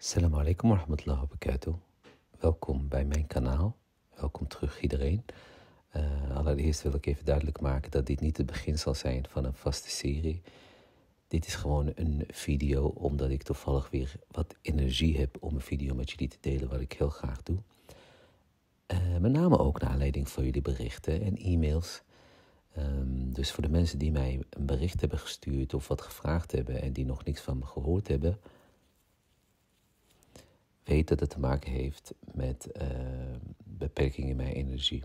Assalamu alaikum wa rahmatullahi wa barakatuh. Welkom bij mijn kanaal. Welkom terug iedereen. Eh, allereerst wil ik even duidelijk maken dat dit niet het begin zal zijn van een vaste serie. Dit is gewoon een video omdat ik toevallig weer wat energie heb om een video met jullie te delen wat ik heel graag doe. Eh, met name ook naar aanleiding van jullie berichten en e-mails. Ehm, dus voor de mensen die mij een bericht hebben gestuurd of wat gevraagd hebben en die nog niks van me gehoord hebben weet dat het te maken heeft met eh, beperkingen in mijn energie.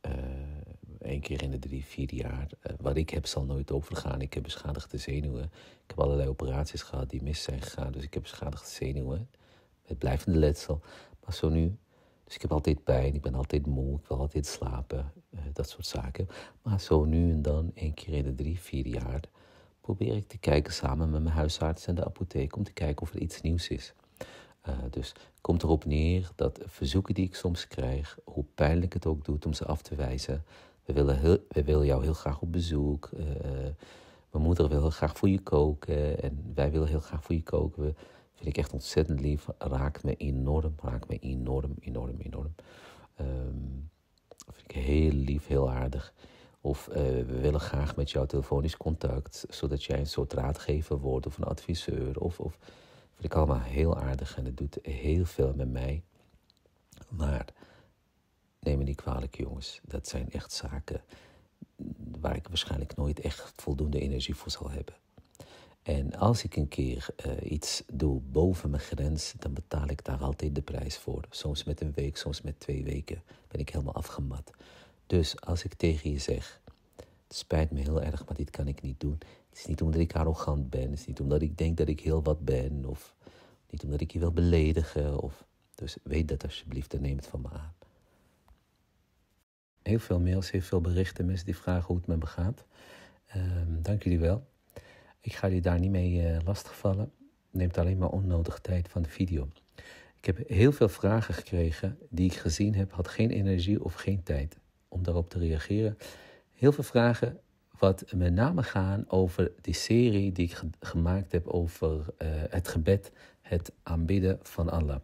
Eén eh, keer in de drie, vier jaar. Eh, wat ik heb zal nooit overgaan. Ik heb beschadigde zenuwen. Ik heb allerlei operaties gehad die mis zijn gegaan. Dus ik heb beschadigde zenuwen. het blijvende letsel. Maar zo nu. Dus ik heb altijd pijn. Ik ben altijd moe. Ik wil altijd slapen. dat soort zaken. Maar zo nu en dan, één keer in de drie, vier jaar probeer ik te kijken samen met mijn huisarts en de apotheek om te kijken of er iets nieuws is. Uh, dus komt erop neer dat verzoeken die ik soms krijg, hoe pijnlijk het ook doet om ze af te wijzen. We willen, we willen jou heel graag op bezoek. Eh, eh, mijn moeder wil heel graag voor je koken en wij willen heel graag voor je koken. We, vind ik echt ontzettend lief. Raakt me enorm, raakt me enorm, enorm, enorm. Um, vind ik heel lief, heel aardig. Of we willen graag met jou telefonisch contact, zodat jij een soort raadgever wordt of een adviseur. Of, of vind ik allemaal heel aardig en het doet heel veel met mij. Maar neem me niet kwalijk, jongens. Dat zijn echt zaken waar ik waarschijnlijk nooit echt voldoende energie voor zal hebben. En als ik een keer eh, iets doe boven mijn grens, dan betaal ik daar altijd de prijs voor. Soms met een week, soms met twee weken ben ik helemaal afgemat. Dus als ik tegen je zeg, het spijt me heel erg, maar dit kan ik niet doen, het is niet omdat ik arrogant ben. Het is niet omdat ik denk dat ik heel wat ben. Of niet omdat ik je wil beledigen. Of... Dus weet dat alsjeblieft en neem het van me aan. Heel veel mails, heel veel berichten. Mensen die vragen hoe het met me gaat. Ehm, dank jullie wel. Ik ga jullie daar niet mee uh, lastigvallen. Neemt alleen maar onnodig tijd van de video. Ik heb heel veel vragen gekregen die ik gezien heb, had geen energie of geen tijd om daarop te reageren. Heel veel vragen wat met name gaan over die serie die ik gemaakt heb over eh, het gebed, het aanbidden van Allah.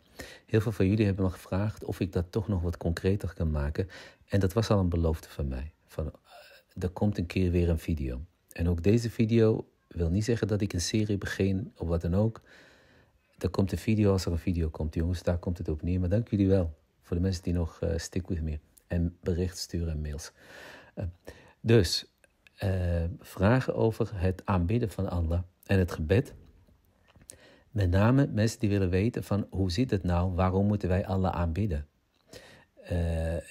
Heel veel van jullie hebben me gevraagd of ik dat toch nog wat concreter kan maken. En dat was al een belofte van mij. Van, eh, er komt een keer weer een video. En ook deze video wil niet zeggen dat ik een serie begin of wat dan ook. Er komt een video als er een video komt. Jongens, daar komt het op neer. Maar dank jullie wel voor de mensen die nog uh, stick with me en bericht sturen en mails. dus eh, vragen over het aanbidden van Allah en het gebed. Met name mensen die willen weten van hoe zit het nou, waarom moeten wij Allah aanbidden? Eh,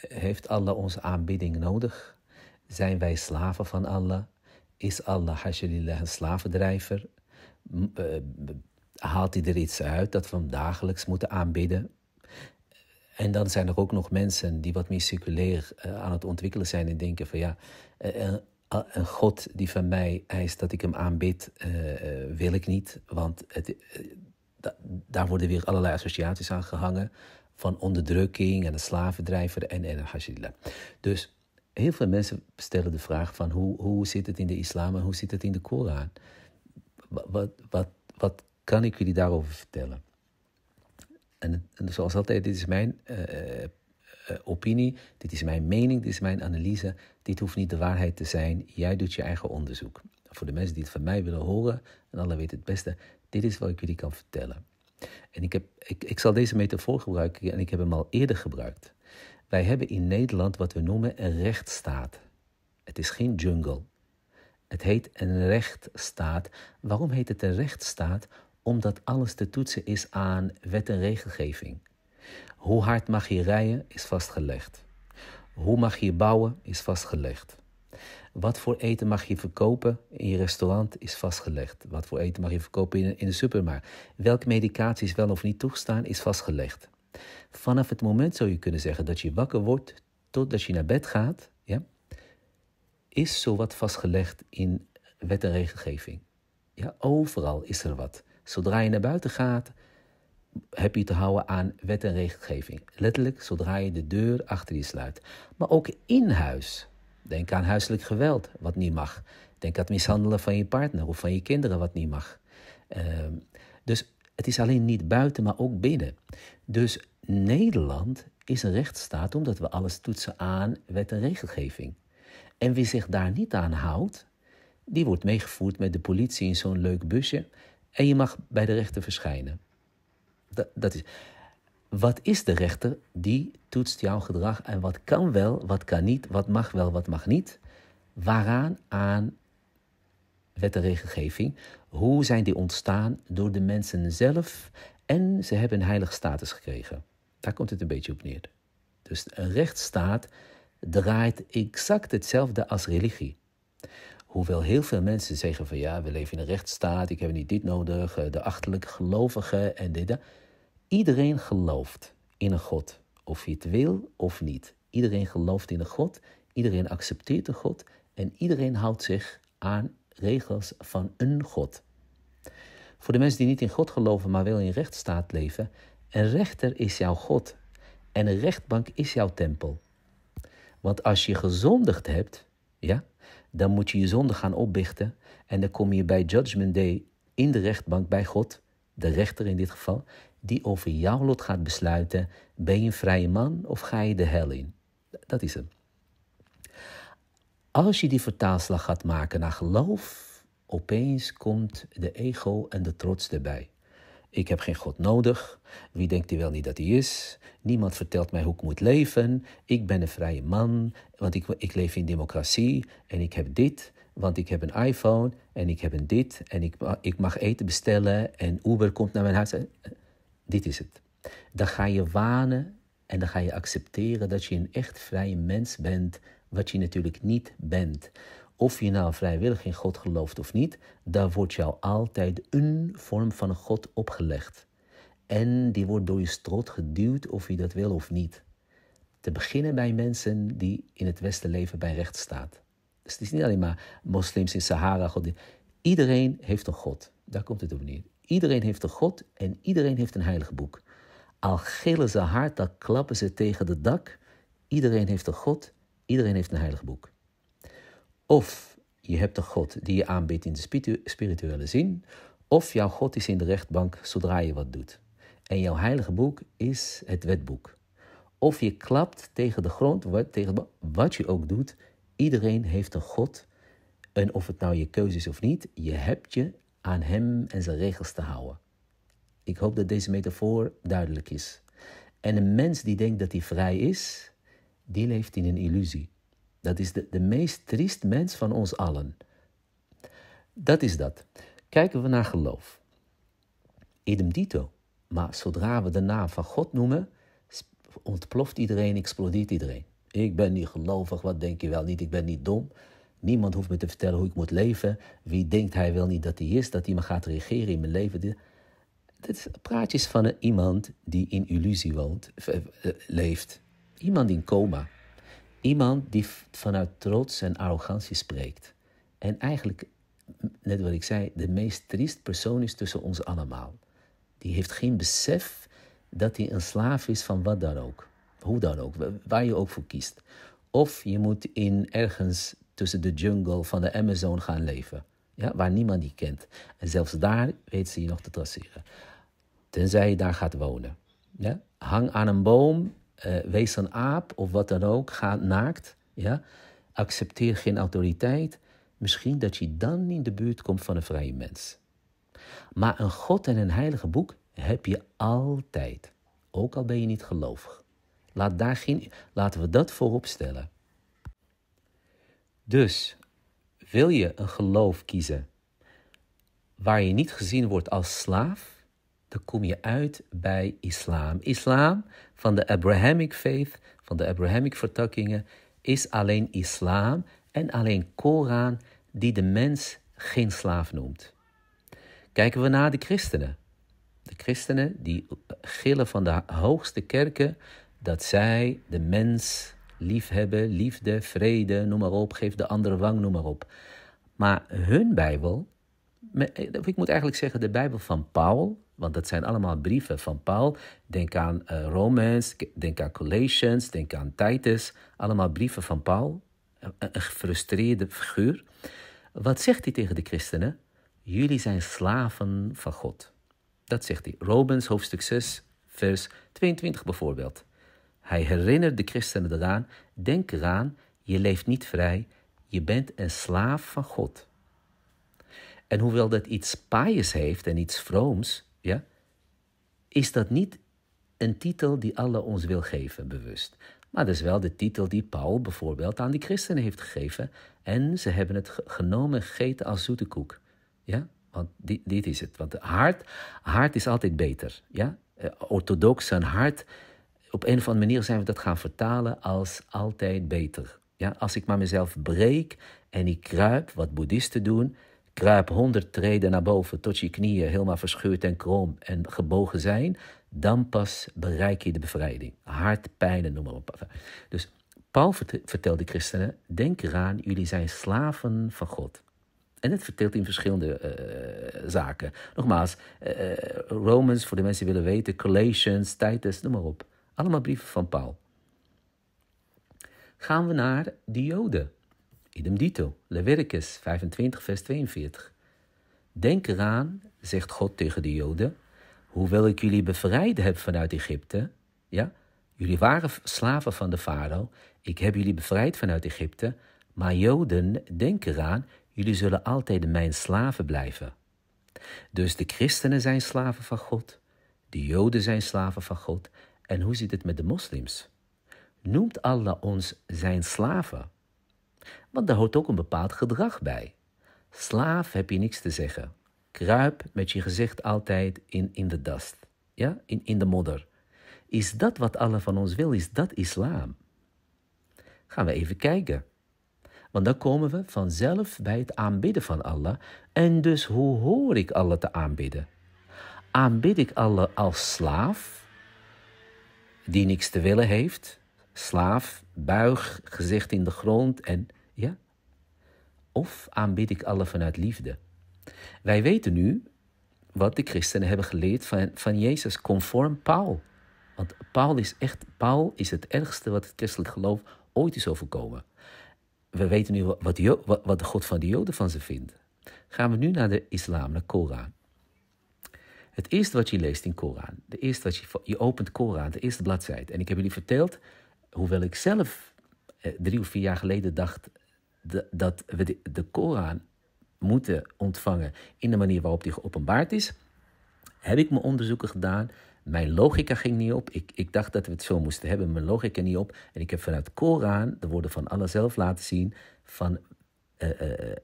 heeft Allah onze aanbidding nodig? Zijn wij slaven van Allah? Is Allah, hasjelillah, een slavendrijver? Eh, haalt hij er iets uit dat we hem dagelijks moeten aanbidden? En dan zijn er ook nog mensen die wat meer circulair aan het ontwikkelen zijn en denken van ja, Ah, een God die van mij eist dat ik hem aanbid, eh, eh, wil ik niet. Want het, eh, daar worden weer allerlei associaties aan gehangen. Van onderdrukking en de slavendrijver en en Dus heel veel mensen stellen de vraag van hoe, hoe zit het in de islam en hoe zit het in de Koran? Wat, wat, wat kan ik jullie daarover vertellen? En, en zoals altijd, dit is mijn eh, opinie, dit is mijn mening, dit is mijn analyse. Dit hoeft niet de waarheid te zijn. Jij doet je eigen onderzoek. Voor de mensen die het van mij willen horen, en alle weten het beste, dit is wat ik jullie kan vertellen. En ik, heb, ik, ik zal deze metafoor gebruiken en ik heb hem al eerder gebruikt. Wij hebben in Nederland wat we noemen een rechtsstaat. Het is geen jungle. Het heet een rechtsstaat. Waarom heet het een rechtsstaat? Omdat alles te toetsen is aan wet en regelgeving. Hoe hard mag je rijden is vastgelegd. Hoe mag je bouwen is vastgelegd. Wat voor eten mag je verkopen in je restaurant is vastgelegd. Wat voor eten mag je verkopen in, de supermarkt. Welke medicaties wel of niet toegestaan is vastgelegd. Vanaf het moment zou je kunnen zeggen dat je wakker wordt totdat je naar bed gaat, ja, is zowat vastgelegd in wet en regelgeving. Ja, overal is er wat. Zodra je naar buiten gaat, heb je te houden aan wet en regelgeving. Letterlijk zodra je de deur achter je sluit. Maar ook in huis. Denk aan huiselijk geweld, wat niet mag. Denk aan het mishandelen van je partner of van je kinderen, wat niet mag. Ehm, dus het is alleen niet buiten, maar ook binnen. Dus Nederland is een rechtsstaat omdat we alles toetsen aan wet en regelgeving. En wie zich daar niet aan houdt, die wordt meegevoerd met de politie in zo'n leuk busje en je mag bij de rechter verschijnen. Dat, is. Wat is de rechter? Die toetst jouw gedrag en wat kan wel, wat kan niet, wat mag wel, wat mag niet. Waaraan aan wet en regelgeving? Hoe zijn die ontstaan door de mensen zelf? En ze hebben een heilig status gekregen. Daar komt het een beetje op neer. Dus een rechtsstaat draait exact hetzelfde als religie. Hoewel heel veel mensen zeggen van ja, we leven in een rechtsstaat, ik heb niet dit nodig, eh, de achterlijke gelovigen en dit. Dat. Iedereen gelooft in een God, of je het wil of niet. Iedereen gelooft in een God, iedereen accepteert een God en iedereen houdt zich aan regels van een God. Voor de mensen die niet in God geloven, maar wel in rechtsstaat leven, een rechter is jouw God en een rechtbank is jouw tempel. Want als je gezondigd hebt, ja, dan moet je je zonde gaan opbichten en dan kom je bij Judgment Day in de rechtbank bij God, de rechter in dit geval, die over jouw lot gaat besluiten: ben je een vrije man of ga je de hel in? Dat is hem. Als je die vertaalslag gaat maken naar geloof, opeens komt de ego en de trots erbij. Ik heb geen God nodig. Wie denkt hij wel niet dat hij is? Niemand vertelt mij hoe ik moet leven. Ik ben een vrije man, want ik, ik leef in democratie. En ik heb dit, want ik heb een iPhone. En ik heb een dit. En ik, ik mag eten bestellen. En Uber komt naar mijn huis. Dit is het. Dan ga je wanen en dan ga je accepteren dat je een echt vrije mens bent, wat je natuurlijk niet bent. Of je nou vrijwillig in God gelooft of niet, daar wordt jou altijd een vorm van een God opgelegd. En die wordt door je strot geduwd of je dat wil of niet. Te beginnen bij mensen die in het Westen leven bij rechtsstaat. Dus het is niet alleen maar moslims in Sahara. God. Iedereen heeft een God. Daar komt het op neer. Iedereen heeft een God en iedereen heeft een heilig boek. Al gillen ze hard, dan klappen ze tegen de dak. Iedereen heeft een God, iedereen heeft een heilig boek. Of je hebt een God die je aanbidt in de spirituele zin, of jouw God is in de rechtbank zodra je wat doet. En jouw heilige boek is het wetboek. Of je klapt tegen de grond, wat, tegen, wat je ook doet, iedereen heeft een God. En of het nou je keuze is of niet, je hebt je aan hem en zijn regels te houden. Ik hoop dat deze metafoor duidelijk is. En een mens die denkt dat hij vrij is, die leeft in een illusie. Dat is de, de meest triest mens van ons allen. Dat is dat. Kijken we naar geloof. Idem dito. Maar zodra we de naam van God noemen, ontploft iedereen, explodeert iedereen. Ik ben niet gelovig, wat denk je wel niet? Ik ben niet dom. Niemand hoeft me te vertellen hoe ik moet leven. Wie denkt hij wel niet dat hij is, dat hij me gaat regeren in mijn leven? Dit is praatjes van een, iemand die in illusie woont, eh, leeft. Iemand in coma. Iemand die vanuit trots en arrogantie spreekt. En eigenlijk, net wat ik zei, de meest triest persoon is tussen ons allemaal. Die heeft geen besef dat hij een slaaf is van wat dan ook. Hoe dan ook, waar je ook voor kiest. Of je moet in ergens tussen de jungle van de Amazon gaan leven. Ja, waar niemand die kent. En zelfs daar weet ze je nog te traceren. Tenzij je daar gaat wonen. Ja? Hang aan een boom, eh, wees een aap of wat dan ook, ga naakt. Ja? Accepteer geen autoriteit. Misschien dat je dan in de buurt komt van een vrije mens. Maar een God en een heilige boek heb je altijd, ook al ben je niet gelovig. Laat daar geen, laten we dat voorop stellen. Dus wil je een geloof kiezen waar je niet gezien wordt als slaaf, dan kom je uit bij islam. Islam van de Abrahamic faith, van de Abrahamic vertakkingen, is alleen islam en alleen Koran die de mens geen slaaf noemt. Kijken we naar de christenen. De christenen die gillen van de hoogste kerken dat zij de mens liefhebben, liefde, vrede, noem maar op, geef de andere wang, noem maar op. Maar hun Bijbel, eh, ik moet eigenlijk zeggen de Bijbel van Paul, want dat zijn allemaal brieven van Paul. Denk aan uh, Romans, denk aan Colossians, denk aan Titus, allemaal brieven van Paul. Eh, een gefrustreerde figuur. Wat zegt hij tegen de christenen? Jullie zijn slaven van God. Dat zegt hij. Romans hoofdstuk 6, vers 22 bijvoorbeeld. Hij herinnert de christenen eraan: denk eraan, je leeft niet vrij, je bent een slaaf van God. En hoewel dat iets paaiers heeft en iets vrooms, ja, is dat niet een titel die Allah ons wil geven, bewust. Maar dat is wel de titel die Paul bijvoorbeeld aan die christenen heeft gegeven. En ze hebben het genomen gegeten als zoete koek. Ja? Want dit, dit is het. Want hart, hart is altijd beter. Ja? Eh, orthodox, zijn hart op een of andere manier zijn we dat gaan vertalen als altijd beter. Ja, als ik maar mezelf breek en ik kruip, wat boeddhisten doen, kruip honderd treden naar boven tot je knieën helemaal verscheurd en krom en gebogen zijn, dan pas bereik je de bevrijding. Hartpijnen, noem maar op. Dus Paul vertelt de christenen, denk eraan, jullie zijn slaven van God. En dat vertelt in verschillende eh, zaken. Nogmaals, uh, Romans, voor de mensen die willen weten, Colossians, Titus, noem maar op. Allemaal brieven van Paul. Gaan we naar de Joden? Idem dito, Leviticus 25, vers 42. Denk eraan, zegt God tegen de Joden, hoewel ik jullie bevrijd heb vanuit Egypte, ja, jullie waren slaven van de farao, ik heb jullie bevrijd vanuit Egypte, maar Joden, denk eraan, jullie zullen altijd mijn slaven blijven. Dus de christenen zijn slaven van God, de Joden zijn slaven van God en hoe zit het met de moslims? Noemt Allah ons zijn slaven? Want daar hoort ook een bepaald gedrag bij. Slaaf heb je niks te zeggen. Kruip met je gezicht altijd in, in de dust, ja? in, in de modder. Is dat wat Allah van ons wil? Is dat islam? Gaan we even kijken. Want dan komen we vanzelf bij het aanbidden van Allah. En dus hoe hoor ik Allah te aanbidden? Aanbid ik Allah als slaaf? die niks te willen heeft, slaaf, buig, gezicht in de grond en ja? Of aanbid ik Allah vanuit liefde? Wij weten nu wat de christenen hebben geleerd van, van Jezus conform Paul. Want Paul is echt, Paul is het ergste wat het christelijk geloof ooit is overkomen. We weten nu wat, wat, wat de God van de Joden van ze vindt. Gaan we nu naar de islam, naar Koran. Het eerste wat je leest in Koran, de eerste wat je, je opent Koran, de eerste bladzijde. En ik heb jullie verteld, hoewel ik zelf eh, drie of vier jaar geleden dacht dat we de, Koran moeten ontvangen in de manier waarop die geopenbaard is, heb ik mijn onderzoeken gedaan. Mijn logica ging niet op. Ik, ik dacht dat we het zo moesten hebben, mijn logica niet op. En ik heb vanuit Koran de woorden van Allah zelf laten zien van eh, eh,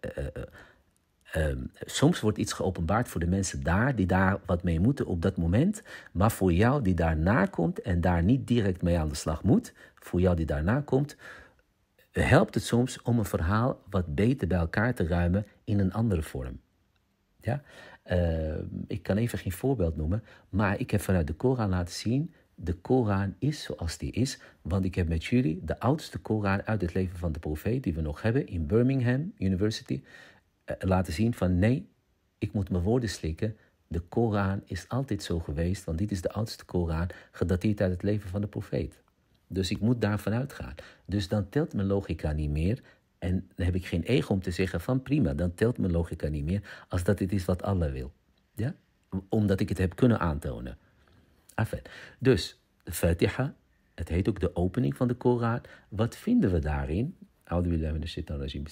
Ehm, soms wordt iets geopenbaard voor de mensen daar, die daar wat mee moeten op dat moment. Maar voor jou die daarna komt en daar niet direct mee aan de slag moet, voor jou die daarna komt, helpt het soms om een verhaal wat beter bij elkaar te ruimen in een andere vorm. Ja? Ehm, ik kan even geen voorbeeld noemen, maar ik heb vanuit de Koran laten zien. De Koran is zoals die is, want ik heb met jullie de oudste Koran uit het leven van de profeet, die we nog hebben in Birmingham University, eh, laten zien van nee, ik moet mijn woorden slikken. De Koran is altijd zo geweest, want dit is de oudste Koran, gedateerd uit het leven van de profeet. Dus ik moet daarvan uitgaan. Dus dan telt mijn logica niet meer. En dan heb ik geen ego om te zeggen van prima, dan telt mijn logica niet meer als dat dit is wat Allah wil. Ja? Omdat ik het heb kunnen aantonen. dus de Fatiha, het heet ook de opening van de Koran. Wat vinden we daarin? we billahi minash shaitan rajim,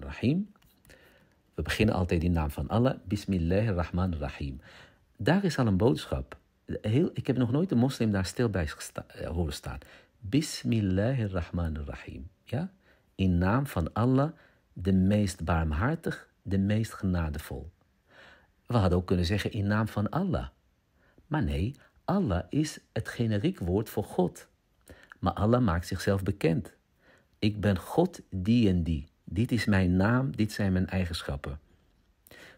rahim. We beginnen altijd in naam van Allah, Bismillahirrahmanirrahim. Daar is al een boodschap. Heel, ik heb nog nooit een moslim daar stil bij gesta, eh, horen staan. Bismillahirrahmanirrahim. Ja? In naam van Allah, de meest barmhartig, de meest genadevol. We hadden ook kunnen zeggen in naam van Allah. Maar nee, Allah is het generiek woord voor God. Maar Allah maakt zichzelf bekend. Ik ben God die en die. Dit is mijn naam, dit zijn mijn eigenschappen.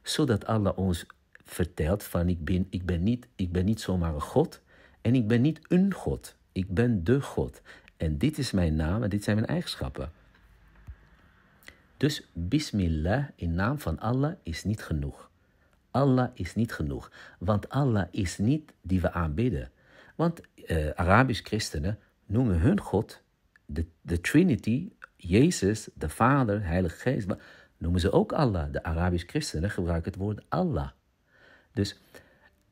Zodat Allah ons vertelt van ik ben, ik ben, niet, ik ben niet zomaar een God en ik ben niet een God. Ik ben de God. En dit is mijn naam en dit zijn mijn eigenschappen. Dus bismillah in naam van Allah is niet genoeg. Allah is niet genoeg, want Allah is niet die we aanbidden. Want eh, Arabisch christenen noemen hun God, de, de Trinity, Jezus, de Vader, Heilige Geest, noemen ze ook Allah. De Arabisch christenen gebruiken het woord Allah. Dus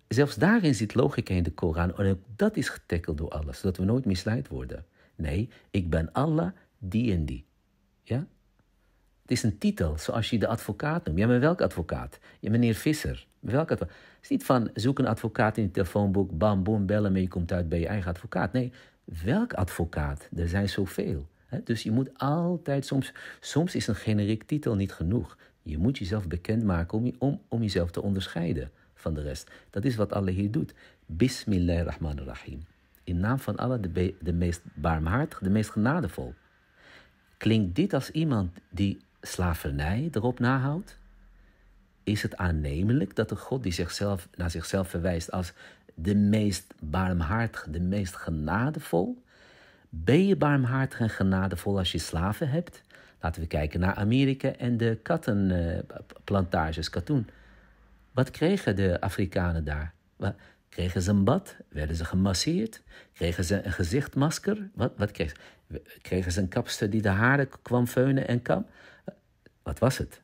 zelfs daarin zit logica in de Koran. En ook dat is getekeld door Allah, zodat we nooit misleid worden. Nee, ik ben Allah, die en die. Ja? Het is een titel, zoals je de advocaat noemt. Ja, maar welk advocaat? meneer Visser. Welk advocaat? Het is niet van zoek een advocaat in het telefoonboek, bam, boom, bellen, maar je komt uit bij je eigen advocaat. Nee, welk advocaat? Er zijn zoveel. Dus je moet altijd, soms, soms is een generiek titel niet genoeg. Je moet jezelf bekendmaken om, om, jezelf te onderscheiden van de rest. Dat is wat Allah hier doet. Bismillahirrahmanirrahim. In naam van Allah, de, de meest barmhartig, de meest genadevol. Klinkt dit als iemand die slavernij erop nahoudt? Is het aannemelijk dat de God die zichzelf, naar zichzelf verwijst als de meest barmhartig, de meest genadevol, ben je barmhartig en genadevol als je slaven hebt? Laten we kijken naar Amerika en de kattenplantages, eh, katoen. Wat kregen de Afrikanen daar? Kregen ze een bad? Werden ze gemasseerd? Kregen ze een gezichtmasker? Wat, wat kregen ze? Kregen ze een kapster die de haren kwam feunen en kam? Eh, wat was het?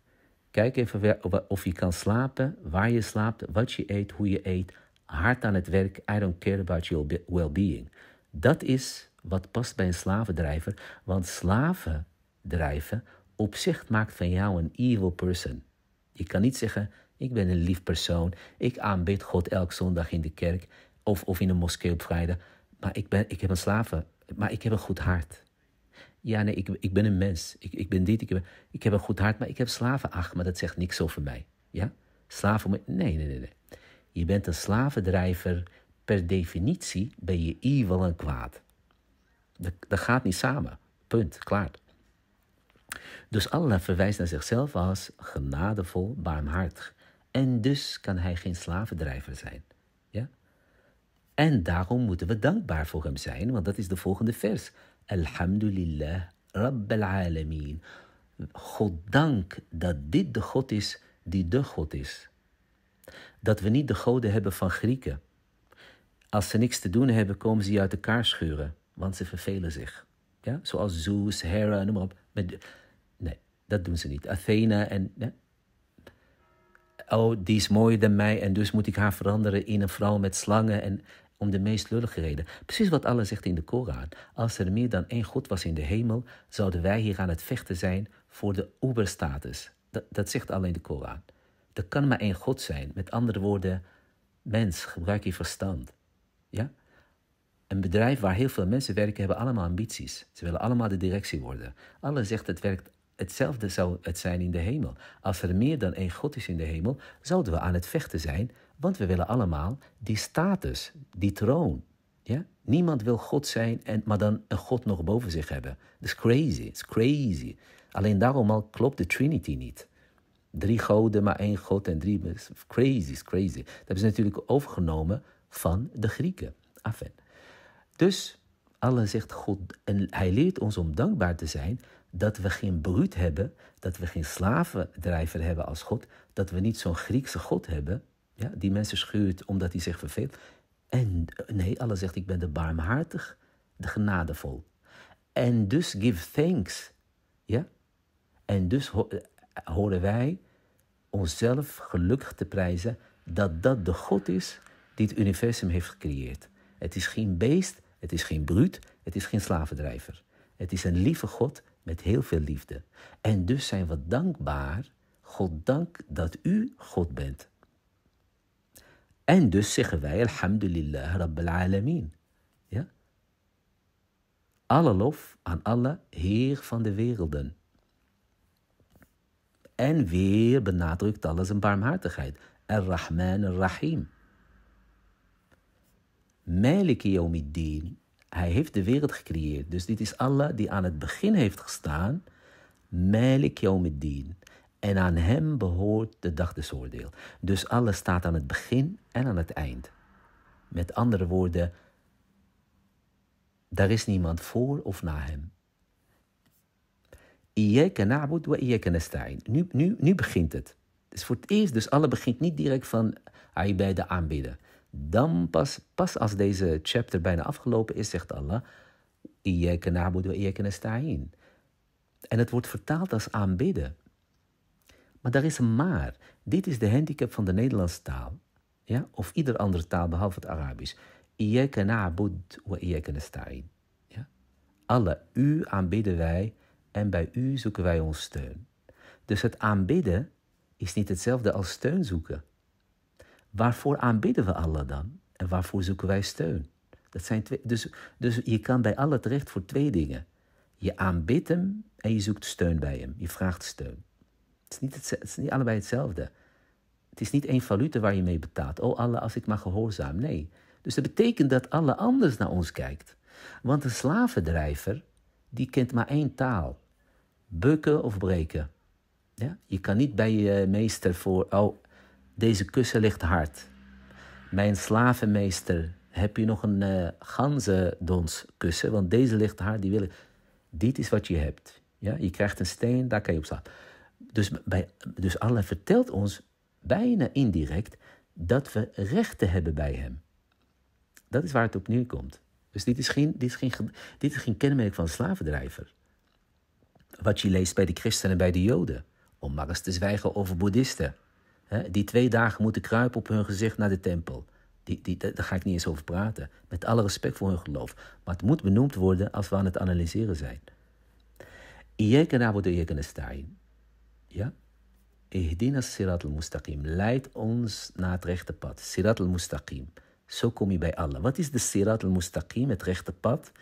Kijk even of je kan slapen, waar je slaapt, wat je eet, hoe je eet. Hard aan het werk. I don't care about your well-being. Dat is wat past bij een slavendrijver. Want slavendrijven op zich maakt van jou een evil person. Je kan niet zeggen, ik ben een lief persoon, ik aanbid God elke zondag in de kerk of, of in een moskee op vrijdag, maar ik, ben, ik heb een slaven, maar ik heb een goed hart. Ja, nee, ik, ik ben een mens, ik, ik ben dit, ik, heb een goed hart, maar ik heb slaven, ach, maar dat zegt niks over mij. Ja? Slaven, nee, nee, nee. Je bent een slavendrijver, per definitie ben je evil en kwaad. Dat, gaat niet samen. Punt, klaar. Dus Allah verwijst naar zichzelf als genadevol, barmhartig. En dus kan hij geen slavendrijver zijn. Ja? En daarom moeten we dankbaar voor hem zijn, want dat is de volgende vers. Alhamdulillah, Rabbil Alameen. God dank dat dit de God is die de God is. Dat we niet de goden hebben van Grieken. Als ze niks te doen hebben, komen ze je uit elkaar schuren want ze vervelen zich. Ja? Zoals Zeus, Hera, noem maar op. nee, dat doen ze niet. Athena en... Oh, die is mooier dan mij en dus moet ik haar veranderen in een vrouw met slangen en om de meest lullige reden. Precies wat Allah zegt in de Koran. Als er meer dan één God was in de hemel, zouden wij hier aan het vechten zijn voor de uberstatus. Dat, dat zegt Allah in de Koran. Er kan maar één God zijn. Met andere woorden, mens, gebruik je verstand. Ja? Een bedrijf waar heel veel mensen werken, hebben allemaal ambities. Ze willen allemaal de directie worden. Allen zegt het werkt hetzelfde zou het zijn in de hemel. Als er meer dan één God is in de hemel, zouden we aan het vechten zijn, want we willen allemaal die status, die troon. Ja? Niemand wil God zijn, en, maar dan een God nog boven zich hebben. Dat is crazy, dat is crazy. Alleen daarom al klopt de Trinity niet. Drie goden, maar één God en drie. Crazy, is crazy. Dat hebben ze natuurlijk overgenomen van de Grieken. Afen. Dus Allah zegt God, en hij leert ons om dankbaar te zijn dat we geen bruut hebben, dat we geen slavendrijver hebben als God, dat we niet zo'n Griekse God hebben, ja, die mensen schuurt omdat hij zich verveelt. En nee, Allah zegt ik ben de barmhartig, de genadevol. En dus give thanks. Ja? En dus eh, horen wij onszelf gelukkig te prijzen dat dat de God is die het universum heeft gecreëerd. Het is geen beest, het is geen bruut, het is geen slavendrijver. Het is een lieve God met heel veel liefde. En dus zijn we dankbaar, God dank dat u God bent. En dus zeggen wij, alhamdulillah, rabbil alameen. Ja? Alle lof aan Allah, Heer van de werelden. En weer benadrukt alles een barmhartigheid. Ar-Rahman, Ar-Rahim. Hij heeft de wereld gecreëerd. Dus dit is Allah die aan het begin heeft gestaan. En aan hem behoort de dag des oordeel. Dus Allah staat aan het begin en aan het eind. Met andere woorden, daar is niemand voor of na hem. wa Nu, nu, nu begint het. Dus voor het eerst, dus Allah begint niet direct van bij aanbidden. Dan pas, pas als deze chapter bijna afgelopen is, zegt Allah: En het wordt vertaald als aanbidden. Maar daar is een maar. Dit is de handicap van de Nederlandse taal. Ja? Of ieder andere taal behalve het Arabisch. Ja? Allah, u aanbidden wij en bij u zoeken wij ons steun. Dus het aanbidden is niet hetzelfde als steun zoeken. Waarvoor aanbidden we Allah dan? En waarvoor zoeken wij steun? Dat zijn twee, dus, dus je kan bij Allah terecht voor twee dingen. Je aanbidt hem en je zoekt steun bij hem. Je vraagt steun. Het is niet, het, het is niet allebei hetzelfde. Het is niet één valuta waar je mee betaalt. Oh Allah, als ik maar gehoorzaam. Nee. Dus dat betekent dat Allah anders naar ons kijkt. Want een slavendrijver, die kent maar één taal. Bukken of breken. Ja? Je kan niet bij je meester voor, oh, deze kussen ligt hard. Mijn slavenmeester, heb je nog een uh, eh, ganzendons kussen? Want deze ligt hard, die wil ik. Dit is wat je hebt. Ja? Je krijgt een steen, daar kan je op slapen. Dus, bij, dus Allah vertelt ons bijna indirect dat we rechten hebben bij hem. Dat is waar het op komt. Dus dit is geen, dit is geen, dit is geen kenmerk van een slavendrijver. Wat je leest bij de christenen en bij de joden. Om maar eens te zwijgen over boeddhisten die twee dagen moeten kruipen op hun gezicht naar de tempel. Die, die, daar ga ik niet eens over praten. Met alle respect voor hun geloof. Maar het moet benoemd worden als we aan het analyseren zijn. Iyekena wordt Iyekena staan. Ja? Ihdina sirat al-mustaqim. Leid ons naar het rechte pad. Sirat al-mustaqim. Zo kom je bij Allah. Wat is de sirat al-mustaqim, het rechte pad?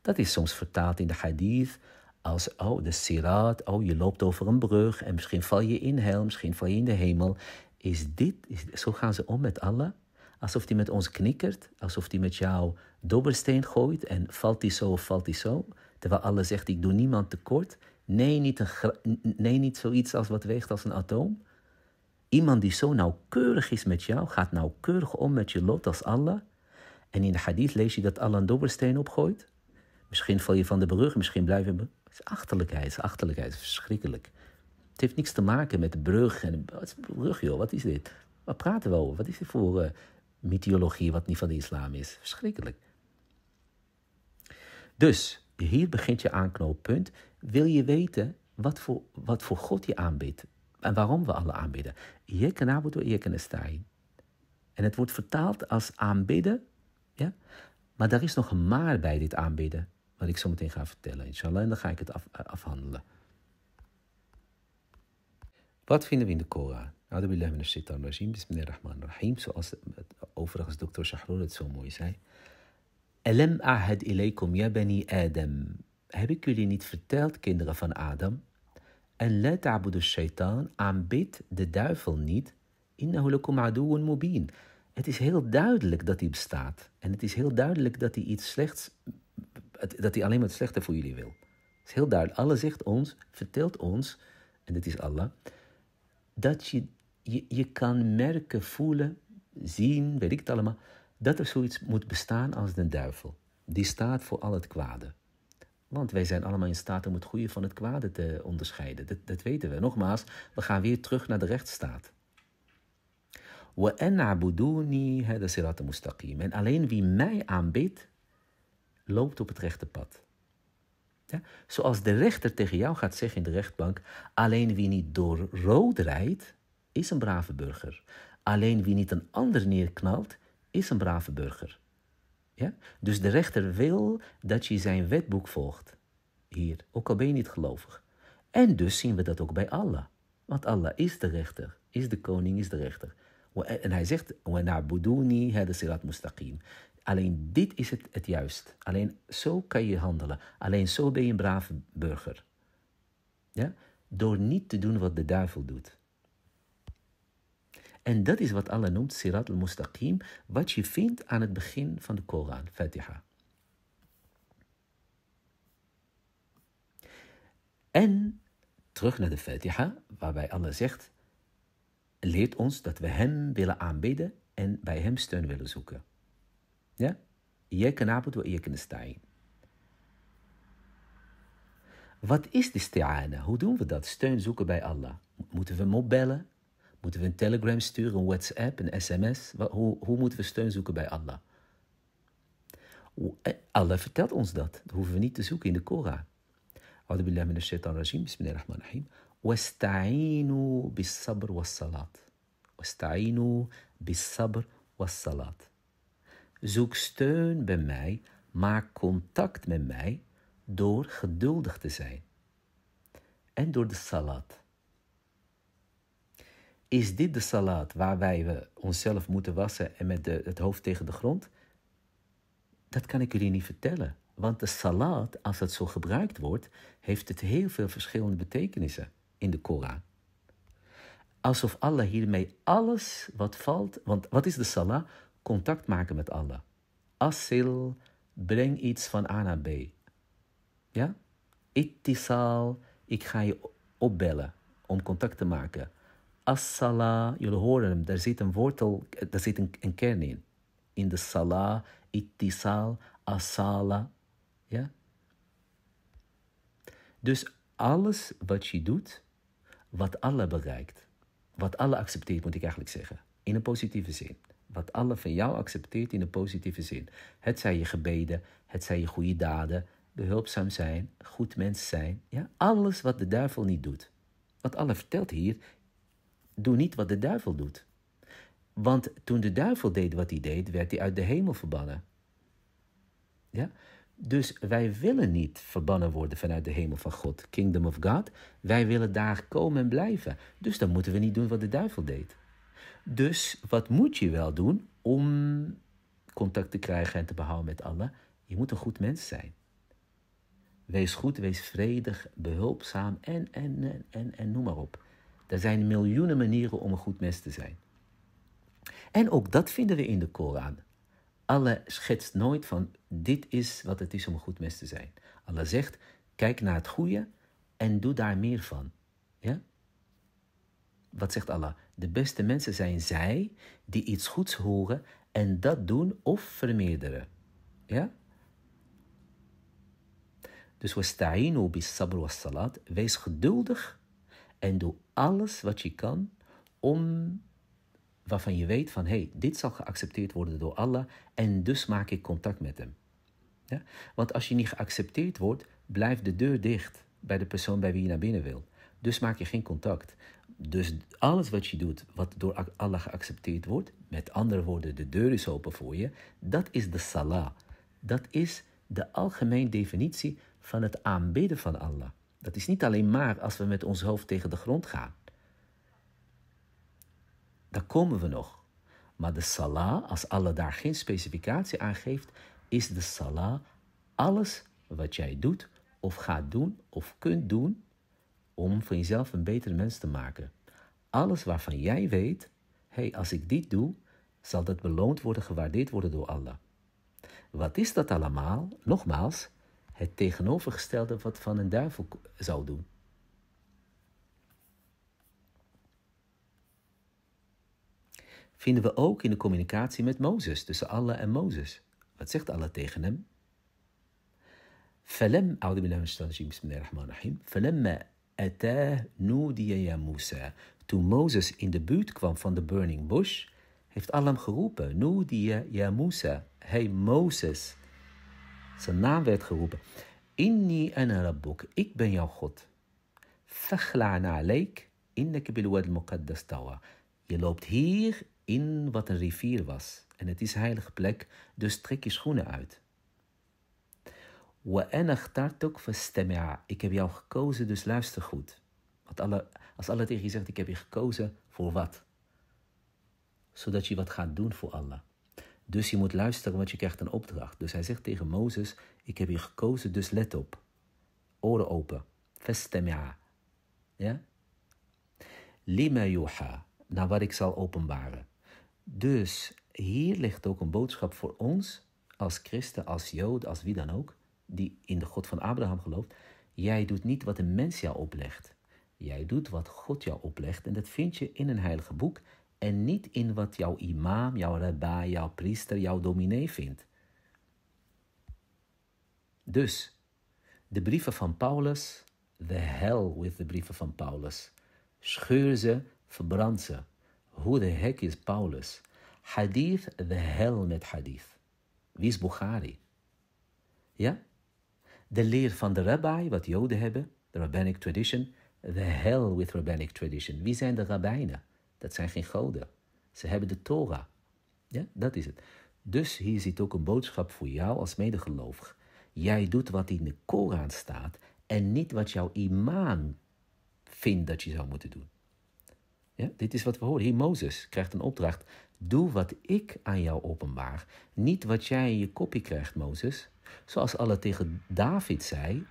Dat is soms vertaald in de hadith als, oh, de sirat, oh, je loopt over een brug en misschien val je in hel, misschien val je in de hemel. Is dit, is, zo gaan ze om met Allah? Alsof hij met ons knikkert, alsof hij met jou dobbelsteen gooit en valt hij zo of valt hij zo. Terwijl Allah zegt, ik doe niemand tekort. Nee, niet, een, nee, niet zoiets als wat weegt als een atoom. Iemand die zo nauwkeurig is met jou, gaat nauwkeurig om met je lot als Allah. En in de hadith lees je dat Allah een dobbelsteen opgooit. Misschien val je van de brug, misschien blijf je het is achterlijkheid, is achterlijkheid, verschrikkelijk. Het heeft niks te maken met de brug. En, wat is de brug, joh? Wat is dit? Wat praten we over? Wat is dit voor uh, mythologie wat niet van de islam is? Verschrikkelijk. Dus, hier begint je aanknooppunt. Wil je weten wat voor, wat voor God je aanbidt? En waarom we alle aanbidden? Yekenabudu yekenestein. En het wordt vertaald als aanbidden. Ja? Maar daar is nog een maar bij dit aanbidden. Wat ik zo meteen ga vertellen, inshallah. En dan ga ik het af, eh, afhandelen. Wat vinden we in de Koran? Adabillah min shaitan rajim, bismillahirrahman rahim. Zoals overigens dokter Shahrul het zo mooi zei. Alam ahad ilaykum ya bani Adam. Heb ik jullie niet verteld, kinderen van Adam? En la ta'budu shaitan, aanbid de duivel niet. Innahu lakum aduun mubin. Het is heel duidelijk dat hij bestaat. En het is heel duidelijk dat hij iets slechts dat hij alleen maar het slechte voor jullie wil. Het is heel duidelijk. Allah zegt ons, vertelt ons, en dit is Allah, dat je, je, je kan merken, voelen, zien, weet ik het allemaal, dat er zoiets moet bestaan als de duivel. Die staat voor al het kwade. Want wij zijn allemaal in staat om het goede van het kwade te onderscheiden. Dat, dat weten we. Nogmaals, we gaan weer terug naar de rechtsstaat. En alleen wie mij aanbidt, loopt op het rechte pad. Ja? Zoals de rechter tegen jou gaat zeggen in de rechtbank: alleen wie niet door rood rijdt, is een brave burger. Alleen wie niet een ander neerknalt, is een brave burger. Ja? Dus de rechter wil dat je zijn wetboek volgt. Hier, ook al ben je niet gelovig. En dus zien we dat ook bij Allah. Want Allah is de rechter, is de koning, is de rechter. En hij zegt, naabuduni sirat mustaqim. Alleen dit is het, het juist. Alleen zo kan je handelen. Alleen zo ben je een brave burger. Ja? Door niet te doen wat de duivel doet. En dat is wat Allah noemt Sirat al-Mustaqim, wat je vindt aan het begin van de Koran, Fatiha. En terug naar de Fatiha, waarbij Allah zegt: leert ons dat we Hem willen aanbidden en bij Hem steun willen zoeken. Ja? Iyyaka na'budu je kan staan. Wat is de sti'ana? Hoe doen we dat? Steun zoeken bij Allah. Moeten we hem opbellen? Moeten we een telegram sturen, een WhatsApp, een sms? Hoe, hoe moeten we steun zoeken bij Allah? Eh, Allah vertelt ons dat. Dat hoeven we niet te zoeken in de Koran. A'udhu billahi minash shaitan rajim. Bismillahirrahmanirrahim. Wasta'inu bis sabr was salat. Wasta'inu bis sabr was salat. Zoek steun bij mij, maak contact met mij door geduldig te zijn. En door de salat. Is dit de salat waar wij we onszelf moeten wassen en met de, het hoofd tegen de grond? Dat kan ik jullie niet vertellen. Want de salat, als het zo gebruikt wordt, heeft het heel veel verschillende betekenissen in de Koran. Alsof Allah hiermee alles wat valt. Want wat is de salah? contact maken met Allah. Asil, breng iets van A naar B. Ja? Ittisal, ik ga je opbellen om contact te maken. Assala, jullie horen hem, daar zit een wortel, daar zit een, een kern in. In de salah, ittisal, assala. Ja? Dus alles wat je doet, wat Allah bereikt, wat Allah accepteert, moet ik eigenlijk zeggen, in een positieve zin wat Allah van jou accepteert in een positieve zin. Het zijn je gebeden, het zijn je goede daden, behulpzaam zijn, goed mens zijn. Ja? Alles wat de duivel niet doet. Wat Allah vertelt hier, doe niet wat de duivel doet. Want toen de duivel deed wat hij deed, werd hij uit de hemel verbannen. Ja? Dus wij willen niet verbannen worden vanuit de hemel van God, Kingdom of God. Wij willen daar komen en blijven. Dus dan moeten we niet doen wat de duivel deed. Dus wat moet je wel doen om contact te krijgen en te behouden met Allah? Je moet een goed mens zijn. Wees goed, wees vredig, behulpzaam en, en, en, en, en noem maar op. Er zijn miljoenen manieren om een goed mens te zijn. En ook dat vinden we in de Koran. Allah schetst nooit van dit is wat het is om een goed mens te zijn. Allah zegt, kijk naar het goede en doe daar meer van. Ja? Wat zegt Allah? De beste mensen zijn zij die iets goeds horen en dat doen of vermeerderen. Ja? Dus wasta'inu bis sabr was salat. Wees geduldig en doe alles wat je kan om waarvan je weet van hé, hey, dit zal geaccepteerd worden door Allah en dus maak ik contact met hem. Ja? Want als je niet geaccepteerd wordt, blijft de deur dicht bij de persoon bij wie je naar binnen wil. Dus maak je geen contact. Dus alles wat je doet, wat door Allah geaccepteerd wordt, met andere woorden, de deur is open voor je, dat is de salah. Dat is de algemene definitie van het aanbidden van Allah. Dat is niet alleen maar als we met ons hoofd tegen de grond gaan. Daar komen we nog. Maar de salah, als Allah daar geen specificatie aan geeft, is de salah alles wat jij doet of gaat doen of kunt doen om van jezelf een betere mens te maken. Alles waarvan jij weet, hé, hey, als ik dit doe, zal dat beloond worden, gewaardeerd worden door Allah. Wat is dat allemaal? Nogmaals, het tegenovergestelde wat van een duivel zou doen. Vinden we ook in de communicatie met Mozes, tussen Allah en Mozes. Wat zegt Allah tegen hem? فلم أعوذ بالله من الشيطان الرجيم بسم nu Toen Mozes in de buurt kwam van de burning bush, heeft Allah geroepen, nu Nudiya ya Musa. Hey Mozes. Zijn naam werd geroepen. Inni en rabbuk. Ik ben jouw God. Faghla'na in Inneke bilwad muqaddas tawa. Je loopt hier in wat een rivier was. En het is heilige plek, dus trek je schoenen uit. Ik heb jou gekozen, dus luister goed. Want alle, als Allah tegen je zegt, ik heb je gekozen, voor wat? Zodat je wat gaat doen voor Allah. Dus je moet luisteren, want je krijgt een opdracht. Dus hij zegt tegen Mozes, ik heb je gekozen, dus let op. Oren open. Ja? Lima yuha. Naar wat ik zal openbaren. Dus hier ligt ook een boodschap voor ons, als christen, als jood, als wie dan ook die in de God van Abraham gelooft, jij doet niet wat een mens jou oplegt. Jij doet wat God jou oplegt en dat vind je in een heilige boek en niet in wat jouw imam, jouw rabbi, jouw priester, jouw dominee vindt. Dus, de brieven van Paulus, the hell with the brieven van Paulus. Scheur ze, verbrand ze. Hoe de hek is Paulus? Hadith, the hell met hadith. Wie is Bukhari? Ja? de leer van de rabbi, wat Joden hebben, de rabbinic tradition, the hell with rabbinic tradition. Wie zijn de rabbijnen? Dat zijn geen goden. Ze hebben de Torah. Ja, dat is het. Dus hier zit ook een boodschap voor jou als medegelovig. Jij doet wat in de Koran staat en niet wat jouw imam vindt dat je zou moeten doen dit is wat we horen. Hier, Mozes krijgt een opdracht. Doe wat ik aan jou openbaar. Niet wat jij in je kopje krijgt, Mozes. Zoals Allah tegen David zei.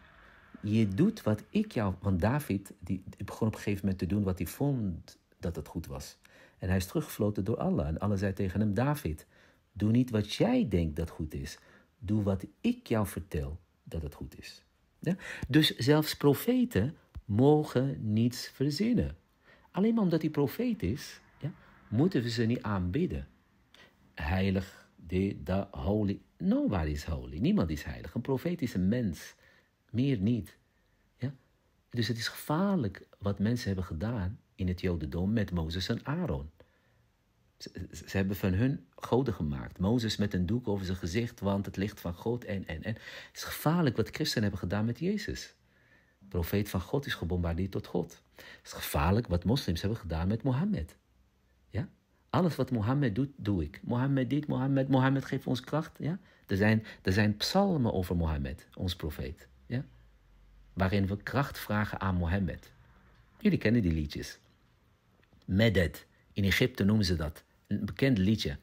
Je doet wat ik jou... Want David die, begon op een gegeven moment te doen wat hij vond dat het goed was. En hij is teruggefloten door Allah. En Allah zei tegen hem, David, doe niet wat jij denkt dat goed is. Doe wat ik jou vertel dat het goed is. Ja? Dus zelfs profeten mogen niets verzinnen. Alleen maar omdat hij profeet is, ja, moeten we ze niet aanbidden. Heilig, de, de, holy. Nobody is holy. Niemand is heilig. Een profeet is een mens. Meer niet. Ja? Dus het is gevaarlijk wat mensen hebben gedaan in het Jodendom met Mozes en Aaron. Ze, ze hebben van hun goden gemaakt. Mozes met een doek over zijn gezicht, want het licht van God en en en. Het is gevaarlijk wat christenen hebben gedaan met Jezus profeet van God is gebombardeerd tot God. Het is gevaarlijk wat moslims hebben gedaan met Mohammed. Ja? Alles wat Mohammed doet, doe ik. Mohammed dit, Mohammed, Mohammed geeft ons kracht. Ja? Er, zijn, er zijn psalmen over Mohammed, ons profeet. Ja? Waarin we kracht vragen aan Mohammed. Jullie kennen die liedjes. Meded. in Egypte noemen ze dat. Een bekend liedje.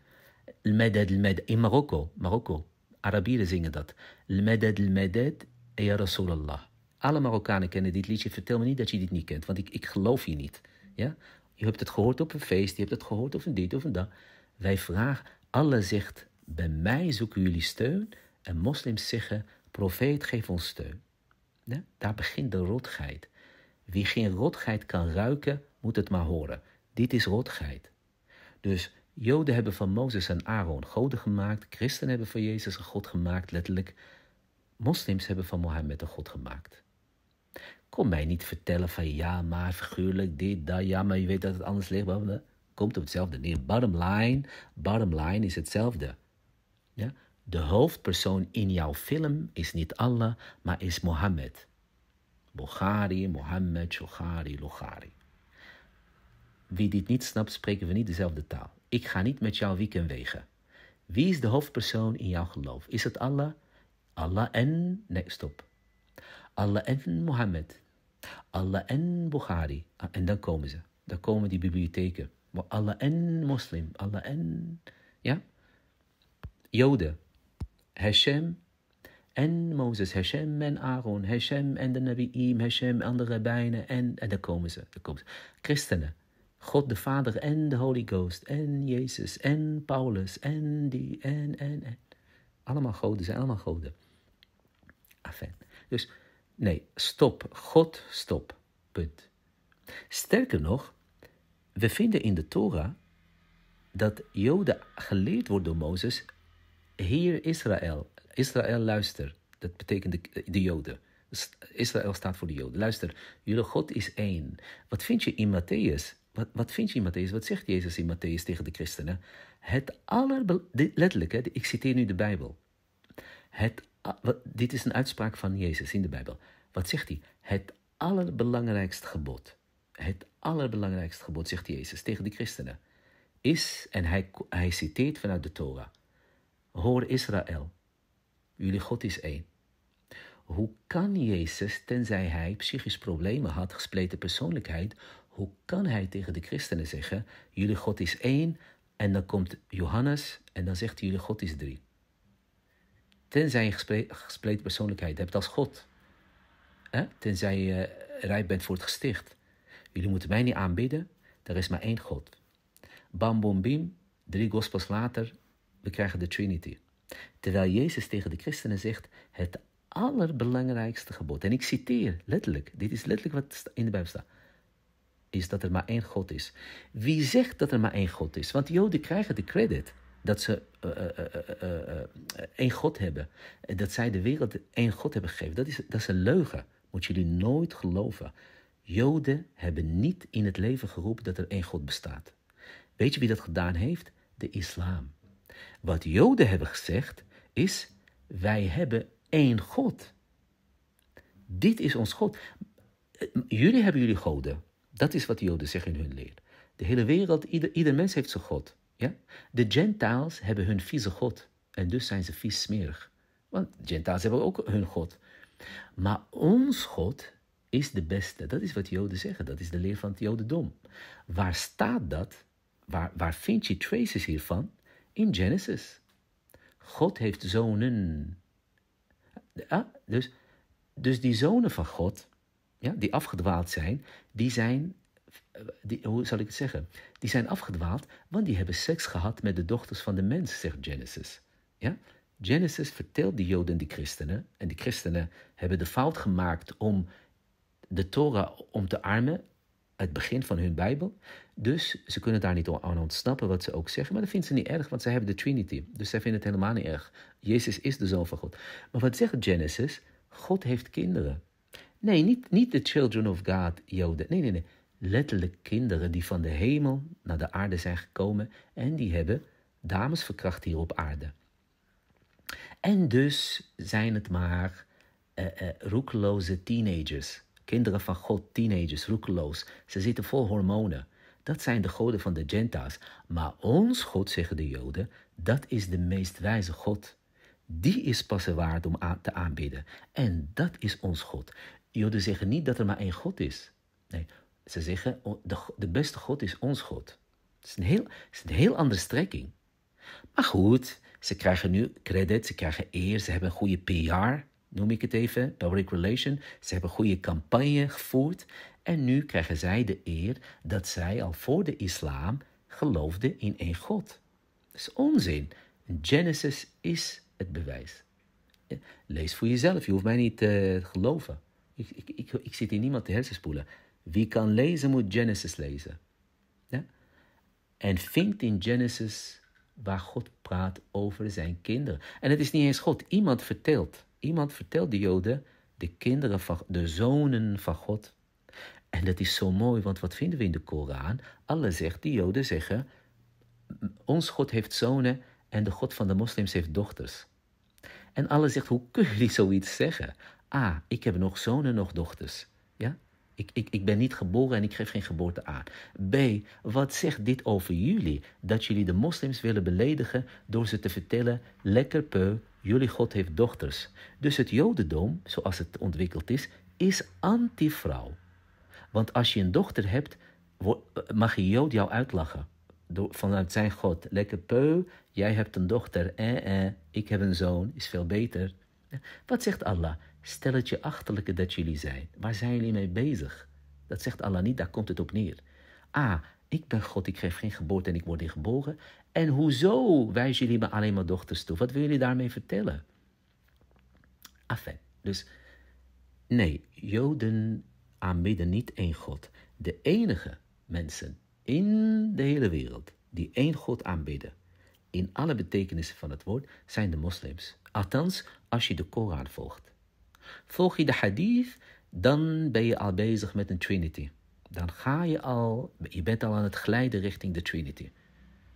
Medet, Medet, in Marokko, Marokko. Arabieren zingen dat. Medet, Medet, Ya Rasulallah. Alle Marokkanen kennen dit liedje. Vertel me niet dat je dit niet kent, want ik, ik geloof je niet. Ja? Je hebt het gehoord op een feest, je hebt het gehoord of een dit of een dat. Wij vragen, Allah zegt, bij mij zoeken jullie steun. En moslims zeggen, profeet geef ons steun. Daar begint de rotgeit. Wie geen rotgeit kan ruiken, moet het maar horen. Dit is rotgeit. Dus Joden hebben van Mozes en Aaron goden gemaakt. Christen hebben van Jezus een god gemaakt, letterlijk. Moslims hebben van Mohammed een god gemaakt. Kom mij niet vertellen van ja, maar figuurlijk dit, dat, ja, maar je weet dat het anders ligt. Komt op hetzelfde neer. Bottom line, bottom line is hetzelfde. Ja? De hoofdpersoon in jouw film is niet Allah, maar is Mohammed. Bukhari, Mohammed, Shogari, Loghari. Wie dit niet snapt, spreken we niet dezelfde taal. Ik ga niet met jou weekend wegen. Wie is de hoofdpersoon in jouw geloof? Is het Allah? Allah en. Nee, stop. Allah en Mohammed. Allah en Bukhari. Ah, en dan komen ze. Dan komen die bibliotheken. Allah en moslim. Allah en... Ja? Joden. Hashem en Mozes. Hashem en Aaron. Hashem en de Nabi'im. Hashem en de rabbijnen. En, en daar, komen ze, daar komen Christenen. God de Vader en de Holy Ghost. En Jezus. En Paulus. En die. En, en, en. Allemaal goden. Zijn allemaal goden. Afen. Dus Nee, stop. God, stop. Punt. Sterker nog, we vinden in de Torah dat Joden geleerd wordt door Mozes. Heer Israël. Israël, luister. Dat betekent de, Joden. Israël staat voor de Joden. Luister, jullie God is één. Wat vind je in Matthäus? Wat, wat vind je in Matthäus? Wat zegt Jezus in Matthäus tegen de christenen? Het allerbel... Letterlijk, hè? ik citeer nu de Bijbel. Het Ah, dit is een uitspraak van Jezus in de Bijbel. Wat zegt hij? Het allerbelangrijkste gebod. Het allerbelangrijkste gebod, zegt Jezus tegen de christenen, is, en hij, hij citeert vanuit de Torah, Hoor Israël, jullie God is één. Hoe kan Jezus, tenzij hij psychisch problemen had, gespleten persoonlijkheid, hoe kan hij tegen de christenen zeggen, jullie God is één, en dan komt Johannes en dan zegt hij, jullie God is drie. Tenzij je een gespleten persoonlijkheid hebt als God. Hè? Tenzij je eh, rijp bent voor het gesticht. Jullie moeten mij niet aanbidden, er is maar één God. Bam, bom, bim, drie gospels later, we krijgen de Trinity. Terwijl Jezus tegen de christenen zegt, het allerbelangrijkste gebod, en ik citeer letterlijk, dit is letterlijk wat in de Bijbel staat, is dat er maar één God is. Wie zegt dat er maar één God is? Want Joden krijgen de credit dat ze eh, eh, eh, één God hebben. Dat zij de wereld één God hebben gegeven. Dat is, dat is een leugen. Moet jullie nooit geloven. Joden hebben niet in het leven geroepen dat er één God bestaat. Weet je wie dat gedaan heeft? De islam. Wat Joden hebben gezegd is: wij hebben één God. Dit is ons God. Jullie hebben jullie goden. Dat is wat de Joden zeggen in hun leer. De hele wereld, ieder, ieder mens heeft zijn God. Ja? De Gentiles hebben hun vieze God en dus zijn ze vies smerig. Want Gentiles hebben ook hun God. Maar ons God is de beste. Dat is wat Joden zeggen. Dat is de leer van het Jodendom. Waar staat dat? Waar, waar vind je traces hiervan? In Genesis. God heeft zonen. Ja, ah, dus, dus die zonen van God, ja, die afgedwaald zijn, die zijn eh, hoe zal ik het zeggen? Die zijn afgedwaald, want die hebben seks gehad met de dochters van de mens, zegt Genesis. Ja? Genesis vertelt de Joden die christenen. En die christenen hebben de fout gemaakt om de Torah om te armen. Het begin van hun Bijbel. Dus ze kunnen daar niet aan ontsnappen wat ze ook zeggen. Maar dat vinden ze niet erg, want ze hebben de Trinity. Dus zij vinden het helemaal niet erg. Jezus is de zoon van God. Maar wat zegt Genesis? God heeft kinderen. Nee, niet, niet de children of God, Joden. Nee, nee, nee letterlijk kinderen die van de hemel naar de aarde zijn gekomen en die hebben dames verkracht hier op aarde. En dus zijn het maar eh, eh, roekeloze teenagers, kinderen van God, teenagers, roekeloos. Ze zitten vol hormonen. Dat zijn de goden van de gentas. Maar ons God, zeggen de Joden, dat is de meest wijze God. Die is pas waard om aan te aanbidden. En dat is ons God. Joden zeggen niet dat er maar één God is. Nee, ze zeggen, de, de beste God is ons God. Het is, een heel, het is een heel andere strekking. Maar goed, ze krijgen nu credit, ze krijgen eer, ze hebben een goede PR, noem ik het even, public relation. Ze hebben een goede campagne gevoerd. En nu krijgen zij de eer dat zij al voor de islam geloofden in één God. Dat is onzin. Genesis is het bewijs. Lees voor jezelf, je hoeft mij niet eh, te geloven. Ik, ik, ik, ik zit hier niemand te hersenspoelen. Wie kan lezen, moet Genesis lezen. Ja? En vindt in Genesis waar God praat over zijn kinderen. En het is niet eens God, iemand vertelt. Iemand vertelt de Joden, de kinderen van, de zonen van God. En dat is zo mooi, want wat vinden we in de Koran? Alle zegt, die Joden zeggen, ons God heeft zonen en de God van de moslims heeft dochters. En alle zegt, hoe kun je zoiets zeggen? Ah, ik heb nog zonen, nog dochters. Ja? Ik, ik, ik ben niet geboren en ik geef geen geboorte aan. B. Wat zegt dit over jullie? Dat jullie de moslims willen beledigen door ze te vertellen: lekker peu, jullie God heeft dochters. Dus het jodendom, zoals het ontwikkeld is, is anti-vrouw. Want als je een dochter hebt, mag je jood jou uitlachen. vanuit zijn God. Lekker peu, jij hebt een dochter, eh, eh, ik heb een zoon, is veel beter. Wat zegt Allah? je achterlijke dat jullie zijn. Waar zijn jullie mee bezig? Dat zegt Allah niet, daar komt het op neer. Ah, ik ben God, ik geef geen geboorte en ik word niet geboren. En hoezo wijzen jullie me alleen maar dochters toe? Wat willen jullie daarmee vertellen? Afijn. dus nee, Joden aanbidden niet één God. De enige mensen in de hele wereld die één God aanbidden, in alle betekenissen van het woord, zijn de moslims. Althans, als je de Koran volgt. Volg je de hadith, dan ben je al bezig met een trinity. Dan ga je al, je bent al aan het glijden richting de trinity.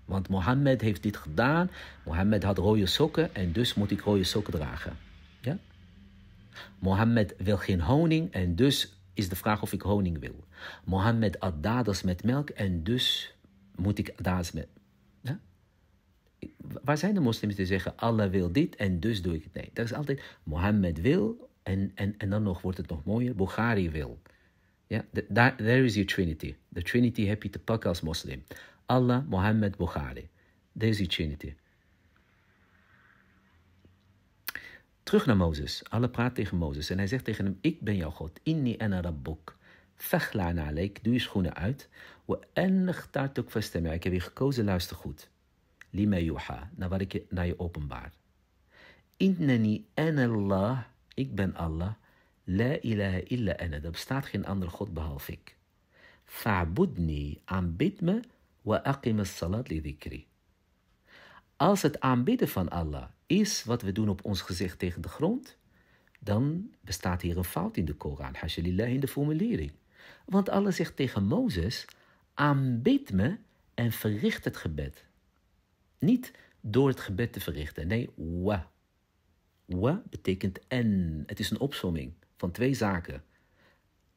Want Mohammed heeft dit gedaan. Mohammed had rode sokken en dus moet ik rode sokken dragen. Ja? Mohammed wil geen honing en dus is de vraag of ik honing wil. Mohammed had dadels met melk en dus moet ik dadels met... Ja? Waar zijn de moslims die zeggen Allah wil dit en dus doe ik het? Nee, dat is altijd Mohammed wil en, en, en dan nog wordt het nog mooier. Bukhari wil. Ja, there is your Trinity. De Trinity heb je te pakken als moslim. Allah, Mohammed, Bukhari. There is your Trinity. Terug naar Mozes. Allah praat tegen Mozes en hij zegt tegen hem: Ik ben jouw God. Inni en rabbuk. Vechlaan Doe je schoenen uit. We enigtaartuk vastem. Ik heb je gekozen. Luister goed. Lima yuha. Naar wat ik je, naar je openbaar. Innani en Allah ik ben Allah. La ilaha illa ana. Er bestaat geen andere God behalve ik. Fa'budni, aanbid me, wa aqim as-salat li dhikri. Als het aanbidden van Allah is wat we doen op ons gezicht tegen de grond, dan bestaat hier een fout in de Koran, hashalillah in de formulering. Want Allah zegt tegen Mozes, aanbid me en verricht het gebed. Niet door het gebed te verrichten, nee, wa Wa betekent en. Het is een opsomming van twee zaken.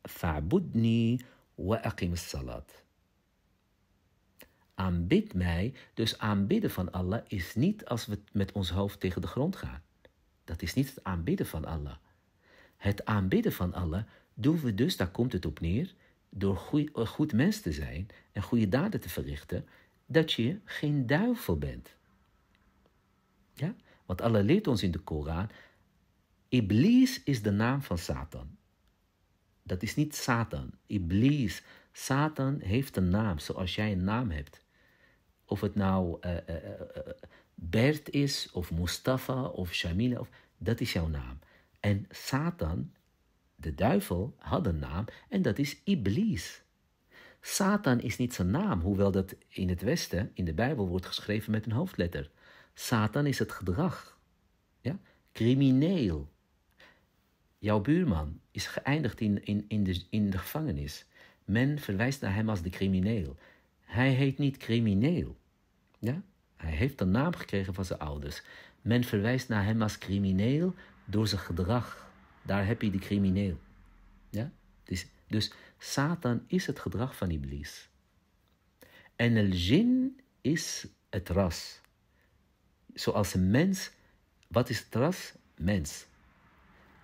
Fa'budni wa aqim salat. Aanbid mij, dus aanbidden van Allah is niet als we met ons hoofd tegen de grond gaan. Dat is niet het aanbidden van Allah. Het aanbidden van Allah doen we dus, daar komt het op neer, door goed, goed mens te zijn en goede daden te verrichten, dat je geen duivel bent. Ja? Want Allah leert ons in de Koran, Iblis is de naam van Satan. Dat is niet Satan, Iblis. Satan heeft een naam, zoals jij een naam hebt. Of het nou eh, eh, eh, Bert is, of Mustafa, of Shamila, of, dat is jouw naam. En Satan, de duivel, had een naam en dat is Iblis. Satan is niet zijn naam, hoewel dat in het Westen, in de Bijbel, wordt geschreven met een hoofdletter. Satan is het gedrag. Ja? Crimineel. Jouw buurman is geëindigd in, in, in, de, in de gevangenis. Men verwijst naar hem als de crimineel. Hij heet niet crimineel. Ja? Hij heeft de naam gekregen van zijn ouders. Men verwijst naar hem als crimineel door zijn gedrag. Daar heb je de crimineel. Ja? Dus, dus Satan is het gedrag van Iblis. En el jin is het ras zoals een mens. Wat is het ras? Mens.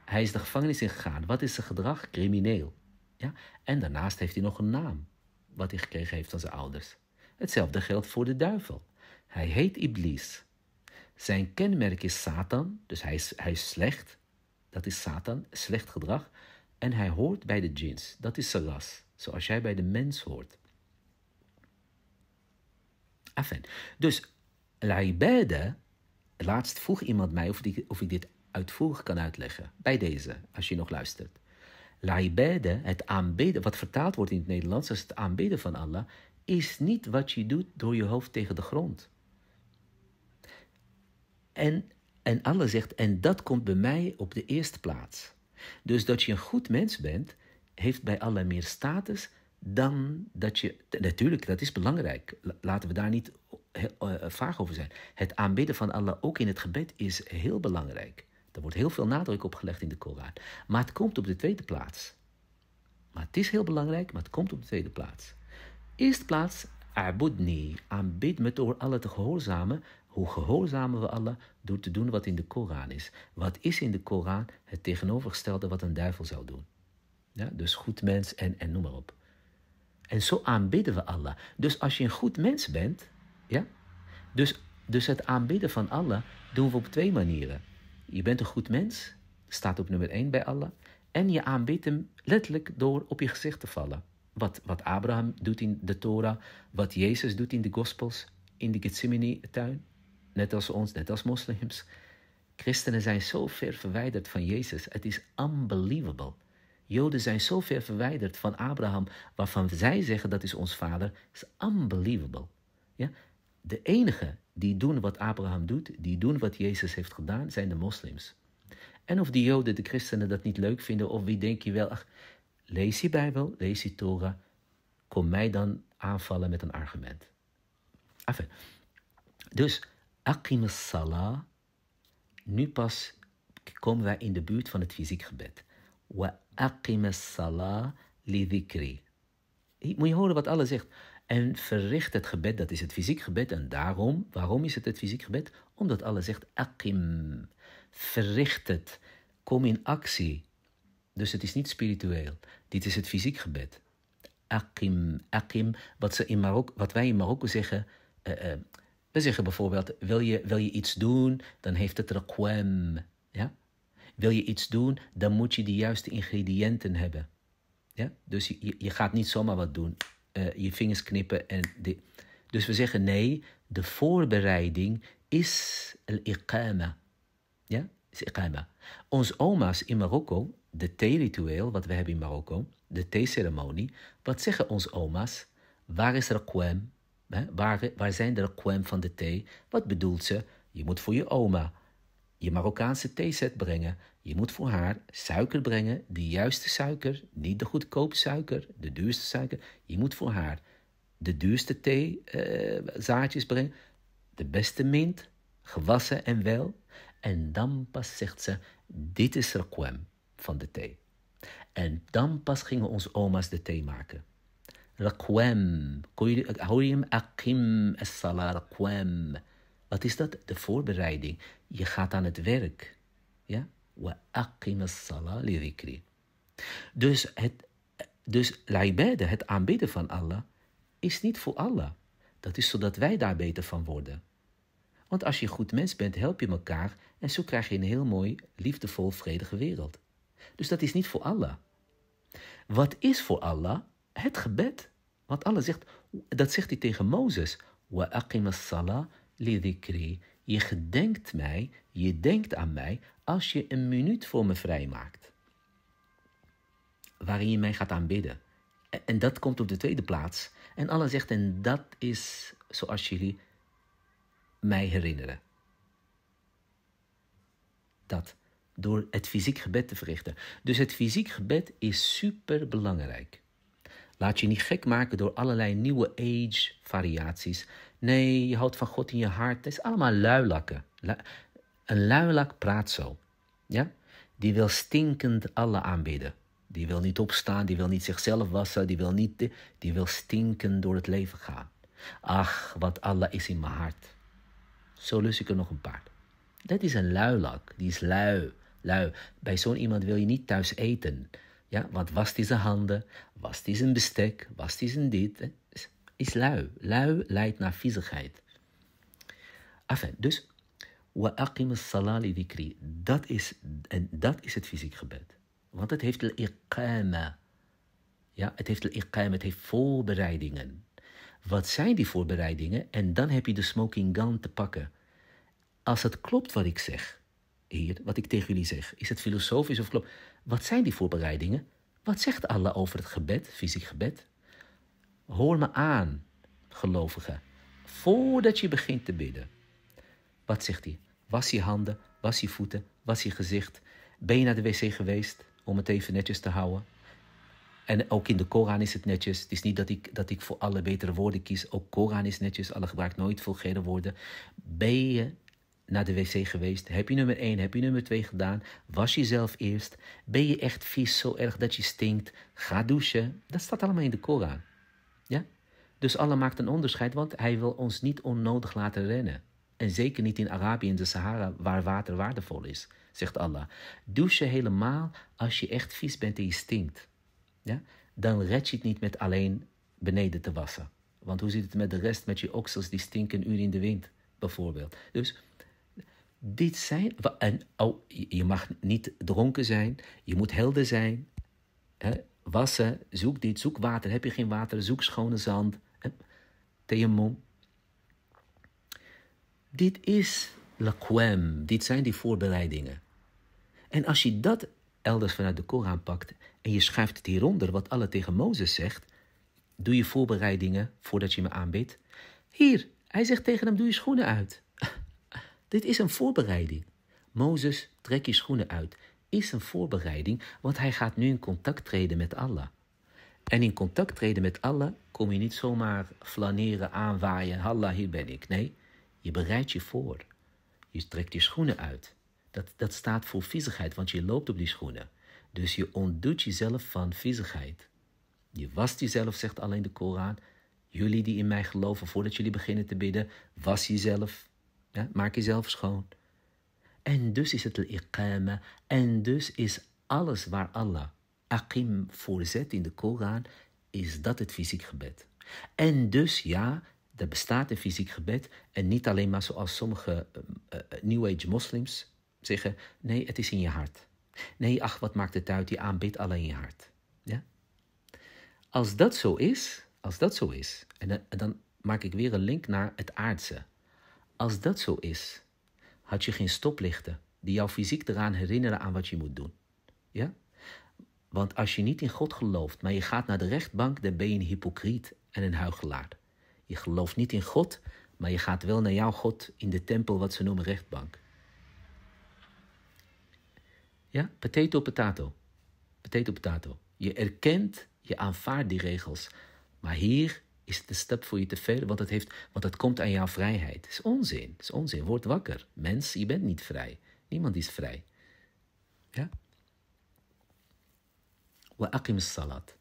Hij is de gevangenis ingegaan. Wat is zijn gedrag? Crimineel. Ja? En daarnaast heeft hij nog een naam, wat hij gekregen heeft van zijn ouders. Hetzelfde geldt voor de duivel. Hij heet Iblis. Zijn kenmerk is Satan, dus hij is, hij is slecht. Dat is Satan, slecht gedrag. En hij hoort bij de jeans. dat is zijn ras, zoals jij bij de mens hoort. Enfin, dus al-ibada. Laatst vroeg iemand mij of, of ik dit uitvoerig kan uitleggen. Bij deze, als je nog luistert. Laibede, het aanbeden, wat vertaald wordt in het Nederlands als het aanbeden van Allah, is niet wat je doet door je hoofd tegen de grond. En, en Allah zegt, en dat komt bij mij op de eerste plaats. Dus dat je een goed mens bent, heeft bij Allah meer status dan dat je. Natuurlijk, dat is belangrijk. Laten we daar niet eh, vaag over zijn. Het aanbidden van Allah ook in het gebed is heel belangrijk. Daar wordt heel veel nadruk op gelegd in de Koran. Maar het komt op de tweede plaats. Maar het is heel belangrijk, maar het komt op de tweede plaats. Eerst plaats, a'budni. Aanbid me door Allah te gehoorzamen. Hoe gehoorzamen we Allah door te doen wat in de Koran is. Wat is in de Koran het tegenovergestelde wat een duivel zou doen? Ja, dus goed mens en, en noem maar op. En zo aanbidden we Allah. Dus als je een goed mens bent, ja? Dus, dus het aanbidden van Allah doen we op twee manieren. Je bent een goed mens, staat op nummer één bij Allah. En je aanbidt hem letterlijk door op je gezicht te vallen. Wat, wat Abraham doet in de Torah, wat Jezus doet in de Gospels, in de Gethsemane-tuin. Net als ons, net als moslims. Christenen zijn zo ver verwijderd van Jezus. Het is unbelievable. Joden zijn zo ver verwijderd van Abraham, waarvan zij zeggen dat is ons vader, is unbelievable. Ja? De enige die doen wat Abraham doet, die doen wat Jezus heeft gedaan, zijn de moslims. En of die Joden, de christenen, dat niet leuk vinden, of wie denk je wel, ach, lees je Bijbel, lees je Torah, kom mij dan aanvallen met een argument. Enfin, dus, akim salah, nu pas komen wij in de buurt van het fysiek gebed. Moet je horen wat Allah zegt. En verricht het gebed, dat is het fysiek gebed. En daarom, waarom is het het fysiek gebed? Omdat Allah zegt, akim, verricht het, kom in actie. Dus het is niet spiritueel, dit is het fysiek gebed. Akim, akim, wat, ze in Marokko, wat wij in Marokko zeggen, eh, eh, we zeggen bijvoorbeeld, wil je, wil je iets doen, dan heeft het requiem. Ja? Wil je iets doen, dan moet je de juiste ingrediënten hebben. Ja? Dus je, gaat niet zomaar wat doen. Eh, je vingers knippen en. De... Dus we zeggen nee, de voorbereiding is al-iqama. Ja, is Ons oma's in Marokko, de theeritueel wat we hebben in Marokko, de theeceremonie, wat zeggen onze oma's? Waar is rakwam? Waar, waar zijn de rakwam van de thee? Wat bedoelt ze? Je moet voor je oma je Marokkaanse theezet brengen. Je moet voor haar suiker brengen, de juiste suiker, niet de goedkoop suiker, de duurste suiker. Je moet voor haar de duurste theezaadjes eh, uh, brengen, de beste mint, gewassen en wel. En dan pas zegt ze, dit is requiem van de thee. En dan pas gingen onze oma's de thee maken. Requiem, hoor je hem? Akim es-salah, requiem. Wat is dat? De voorbereiding. Je gaat aan het werk. Ja? Dus het, dus het aanbidden van Allah, is niet voor Allah. Dat is zodat wij daar beter van worden. Want als je goed mens bent, help je elkaar en zo krijg je een heel mooi, liefdevol, vredige wereld. Dus dat is niet voor Allah. Wat is voor Allah? Het gebed. Want Allah zegt, dat zegt hij tegen Mozes. Wa lidikri. Je gedenkt mij, je denkt aan mij als je een minuut voor me vrijmaakt. Waarin je mij gaat aanbidden. En dat komt op de tweede plaats. En Allah zegt, en dat is zoals jullie mij herinneren. Dat, door het fysiek gebed te verrichten. Dus het fysiek gebed is super belangrijk. Laat je niet gek maken door allerlei nieuwe age variaties Nee, je houdt van God in je hart. Het is allemaal luilakken. Een luilak praat zo. Ja? Die wil stinkend Allah aanbidden. Die wil niet opstaan, die wil niet zichzelf wassen, die wil, niet, die wil stinkend door het leven gaan. Ach, wat Allah is in mijn hart. Zo lus ik er nog een paar. Dat is een luilak, die is lui. lui. Bij zo'n iemand wil je niet thuis eten. Ja, want was die zijn handen, was die zijn bestek, was die zijn dit is lui. Lui leidt naar viezigheid. Enfin, dus, wa'aqim salali dikri. Dat is, en dat is het fysiek gebed. Want het heeft al-iqama. Ja, het heeft al-iqama, het heeft voorbereidingen. Wat zijn die voorbereidingen? En dan heb je de smoking gun te pakken. Als het klopt wat ik zeg, hier, wat ik tegen jullie zeg, is het filosofisch of klopt? Wat zijn die voorbereidingen? Wat zegt Allah over het gebed, fysiek gebed? Hoor me aan, gelovige, voordat je begint te bidden. Wat zegt hij? Was je handen, was je voeten, was je gezicht? Ben je naar de wc geweest om het even netjes te houden? En ook in de Koran is het netjes. Het is niet dat ik, dat ik voor alle betere woorden kies. Ook Koran is netjes. Alle gebruikt nooit vulgaire woorden. Ben je naar de wc geweest? Heb je nummer 1, heb je nummer 2 gedaan? Was jezelf eerst? Ben je echt vies zo erg dat je stinkt? Ga douchen. Dat staat allemaal in de Koran. Dus Allah maakt een onderscheid, want hij wil ons niet onnodig laten rennen. En zeker niet in Arabië, in de Sahara, waar water waardevol is, zegt Allah. Douche helemaal als je echt vies bent en je stinkt. Ja? Dan red je het niet met alleen beneden te wassen. Want hoe zit het met de rest, met je oksels die stinken een uur in de wind, bijvoorbeeld. Dus dit zijn. En, oh, je mag niet dronken zijn, je moet helder zijn. Hè? Wassen, zoek dit, zoek water. Heb je geen water, zoek schone zand. Tayammum. Dit is lakwem, dit zijn die voorbereidingen. En als je dat elders vanuit de Koran pakt en je schuift het hieronder, wat Allah tegen Mozes zegt, doe je voorbereidingen voordat je me aanbidt. Hier, hij zegt tegen hem, doe je schoenen uit. dit is een voorbereiding. Mozes, trek je schoenen uit, is een voorbereiding, want hij gaat nu in contact treden met Allah en in contact treden met Allah kom je niet zomaar flaneren, aanwaaien, Allah, hier ben ik. Nee, je bereidt je voor. Je trekt je schoenen uit. Dat, dat staat voor viezigheid, want je loopt op die schoenen. Dus je ontdoet jezelf van viezigheid. Je wast jezelf, zegt alleen de Koran. Jullie die in mij geloven, voordat jullie beginnen te bidden, was jezelf. maak jezelf schoon. En dus is het al-iqama. En dus is alles waar Allah akim voorzet in de Koran, is dat het fysiek gebed. En dus ja, er bestaat een fysiek gebed. En niet alleen maar zoals sommige eh, eh, New Age moslims zeggen: nee, het is in je hart. Nee, ach, wat maakt het uit? Je aanbidt alleen je hart. Ja? Als dat zo is, als dat zo is, en dan, eh, dan maak ik weer een link naar het aardse. Als dat zo is, had je geen stoplichten die jou fysiek eraan herinneren aan wat je moet doen. Ja? Want als je niet in God gelooft, maar je gaat naar de rechtbank, dan ben je een hypocriet en een huigelaar. Je gelooft niet in God, maar je gaat wel naar jouw God in de tempel, wat ze noemen rechtbank. Ja, potato, potato. Potato, potato. Je erkent, je aanvaardt die regels. Maar hier is de stap voor je te ver, want het, heeft, want het komt aan jouw vrijheid. Het is onzin, het is onzin. Word wakker. Mens, je bent niet vrij. Niemand is vrij. Ja? akim salat.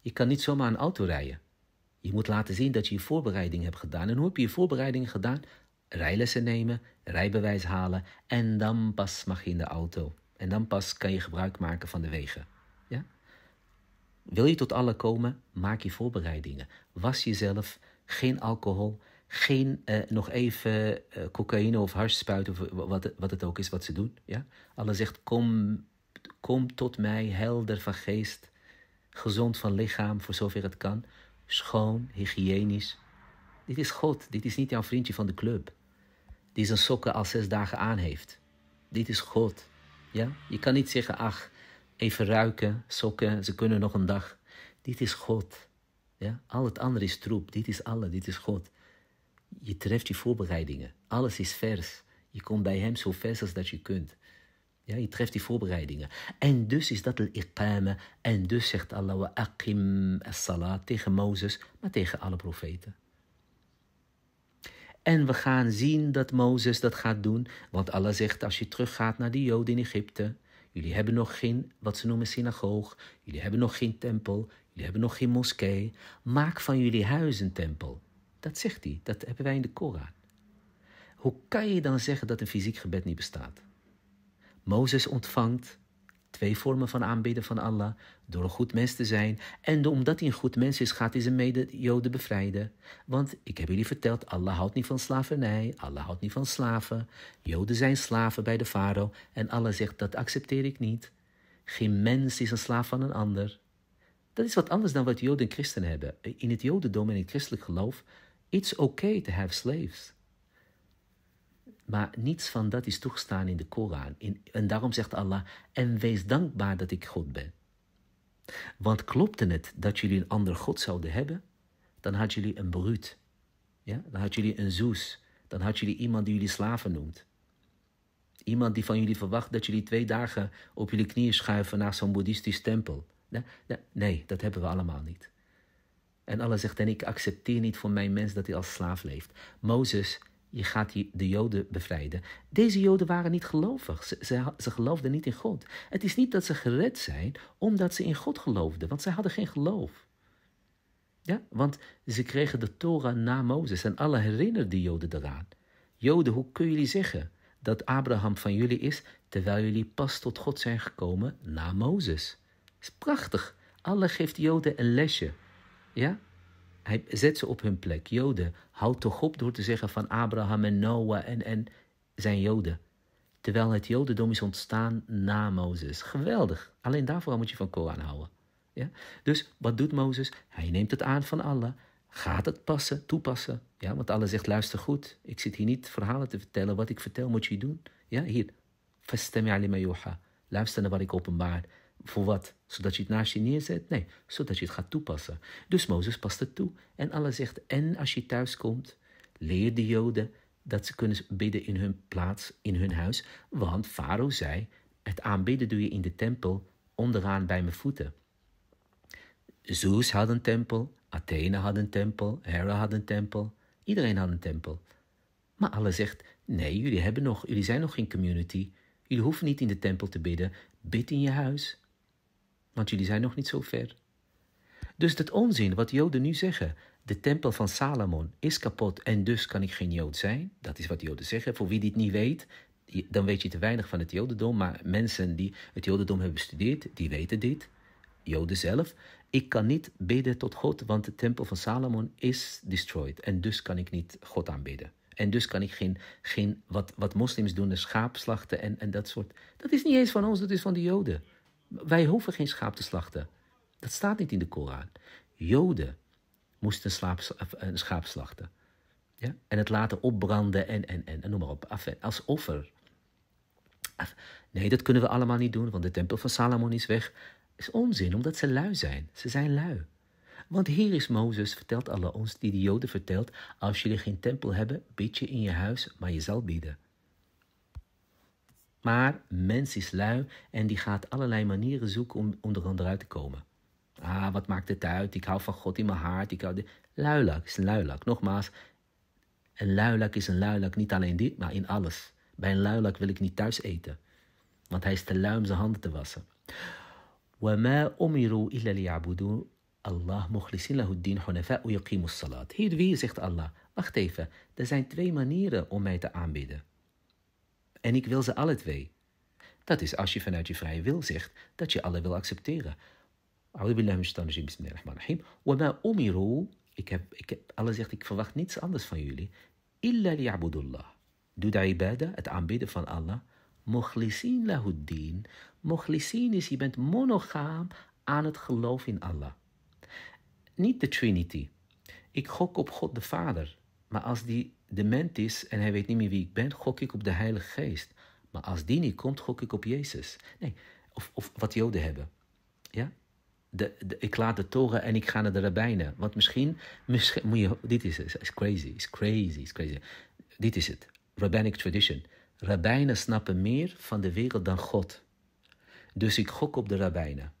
Je kan niet zomaar een auto rijden. Je moet laten zien dat je je voorbereiding hebt gedaan. En hoe heb je je voorbereiding gedaan? Rijlessen nemen, rijbewijs halen en dan pas mag je in de auto. En dan pas kan je gebruik maken van de wegen. Ja? Wil je tot alle komen, maak je voorbereidingen. Was jezelf, geen alcohol, geen eh, nog even eh, cocaïne of hars of wat, wat het ook is wat ze doen. Ja? Allah zegt, kom Kom tot mij, helder van geest, gezond van lichaam, voor zover het kan, schoon, hygiënisch. Dit is God, dit is niet jouw vriendje van de club, die zijn sokken al zes dagen aan heeft. Dit is God. Ja? Je kan niet zeggen, ach, even ruiken, sokken, ze kunnen nog een dag. Dit is God. Ja? Al het andere is troep, dit is alle, dit is God. Je treft je voorbereidingen, alles is vers. Je komt bij Hem zo vers als dat je kunt. Ja, je treft die voorbereidingen. En dus is dat de iqama. En dus zegt Allah wa aqim as-salat tegen Mozes, maar tegen alle profeten. En we gaan zien dat Mozes dat gaat doen, want Allah zegt als je teruggaat naar de Joden in Egypte, jullie hebben nog geen wat ze noemen synagoog, jullie hebben nog geen tempel, jullie hebben nog geen moskee, maak van jullie huis een tempel. Dat zegt hij, dat hebben wij in de Koran. Hoe kan je dan zeggen dat een fysiek gebed niet bestaat? Mozes ontvangt twee vormen van aanbidden van Allah, door een goed mens te zijn. En omdat hij een goed mens is, gaat hij zijn mede-Joden bevrijden. Want ik heb jullie verteld, Allah houdt niet van slavernij, Allah houdt niet van slaven. Joden zijn slaven bij de farao en Allah zegt, dat accepteer ik niet. Geen mens is een slaaf van een ander. Dat is wat anders dan wat Joden en Christen hebben. In het Jodendom en in het christelijk geloof, it's okay to have slaves. Maar niets van dat is toegestaan in de Koran. en daarom zegt Allah: En wees dankbaar dat ik God ben. Want klopte het dat jullie een ander God zouden hebben, dan had jullie een Berut. Ja? Dan had jullie een zoes. Dan had jullie iemand die jullie slaven noemt. Iemand die van jullie verwacht dat jullie twee dagen op jullie knieën schuiven naar zo'n boeddhistisch tempel. Nee, nee, dat hebben we allemaal niet. En Allah zegt, en ik accepteer niet voor mijn mens dat hij als slaaf leeft. Mozes je gaat de Joden bevrijden. Deze Joden waren niet gelovig. Ze, ze, geloofden niet in God. Het is niet dat ze gered zijn omdat ze in God geloofden, want ze hadden geen geloof. Ja, want ze kregen de Torah na Mozes en alle herinnerden Joden eraan. Joden, hoe kun jullie zeggen dat Abraham van jullie is, terwijl jullie pas tot God zijn gekomen na Mozes? Dat is prachtig. Allah geeft Joden een lesje. Ja? Hij zet ze op hun plek. Joden, houd toch op door te zeggen van Abraham en Noah en, en zijn Joden. Terwijl het Jodendom is ontstaan na Mozes. Geweldig. Alleen daarvoor moet je van Koran houden. Ja? Dus wat doet Mozes? Hij neemt het aan van Allah. Gaat het passen, toepassen? Ja, want Allah zegt, luister goed. Ik zit hier niet verhalen te vertellen. Wat ik vertel moet je doen. Ja, hier. Fastami Luister naar wat ik openbaar. Voor wat? Zodat je het naast je neerzet? Nee, zodat je het gaat toepassen. Dus Mozes past het toe. En Allah zegt, en als je thuis komt, leer de Joden dat ze kunnen bidden in hun plaats, in hun huis. Want Farao zei, het aanbidden doe je in de tempel, onderaan bij mijn voeten. Zeus had een tempel, Athene had een tempel, Hera had een tempel, iedereen had een tempel. Maar Allah zegt, nee, jullie, hebben nog, jullie zijn nog geen community. Jullie hoeven niet in de tempel te bidden. Bid in je huis want jullie zijn nog niet zo ver. Dus dat onzin wat Joden nu zeggen, de tempel van Salomon is kapot en dus kan ik geen Jood zijn, dat is wat Joden zeggen. Voor wie dit niet weet, dan weet je te weinig van het Jodendom, maar mensen die het Jodendom hebben bestudeerd, die weten dit. Joden zelf, ik kan niet bidden tot God, want de tempel van Salomon is destroyed. En dus kan ik niet God aanbidden. En dus kan ik geen, geen wat, wat moslims doen, de schaap slachten en, en dat soort. Dat is niet eens van ons, dat is van de Joden. Wij hoeven geen schaap te slachten. Dat staat niet in de Koran. Joden moesten een schaap slachten. Ja? En het laten opbranden en, en, en, noem maar op. als offer. nee, dat kunnen we allemaal niet doen, want de tempel van Salomon is weg. is onzin, omdat ze lui zijn. Ze zijn lui. Want hier is Mozes, vertelt Allah ons, die de Joden vertelt: Als jullie geen tempel hebben, bid je in je huis, maar je zal bieden. Maar mens is lui en die gaat allerlei manieren zoeken om, om eruit te komen. Ah, wat maakt het uit? Ik hou van God in mijn hart. Ik hou Luilak is een luilak. Nogmaals, een luilak is een luilak. Niet alleen dit, maar in alles. Bij een luilak wil ik niet thuis eten. Want hij is te lui om zijn handen te wassen. Hier wie zegt Allah, wacht even, er zijn twee manieren om mij te aanbidden. En ik wil ze alle twee. Dat is als je vanuit je vrije wil zegt dat je alle wil accepteren. Wama umiru, ik heb, ik heb, Allah zegt, ik verwacht niets anders van jullie. Illa liya'budullah. Doe daar ibadah, het aanbidden van Allah. lahud din. Mochlisin is, je bent monogaam aan het geloof in Allah. Niet de Trinity. Ik gok op God de Vader. Maar als die dement is en hij weet niet meer wie ik ben, gok ik op de Heilige Geest. Maar als die niet komt, gok ik op Jezus. Nee, of, of wat Joden hebben. Ja? De, de, ik laat de toren en ik ga naar de rabbijnen. Want misschien, misschien moet je, dit is, is crazy, is crazy, is crazy. Dit is het, rabbinic tradition. Rabbijnen snappen meer van de wereld dan God. Dus ik gok op de rabbijnen.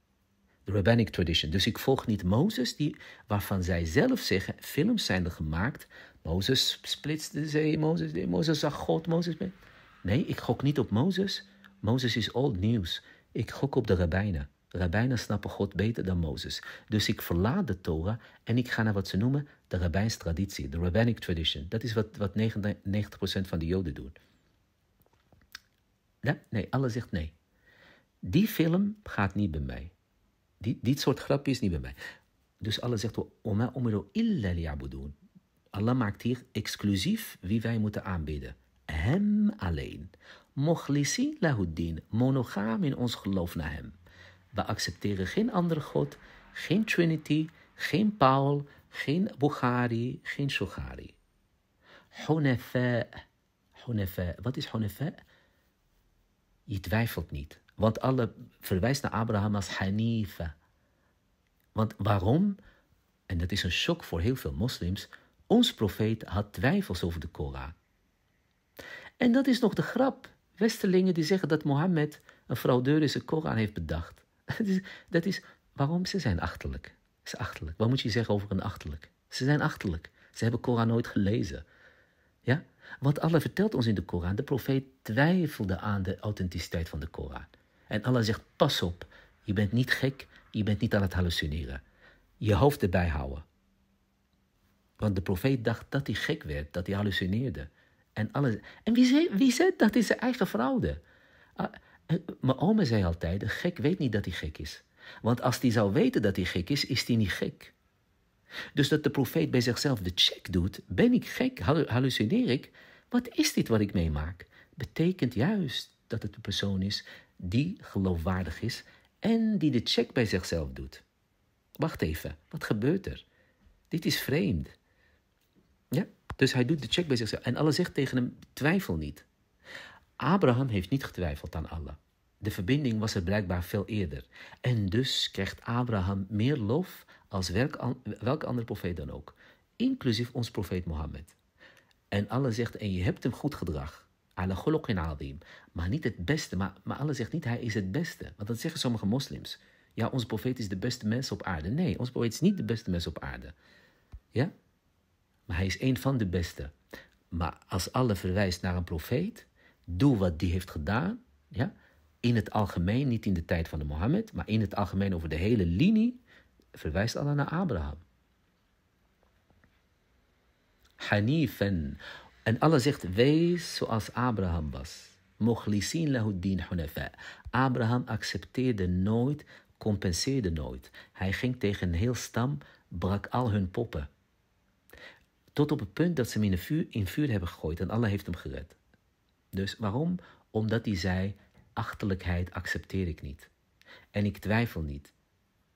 De rabbinic tradition. Dus ik volg niet Mozes, die, waarvan zij zelf zeggen, films zijn er gemaakt Mozes splitste zee, Mozes Mozes zag God, Mozes... Nee, ik gok niet op Mozes. Mozes is old nieuws. Ik gok op de rabbijnen. Rabbijnen snappen God beter dan Mozes. Dus ik verlaat de Torah en ik ga naar wat ze noemen de rabbijnstraditie, de rabbinic tradition. Dat is wat, wat 90% van de Joden doen. Nee, alle zegt nee. Die film gaat niet bij mij. Die, dit soort grapje is niet bij mij. Dus alle zegt, oma omedo illa doen. Allah maakt hier exclusief wie wij moeten aanbidden. Hem alleen. lahud din, monogaam in ons geloof naar hem. We accepteren geen andere God, geen Trinity, geen Paul, geen Bukhari, geen Shokhari. Hunefa. Hunefa. Wat is Hunefa? Je twijfelt niet. Want Allah verwijst naar Abraham als Hanifa. Want waarom? En dat is een shock voor heel veel moslims. Ons profeet had twijfels over de Koran. En dat is nog de grap. Westerlingen die zeggen dat Mohammed een de Koran heeft bedacht. Dat is, dat is waarom ze zijn achterlijk. Ze achterlijk. Wat moet je zeggen over een achterlijk? Ze zijn achterlijk. Ze hebben Koran nooit gelezen. Ja? Want Allah vertelt ons in de Koran, de profeet twijfelde aan de authenticiteit van de Koran. En Allah zegt, pas op, je bent niet gek, je bent niet aan het hallucineren. Je hoofd erbij houden. Want de profeet dacht dat hij gek werd, dat hij hallucineerde. En, alles. en wie, zei, wie zei dat is zijn eigen fraude? Ah, eh, mijn oma zei altijd, een gek weet niet dat hij gek is. Want als hij zou weten dat hij gek is, is hij niet gek. Dus dat de profeet bij zichzelf de check doet, ben ik gek, hallucineer ik? Wat is dit wat ik meemaak? Betekent juist dat het een persoon is die geloofwaardig is en die de check bij zichzelf doet. Wacht even, wat gebeurt er? Dit is vreemd. Dus hij doet de check bij zichzelf. En Allah zegt tegen hem: twijfel niet. Abraham heeft niet getwijfeld aan Allah. De verbinding was er blijkbaar veel eerder. En dus krijgt Abraham meer lof als welk, andere profeet dan ook, inclusief ons profeet Mohammed. En Allah zegt: en je hebt hem goed gedrag. Maar niet het beste. Maar, maar Allah zegt niet: hij is het beste. Want dat zeggen sommige moslims. Ja, onze profeet is de beste mens op aarde. Nee, onze profeet is niet de beste mens op aarde. Ja? maar hij is een van de beste. Maar als Allah verwijst naar een profeet, doe wat die heeft gedaan, ja, in het algemeen, niet in de tijd van de Mohammed, maar in het algemeen over de hele linie, verwijst Allah naar Abraham. Hanifen. En Allah zegt, wees zoals Abraham was. lahud din hunafa. Abraham accepteerde nooit, compenseerde nooit. Hij ging tegen een heel stam, brak al hun poppen. Tot op het punt dat ze hem in, vuur, in vuur hebben gegooid en Allah heeft hem gered. Dus waarom? Omdat hij zei: achterlijkheid accepteer ik niet. En ik twijfel niet.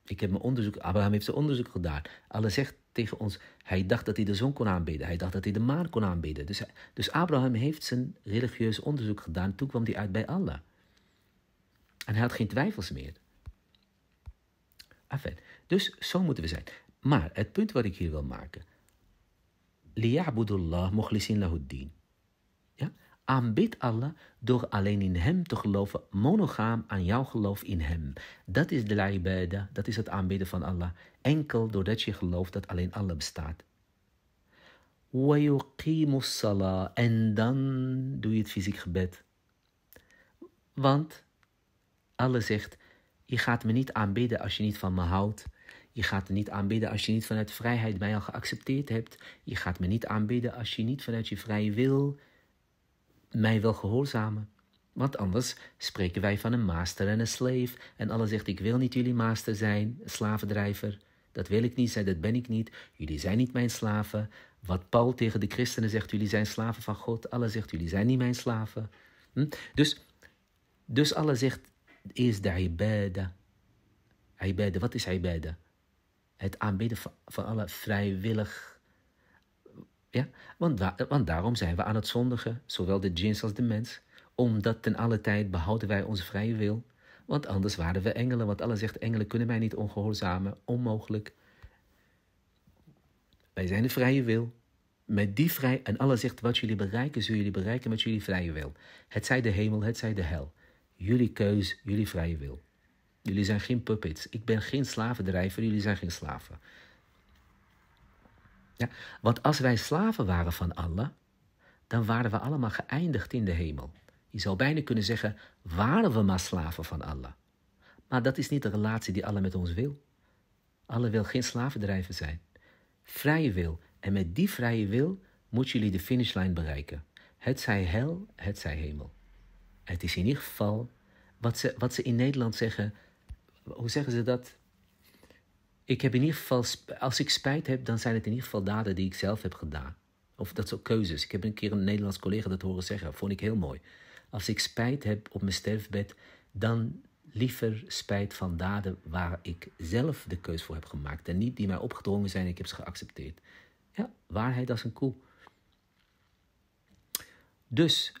Ik heb mijn onderzoek, Abraham heeft zijn onderzoek gedaan. Allah zegt tegen ons, hij dacht dat hij de zon kon aanbidden. Hij dacht dat hij de maan kon aanbidden. Dus, dus Abraham heeft zijn religieus onderzoek gedaan. Toen kwam hij uit bij Allah. En hij had geen twijfels meer. Enfin, dus zo moeten we zijn. Maar het punt wat ik hier wil maken, liya'budullah mukhlisin lahuddin. Ja? Aanbid Allah door alleen in Hem te geloven, monogaam aan jouw geloof in Hem. Dat is de ibada, dat is het aanbidden van Allah. Enkel doordat je gelooft dat alleen Allah bestaat. en dan doe je het fysiek gebed. Want Allah zegt, je gaat me niet aanbidden als je niet van me houdt je gaat me niet aanbidden als je niet vanuit vrijheid mij al geaccepteerd hebt. Je gaat me niet aanbidden als je niet vanuit je vrije wil mij wil gehoorzamen. Want anders spreken wij van een master en een slave. En Allah zegt: Ik wil niet jullie master zijn, slavendrijver. Dat wil ik niet zijn, dat ben ik niet. Jullie zijn niet mijn slaven. Wat Paul tegen de christenen zegt: Jullie zijn slaven van God. Allah zegt: Jullie zijn niet mijn slaven. Hm? Dus, dus Allah zegt: Is de ibadah. Ibadah, wat is ibadah? Het aanbidden van alle vrijwillig. Ja? Want, want daarom zijn we aan het zondigen, zowel de jeans als de mens. Omdat ten alle tijd behouden wij onze vrije wil. Want anders waren we engelen, want Allah zegt: engelen kunnen mij niet ongehoorzamen, onmogelijk. Wij zijn de vrije wil. Met die vrij, en Allah zegt: wat jullie bereiken, zullen jullie bereiken met jullie vrije wil. Het zij de hemel, het zij de hel. Jullie keus, jullie vrije wil. Jullie zijn geen puppets. Ik ben geen slavendrijver, jullie zijn geen slaven. Ja, want als wij slaven waren van Allah, dan waren we allemaal geëindigd in de hemel. Je zou bijna kunnen zeggen, waren we maar slaven van Allah. Maar dat is niet de relatie die Allah met ons wil. Allah wil geen slavendrijver zijn. Vrije wil. En met die vrije wil moeten jullie de finishlijn bereiken. Het zij hel, het zij hemel. Het is in ieder geval wat ze, wat ze in Nederland zeggen, hoe zeggen ze dat? Ik heb in ieder geval, als ik spijt heb, dan zijn het in ieder geval daden die ik zelf heb gedaan. Of dat soort keuzes. Ik heb een keer een Nederlands collega dat horen zeggen, vond ik heel mooi. Als ik spijt heb op mijn sterfbed, dan liever spijt van daden waar ik zelf de keus voor heb gemaakt. En niet die mij opgedrongen zijn, ik heb ze geaccepteerd. Ja, waarheid als een koe. Dus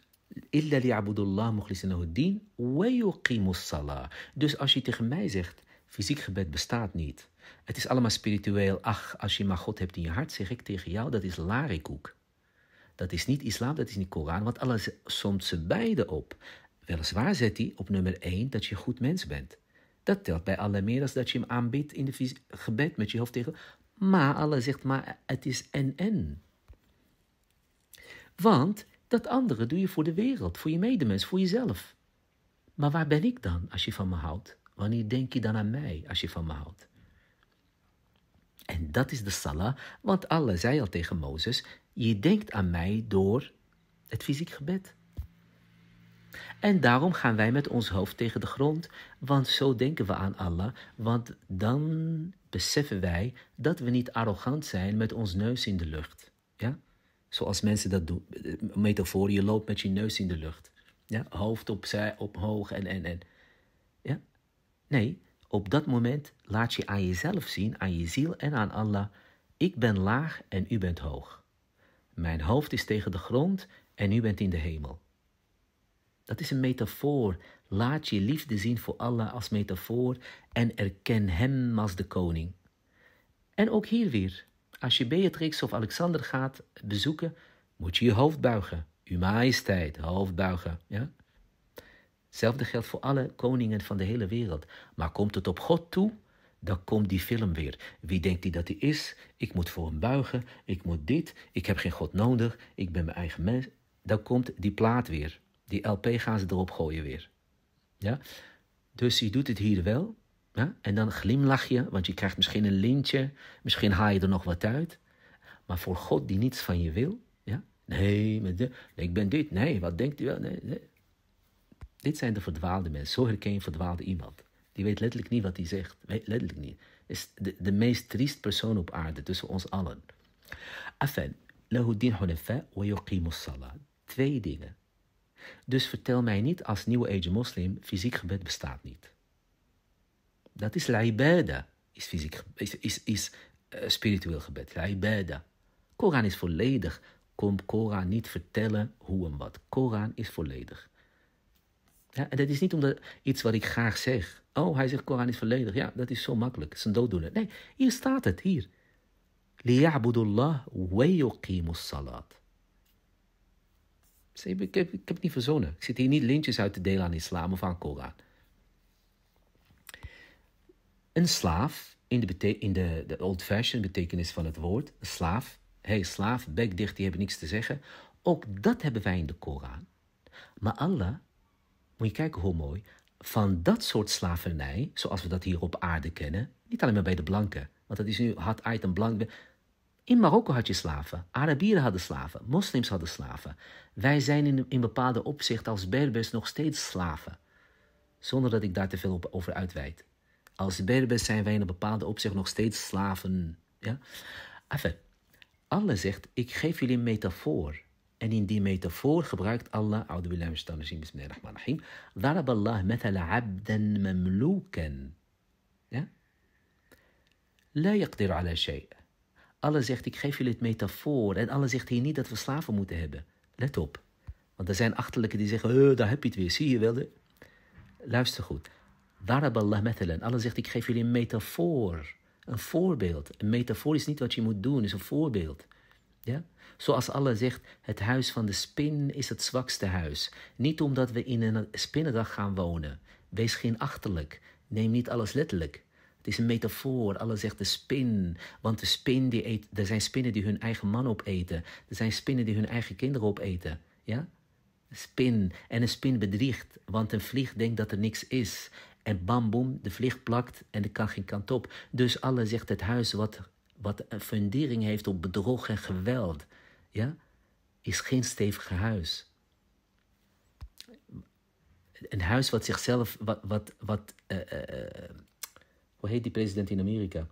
Illa Abdullah, mukhlisinahuddin wa Dus als je tegen mij zegt, fysiek gebed bestaat niet. Het is allemaal spiritueel. Ach, als je maar God hebt in je hart, zeg ik tegen jou, dat is larikoek. Dat is niet islam, dat is niet Koran, want Allah somt ze beide op. Weliswaar zet hij op nummer 1 dat je een goed mens bent. Dat telt bij Allah meer dan dat je hem aanbidt in de gebed met je hoofd tegen. Maar Allah zegt, maar het is en en. Want dat andere doe je voor de wereld, voor je medemens, voor jezelf. Maar waar ben ik dan als je van me houdt? Wanneer denk je dan aan mij als je van me houdt? En dat is de salah, want Allah zei al tegen Mozes: Je denkt aan mij door het fysiek gebed. En daarom gaan wij met ons hoofd tegen de grond, want zo denken we aan Allah, want dan beseffen wij dat we niet arrogant zijn met ons neus in de lucht. Zoals mensen dat doen. Eh, metafoor, je loopt met je neus in de lucht. Ja? Hoofd opzij, omhoog en, en, en. Ja? Nee, op dat moment laat je aan jezelf zien, aan je ziel en aan Allah... Ik ben laag en u bent hoog. Mijn hoofd is tegen de grond en u bent in de hemel. Dat is een metafoor. Laat je liefde zien voor Allah als metafoor en erken Hem als de koning. En ook hier weer. Als je Beatrix of Alexander gaat bezoeken, moet je je hoofd buigen. Uw majesteit, hoofd buigen. Ja? Hetzelfde geldt voor alle koningen van de hele wereld. Maar komt het op God toe, dan komt die film weer. Wie denkt hij dat hij is? Ik moet voor hem buigen, ik moet dit, ik heb geen God nodig, ik ben mijn eigen mens. Dan komt die plaat weer. Die LP gaan ze erop gooien weer. Ja? Dus je doet het hier wel, ja? En dan glimlach je, want je krijgt misschien een lintje, misschien haal je er nog wat uit. Maar voor God die niets van je wil, ja? nee, de, ik ben dit, nee, wat denkt u wel? Nee, Dit zijn de verdwaalde mensen. Zo herken verdwaalde iemand. Die weet letterlijk niet wat hij zegt. Weet letterlijk niet. Is de, de meest triest persoon op aarde tussen ons allen. Afen, lahuddin wa Twee dingen. Dus vertel mij niet als nieuwe age moslim, fysiek gebed bestaat niet. Dat is laibeda, is, fysiek, is, is, eh, spiritueel gebed. Laibada. Koran is volledig. Kom Koran niet vertellen hoe en wat. Koran is volledig. Ja, en dat is niet omdat iets wat ik graag zeg. Oh, hij zegt Koran is volledig. Ja, dat is zo makkelijk. Het is een dooddoener. Nee, hier staat het. Hier. Liya'budullah wa yuqimus salat. Ik heb, ik heb het niet verzonnen. Ik zit hier niet lintjes uit te delen aan islam of aan Koran. Een slaaf, in de, in de, de old-fashioned betekenis van het woord, een slaaf, hey, slaaf, bek dicht, die hebben niks te zeggen. Ook dat hebben wij in de Koran. Maar Allah, moet je kijken hoe mooi, van dat soort slavernij, zoals we dat hier op aarde kennen, niet alleen maar bij de blanken, want dat is nu hard item en blank. In Marokko had je slaven, Arabieren hadden slaven, moslims hadden slaven. Wij zijn in, in bepaalde opzichten als Berbers nog steeds slaven, zonder dat ik daar te veel op, over uitweid. Als Berbers zijn wij in een bepaalde opzicht nog steeds slaven. Ja? Enfin, Allah zegt, ik geef jullie een metafoor. En in die metafoor gebruikt Allah, oude billah bismillah rajim, rahim, Darab Allah methala abdan mamluken. Ja? La yaqdir ala shay. Allah zegt, ik geef jullie het metafoor. En Allah zegt hier niet dat we slaven moeten hebben. Let op. Want er zijn achterlijken die zeggen, daar heb je het weer. Zie je wel? Luister goed. Allah methelen. Allah zegt, ik geef jullie een metafoor. Een voorbeeld. Een metafoor is niet wat je moet doen, is een voorbeeld. Ja? Zoals Allah zegt, het huis van de spin is het zwakste huis. Niet omdat we in een spinnendag gaan wonen. Wees geen achterlijk. Neem niet alles letterlijk. Het is een metafoor. Allah zegt de spin. Want de spin die eet, er zijn spinnen die hun eigen man opeten. Er zijn spinnen die hun eigen kinderen opeten. Ja? Spin. En een spin bedriegt, want een vlieg denkt dat er niks is. En bam, de vlieg plakt en er kan geen kant op. Dus alle zegt het huis wat, wat een fundering heeft op bedrog en geweld, ja, is geen stevig huis. Een huis wat zichzelf, wat, wat, wat eh, eh, eh, hoe heet die president in Amerika?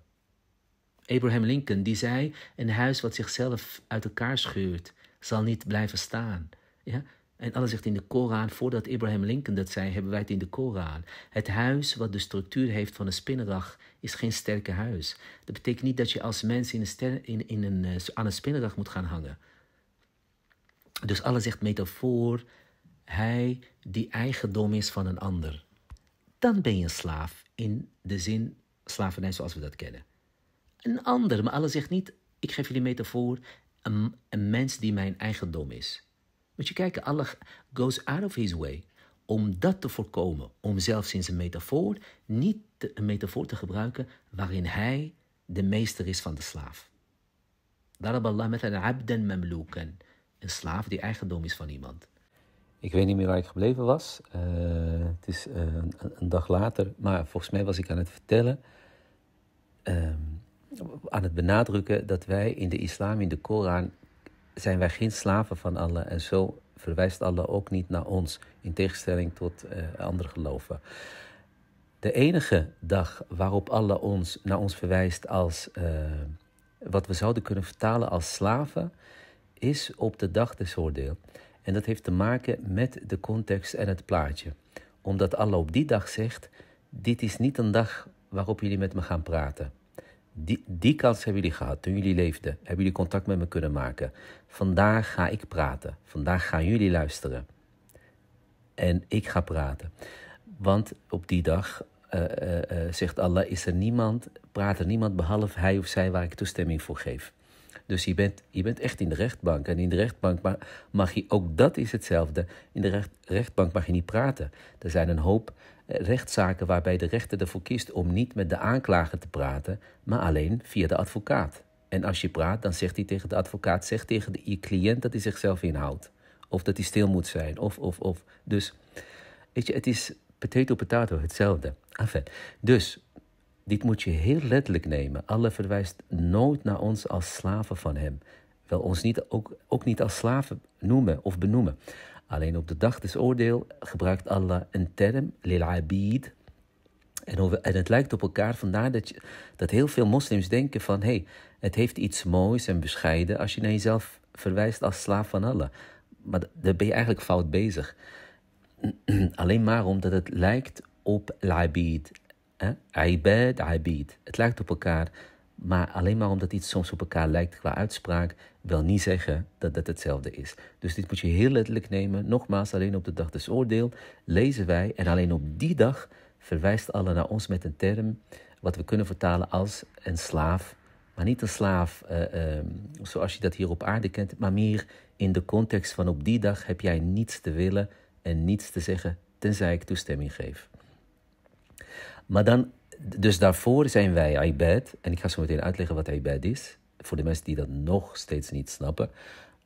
Abraham Lincoln, die zei: Een huis wat zichzelf uit elkaar scheurt, zal niet blijven staan. Ja? En alles zegt in de Koran, voordat Abraham Lincoln dat zei, hebben wij het in de Koran. Het huis wat de structuur heeft van een spinnendag is geen sterke huis. Dat betekent niet dat je als mens in een in, eh, aan een spinnendag moet gaan hangen. Dus alles zegt metafoor, hij die eigendom is van een ander. Dan ben je een slaaf in de zin slavernij zoals we dat kennen. Een ander, maar alles zegt niet, ik geef jullie metafoor, een, een mens die mijn eigendom is. Moet je kijken, Allah goes out of his way om dat te voorkomen. Om zelfs in zijn metafoor niet een metafoor te gebruiken waarin hij de meester is van de slaaf. Daarom Allah met een abden mamluken. Een slaaf die eigendom is van iemand. Ik weet niet meer waar ik gebleven was. Eh, het is eh, een, dag later, maar volgens mij was ik aan het vertellen, ehm, aan het benadrukken dat wij in de islam, in de Koran, zijn wij geen slaven van Allah en zo verwijst Allah ook niet naar ons, in tegenstelling tot eh, andere geloven. De enige dag waarop Allah ons, naar ons verwijst als eh, wat we zouden kunnen vertalen als slaven, is op de dag des oordeel. En dat heeft te maken met de context en het plaatje. Omdat Allah op die dag zegt: Dit is niet een dag waarop jullie met me gaan praten. Die, die kans hebben jullie gehad toen jullie leefden. Hebben jullie contact met me kunnen maken. Vandaag ga ik praten. Vandaag gaan jullie luisteren. En ik ga praten. Want op die dag eh, eh, eh, zegt Allah, is er niemand, praat er niemand behalve hij of zij waar ik toestemming voor geef. Dus je bent, je bent echt in de rechtbank. En in de rechtbank mag, je, ook dat is hetzelfde, in de recht, rechtbank mag je niet praten. Er zijn een hoop rechtszaken waarbij de rechter ervoor kiest om niet met de aanklager te praten, maar alleen via de advocaat. En als je praat, dan zegt hij tegen de advocaat, zegt tegen de, je cliënt dat hij zichzelf inhoudt. Of dat hij stil moet zijn, of, of, of. Dus, weet je, het is potato potato, hetzelfde. Enfin, dus, dit moet je heel letterlijk nemen. Alle verwijst nooit naar ons als slaven van hem. Wel ons niet, ook, ook niet als slaven noemen of benoemen. Alleen op de dag des oordeel gebruikt Allah een term, lil-abid. En, het lijkt op elkaar, vandaar dat, dat heel veel moslims denken van... hé, hey, het heeft iets moois en bescheiden als je naar jezelf verwijst als slaaf van Allah. Maar daar ben je eigenlijk fout bezig. Alleen maar omdat het lijkt op l'abid. Ibad, abid. Het lijkt op elkaar. Maar alleen maar omdat iets soms op elkaar lijkt qua uitspraak, wil niet zeggen dat dat hetzelfde is. Dus dit moet je heel letterlijk nemen. Nogmaals, alleen op de dag des oordeel lezen wij en alleen op die dag verwijst Allah naar ons met een term wat we kunnen vertalen als een slaaf. Maar niet een slaaf eh, ehm, zoals je dat hier op aarde kent, maar meer in de context van op die dag heb jij niets te willen en niets te zeggen, tenzij ik toestemming geef. Maar dan dus daarvoor zijn wij iBad. En ik ga zo meteen uitleggen wat iBad is. Voor de mensen die dat nog steeds niet snappen.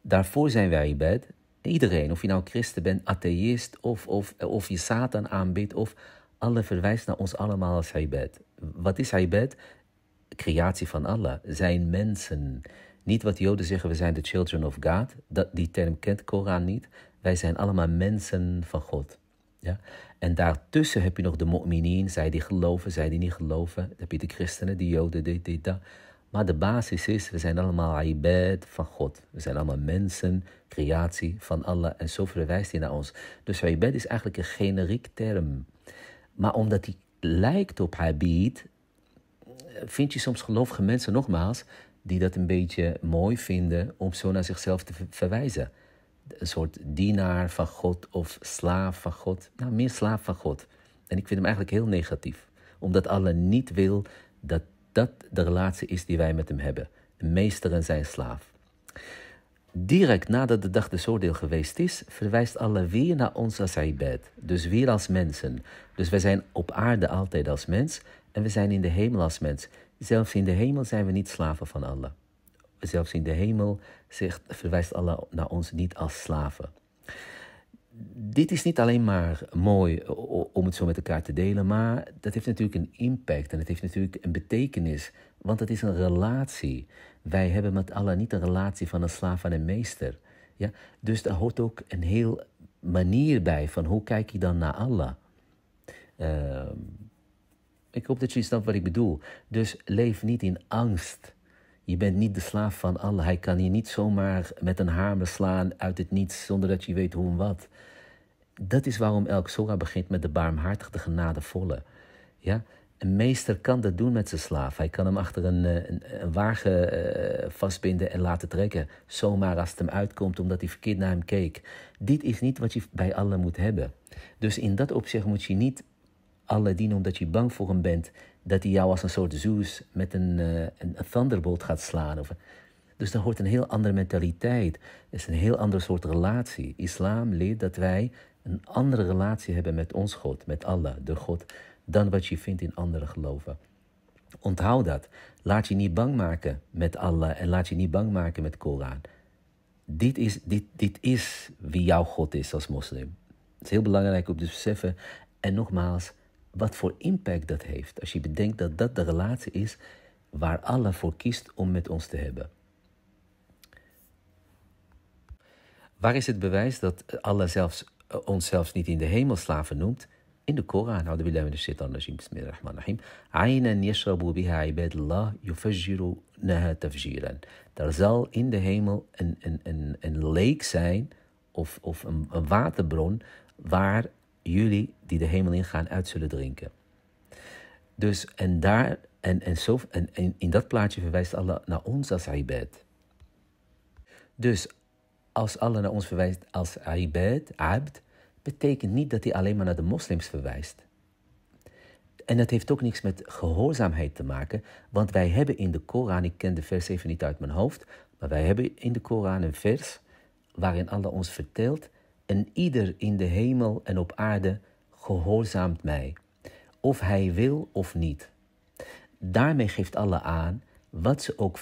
Daarvoor zijn wij iBad. Iedereen, of je nou christen bent, atheïst of, of, of je Satan aanbidt. Of alle verwijst naar ons allemaal als iBad. Wat is iBad? Creatie van Allah. Zijn mensen. Niet wat Joden zeggen, we zijn de children of God. Dat, die term kent Koran niet. Wij zijn allemaal mensen van God. Ja? En daartussen heb je nog de mu'minin, zij die geloven, zij die niet geloven. Dan heb je de christenen, de joden, dit, dit, dat. Maar de basis is, we zijn allemaal ibad van God. We zijn allemaal mensen, creatie van Allah. En zo verwijst hij naar ons. Dus ibad is eigenlijk een generiek term. Maar omdat hij lijkt op habit, vind je soms gelovige mensen nogmaals... die dat een beetje mooi vinden om zo naar zichzelf te verwijzen een soort dienaar van God of slaaf van God. Nou, meer slaaf van God. En ik vind hem eigenlijk heel negatief. Omdat Allah niet wil dat dat de relatie is die wij met hem hebben. Een meester en zijn slaaf. Direct nadat de dag des oordeel geweest is, verwijst Allah weer naar ons als ibad. Dus weer als mensen. Dus wij zijn op aarde altijd als mens en we zijn in de hemel als mens. Zelfs in de hemel zijn we niet slaven van Allah. Zelfs in de hemel zegt, verwijst Allah naar ons niet als slaven. Dit is niet alleen maar mooi om het zo met elkaar te delen, maar dat heeft natuurlijk een impact en het heeft natuurlijk een betekenis, want het is een relatie. Wij hebben met Allah niet een relatie van een slaaf en een meester. Ja? Dus daar hoort ook een heel manier bij van hoe kijk je dan naar Allah. Ehm, ik hoop dat je snapt wat ik bedoel. Dus leef niet in angst je bent niet de slaaf van Allah. Hij kan je niet zomaar met een hamer slaan uit het niets zonder dat je weet hoe en wat. Dat is waarom elk sora begint met de barmhartige genadevolle. Ja? Een meester kan dat doen met zijn slaaf. Hij kan hem achter een, eh, wagen eh, vastbinden en laten trekken. Zomaar als het hem uitkomt omdat hij verkeerd naar hem keek. Dit is niet wat je bij Allah moet hebben. Dus in dat opzicht moet je niet Allah dienen omdat je bang voor hem bent dat hij jou als een soort Zeus met een, eh, een, een, thunderbolt gaat slaan. dus dan hoort een heel andere mentaliteit. Het is een heel ander soort relatie. Islam leert dat wij een andere relatie hebben met ons God, met Allah, de God, dan wat je vindt in andere geloven. Onthoud dat. Laat je niet bang maken met Allah en laat je niet bang maken met Koran. Dit is, dit, dit is wie jouw God is als moslim. Het is heel belangrijk om te beseffen. En nogmaals, wat voor impact dat heeft. Als je bedenkt dat dat de relatie is waar Allah voor kiest om met ons te hebben. Waar is het bewijs dat Allah zelfs, eh, ons zelfs niet in de hemel slaven noemt? In de Koran, houden we de Sittan rajim, bismillahirrahmanirrahim. Aynan yashrabu biha yufajjiru naha tafjiran. Er zal in de hemel een, een, een, een leek zijn of, of een waterbron waar jullie die de hemel ingaan uit zullen drinken. Dus en daar, en, en, zo, en, in dat plaatje verwijst Allah naar ons als ibad. Dus als Allah naar ons verwijst als ibad, abd, betekent niet dat hij alleen maar naar de moslims verwijst. En dat heeft ook niks met gehoorzaamheid te maken, want wij hebben in de Koran, ik ken de vers even niet uit mijn hoofd, maar wij hebben in de Koran een vers waarin Allah ons vertelt en ieder in de hemel en op aarde gehoorzaamt mij, of hij wil of niet. Daarmee geeft Allah aan wat, ze ook,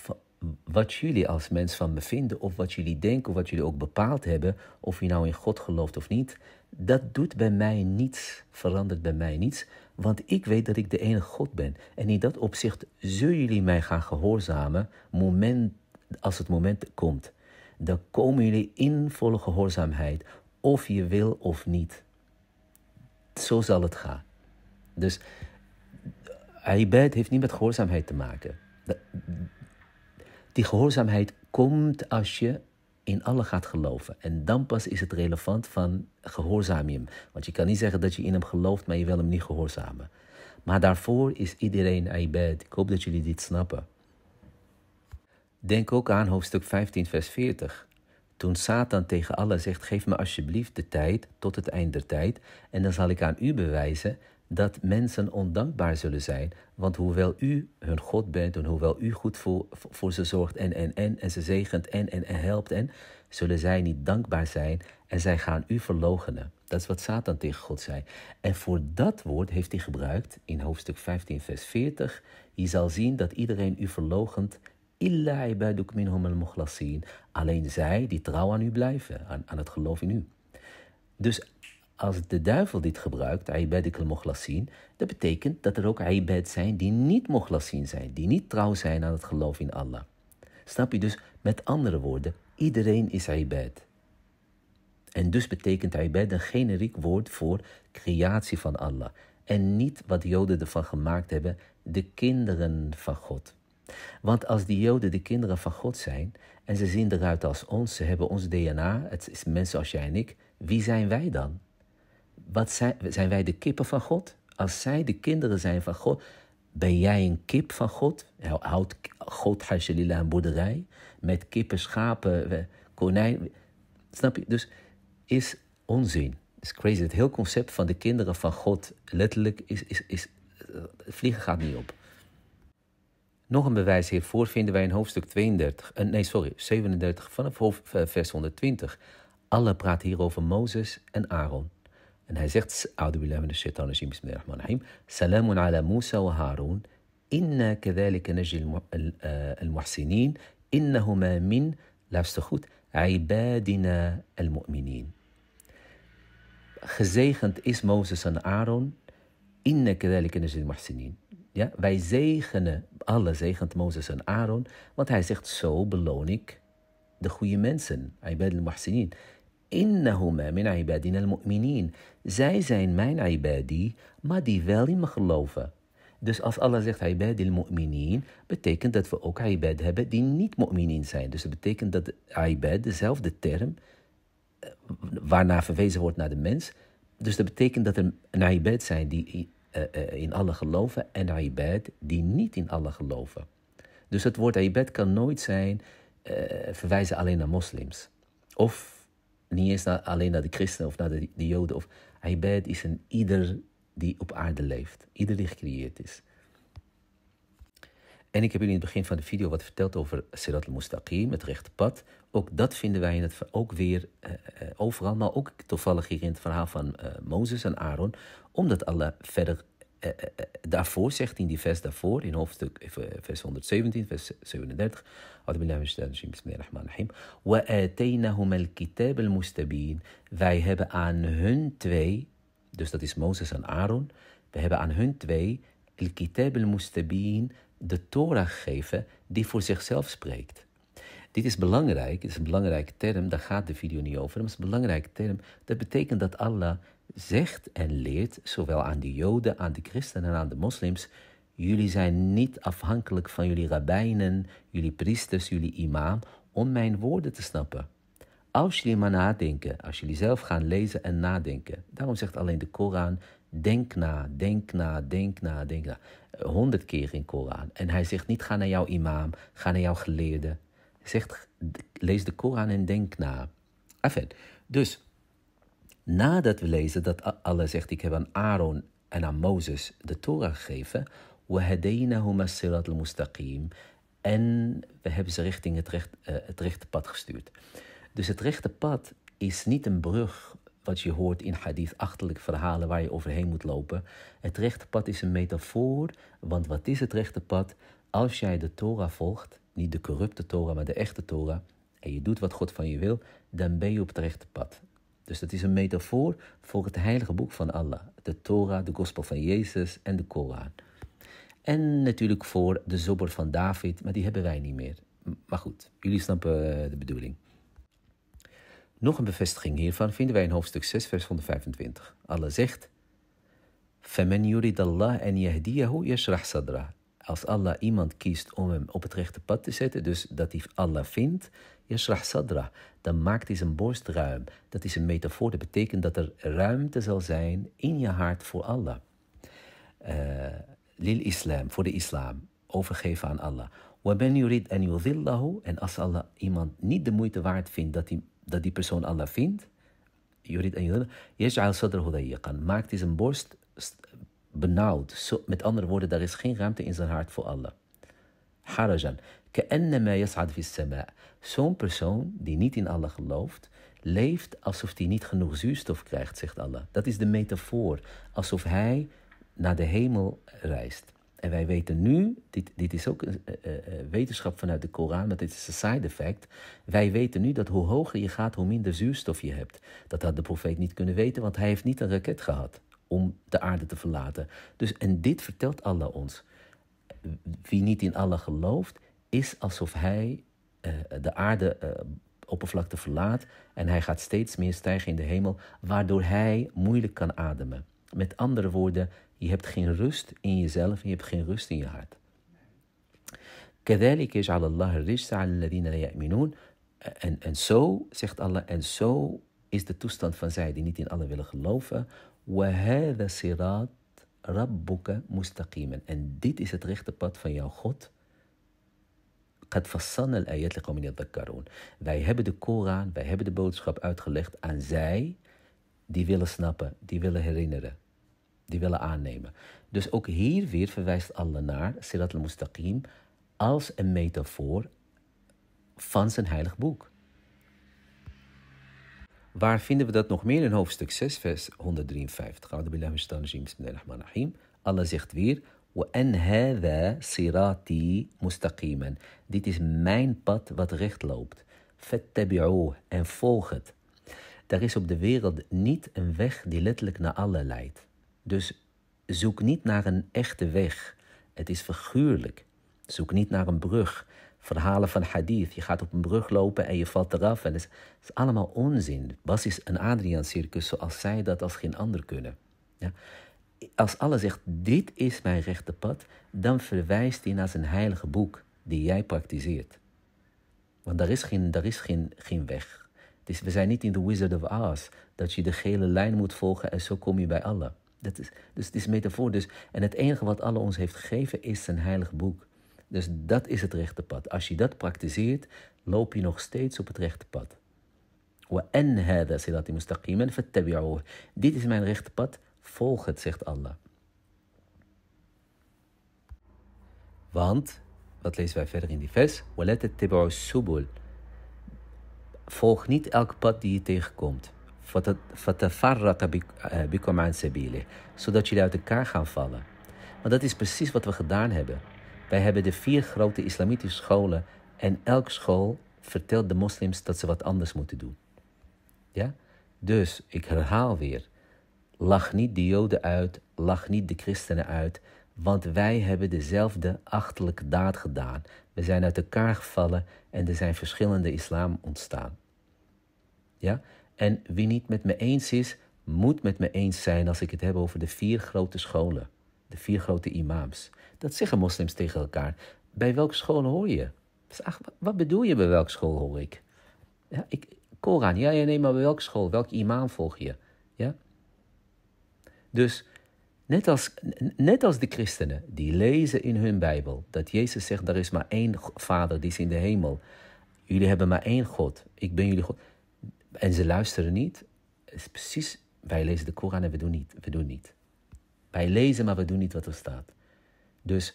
wat jullie als mens van me vinden, of wat jullie denken, of wat jullie ook bepaald hebben, of je nou in God gelooft of niet. Dat doet bij mij niets, verandert bij mij niets, want ik weet dat ik de enige God ben. En in dat opzicht zullen jullie mij gaan gehoorzamen moment, als het moment komt. Dan komen jullie in volle gehoorzaamheid of je wil of niet. Zo zal het gaan. Dus eh, ibad heeft niet met gehoorzaamheid te maken. Die gehoorzaamheid komt als je in alle gaat geloven. En dan pas is het relevant van gehoorzaam je hem. Want je kan niet zeggen dat je in hem gelooft, maar je wil hem niet gehoorzamen. Maar daarvoor is iedereen ibad. Ik hoop dat jullie dit snappen. Denk ook aan hoofdstuk 15, vers 40. Toen Satan tegen Allah zegt: Geef me alsjeblieft de tijd tot het eind der tijd, en dan zal ik aan u bewijzen dat mensen ondankbaar zullen zijn. Want hoewel u hun God bent en hoewel u goed voor, voor ze zorgt en, en, en, en ze zegent en, en, en helpt en, zullen zij niet dankbaar zijn en zij gaan u verlogenen. Dat is wat Satan tegen God zei. En voor dat woord heeft hij gebruikt in hoofdstuk 15, vers 40. Je zal zien dat iedereen u verlogent Illa ibaduk minhum al-mukhlasin. Alleen zij die trouw aan u blijven, aan, aan het geloof in u. Dus als de duivel dit gebruikt, ik al-mukhlasin, dat betekent dat er ook ibad zijn die niet mukhlasin zijn, die niet trouw zijn aan het geloof in Allah. Snap je dus? Met andere woorden, iedereen is ibad. En dus betekent ibad een generiek woord voor creatie van Allah. En niet wat Joden ervan gemaakt hebben, de kinderen van God. Want als die Joden de kinderen van God zijn en ze zien eruit als ons, ze hebben ons DNA, het is mensen als jij en ik, wie zijn wij dan? Wat zijn, zijn wij de kippen van God? Als zij de kinderen zijn van God, ben jij een kip van God? Nou, Houdt God Hashalila een boerderij met kippen, schapen, konijn? Snap je? Dus is onzin. is crazy. Het hele concept van de kinderen van God letterlijk is, is, is, eh, vliegen gaat niet op. Nog een bewijs hiervoor vinden wij in hoofdstuk 32, eh, nee sorry, 37 vanaf eh, vers 120. Alle praat hier over Mozes en Aaron. En hij zegt, A'udhu billahi min shaitan rajim, bismillahir rahim. Salamun ala Musa wa Harun, inna kadhalika najil eh, al-muhsinin, innahuma min, luister goed, ibadina al-mu'minin. Gezegend is Mozes en Aaron, inna kadhalika najil al-muhsinin. Ja, wij zegenen, Allah zegent Mozes en Aaron, want hij zegt, zo beloon ik de goede mensen, ibad al-muhsinin. Innahuma min ibadina al-mu'minin. Zij zijn mijn ibadi, maar die wel in me geloven. Dus als Allah zegt ibad al-mu'minin, betekent dat we ook ibad hebben die niet mu'minin zijn. Dus dat betekent dat ibad, dezelfde term, eh, waarna verwezen wordt naar de mens... Dus dat betekent dat er naïbed zijn die eh, eh, in alle geloven en ibad die niet in alle geloven. Dus het woord ibad kan nooit zijn eh, verwijzen alleen naar moslims. Of niet eens alleen naar de christenen of naar de, de joden. Of ibad is een ieder die op aarde leeft. Ieder die gecreëerd is. En ik heb jullie in het begin van de video wat verteld over Sirat al-Mustaqim, het rechte pad. Ook dat vinden wij in het, ook weer uh, overal, maar ook toevallig hier in het verhaal van uh, Mozes en Aaron. Omdat Allah verder uh, daarvoor zegt, in die vers daarvoor, in hoofdstuk vers 117, vers 37. Wa al-kitab al-mustabin. Wij hebben aan hun twee, dus dat is Mozes en Aaron, we hebben aan hun twee, al kitab al-mustabin, de Torah geven die voor zichzelf spreekt. Dit is belangrijk, het is een belangrijke term, daar gaat de video niet over, maar het is een belangrijke term. Dat betekent dat Allah zegt en leert, zowel aan de Joden, aan de christenen en aan de moslims, jullie zijn niet afhankelijk van jullie rabbijnen, jullie priesters, jullie imam, om mijn woorden te snappen. Als jullie maar nadenken, als jullie zelf gaan lezen en nadenken. Daarom zegt alleen de Koran, Denk na, denk na, denk na, denk na. Honderd keer in Koran. En hij zegt niet ga naar jouw imam, ga naar jouw geleerde. zegt lees de Koran en denk na. Enfin, dus nadat we lezen dat Allah zegt ik heb aan Aaron en aan Mozes de Torah gegeven. وَهَدَيْنَهُمَا mustaqim En we hebben ze richting het, recht, eh, het rechte pad gestuurd. Dus het rechte pad is niet een brug wat je hoort in hadith, achterlijk verhalen waar je overheen moet lopen. Het rechte pad is een metafoor, want wat is het rechte pad? Als jij de Torah volgt, niet de corrupte Torah, maar de echte Torah, en je doet wat God van je wil, dan ben je op het rechte pad. Dus dat is een metafoor voor het heilige boek van Allah, de Torah, de Gospel van Jezus en de Koran. En natuurlijk voor de zobber van David, maar die hebben wij niet meer. Maar goed, jullie snappen eh, de bedoeling. Nog een bevestiging hiervan vinden wij in hoofdstuk 6, vers 125. Allah zegt: فَمَنْ yurid Allah أَنْ يَهْدِيَهُ yashrah Als Allah iemand kiest om hem op het rechte pad te zetten, dus dat hij Allah vindt, yashrah dan maakt hij zijn borst ruim. Dat is een metafoor, dat betekent dat er ruimte zal zijn in je hart voor Allah. Eh, lil islam, voor de islam, overgeven aan Allah. ben yurid en En als Allah iemand niet de moeite waard vindt dat hij dat die persoon Allah vindt. Jurid en Jurid. Maakt hij zijn borst benauwd. met andere woorden, daar is geen ruimte in zijn hart voor Allah. Harajan. yas'ad fi Zo'n persoon die niet in Allah gelooft, leeft alsof hij niet genoeg zuurstof krijgt, zegt Allah. Dat is de metafoor. Alsof hij naar de hemel reist. En wij weten nu, dit, dit is ook een, eh, eh, eh, wetenschap vanuit de Koran, maar dit is een side effect. Wij weten nu dat hoe hoger je gaat, hoe minder zuurstof je hebt. Dat had de profeet niet kunnen weten, want hij heeft niet een raket gehad om de aarde te verlaten. Dus, en dit vertelt Allah ons. Wie niet in Allah gelooft, is alsof hij de aarde oppervlakte verlaat en hij gaat steeds meer stijgen in de hemel, waardoor hij moeilijk kan ademen. Met andere woorden, je hebt geen rust in jezelf en je hebt geen rust in je hart. is Allah en, en zo, zegt Allah, en zo is de toestand van zij die niet in Allah willen geloven. sirat En dit is het rechte pad van jouw God. al liqawmin Wij hebben de Koran, wij hebben de boodschap uitgelegd aan zij die willen snappen, die willen herinneren die willen aannemen. Dus ook hier weer verwijst Allah naar Sirat al-Mustaqim als een metafoor van zijn heilig boek. Waar vinden we dat nog meer in hoofdstuk 6, vers 153? Allah zegt weer: sirati Dit is mijn pad wat recht loopt. En volg het. Er is op de wereld niet een weg die letterlijk naar Allah leidt. Dus zoek niet naar een echte weg. Het is figuurlijk. Zoek niet naar een brug. Verhalen van hadith. Je gaat op een brug lopen en je valt eraf. En het is, allemaal onzin. Bas is een Adriaan-circus zoals zij dat als geen ander kunnen. Ja? Als Allah zegt, dit is mijn rechte pad, dan verwijst hij naar zijn heilige boek die jij praktiseert. Want daar is geen, daar is geen, geen weg. we zijn niet in The Wizard of Oz, dat je de gele lijn moet volgen en zo kom je bij Allah. Dat is, dus het is metafoor. Dus, en het enige wat Allah ons heeft gegeven is zijn heilig boek. Dus dat is het rechte pad. Als je dat praktiseert, loop je nog steeds op het rechte pad. Dit is mijn rechte pad, volg het, zegt Allah. Want, wat lezen wij verder in die vers? subul. Volg niet elk pad die je tegenkomt zodat jullie uit elkaar gaan vallen. Want dat is precies wat we gedaan hebben. Wij hebben de vier grote islamitische scholen en elke school vertelt de moslims dat ze wat anders moeten doen. Ja? Dus ik herhaal weer: lach niet de Joden uit, lach niet de christenen uit, want wij hebben dezelfde achterlijke daad gedaan. We zijn uit elkaar gevallen en er zijn verschillende islam ontstaan. Ja? En wie niet met me eens is, moet met me eens zijn als ik het heb over de vier grote scholen, de vier grote imams. Dat zeggen moslims tegen elkaar. Bij welke school hoor je? Dus, wat bedoel je bij welke school hoor ik? Ja, ik Koran, ja, ja, nee, maar bij welke school, welk imam volg je? Ja? Dus net als, net als de christenen, die lezen in hun Bijbel dat Jezus zegt: er is maar één vader, die is in de hemel. Jullie hebben maar één God, ik ben jullie God en ze luisteren niet. Het is precies, wij lezen de Koran en we doen niet. We doen niet. Wij lezen, maar we doen niet wat er staat. Dus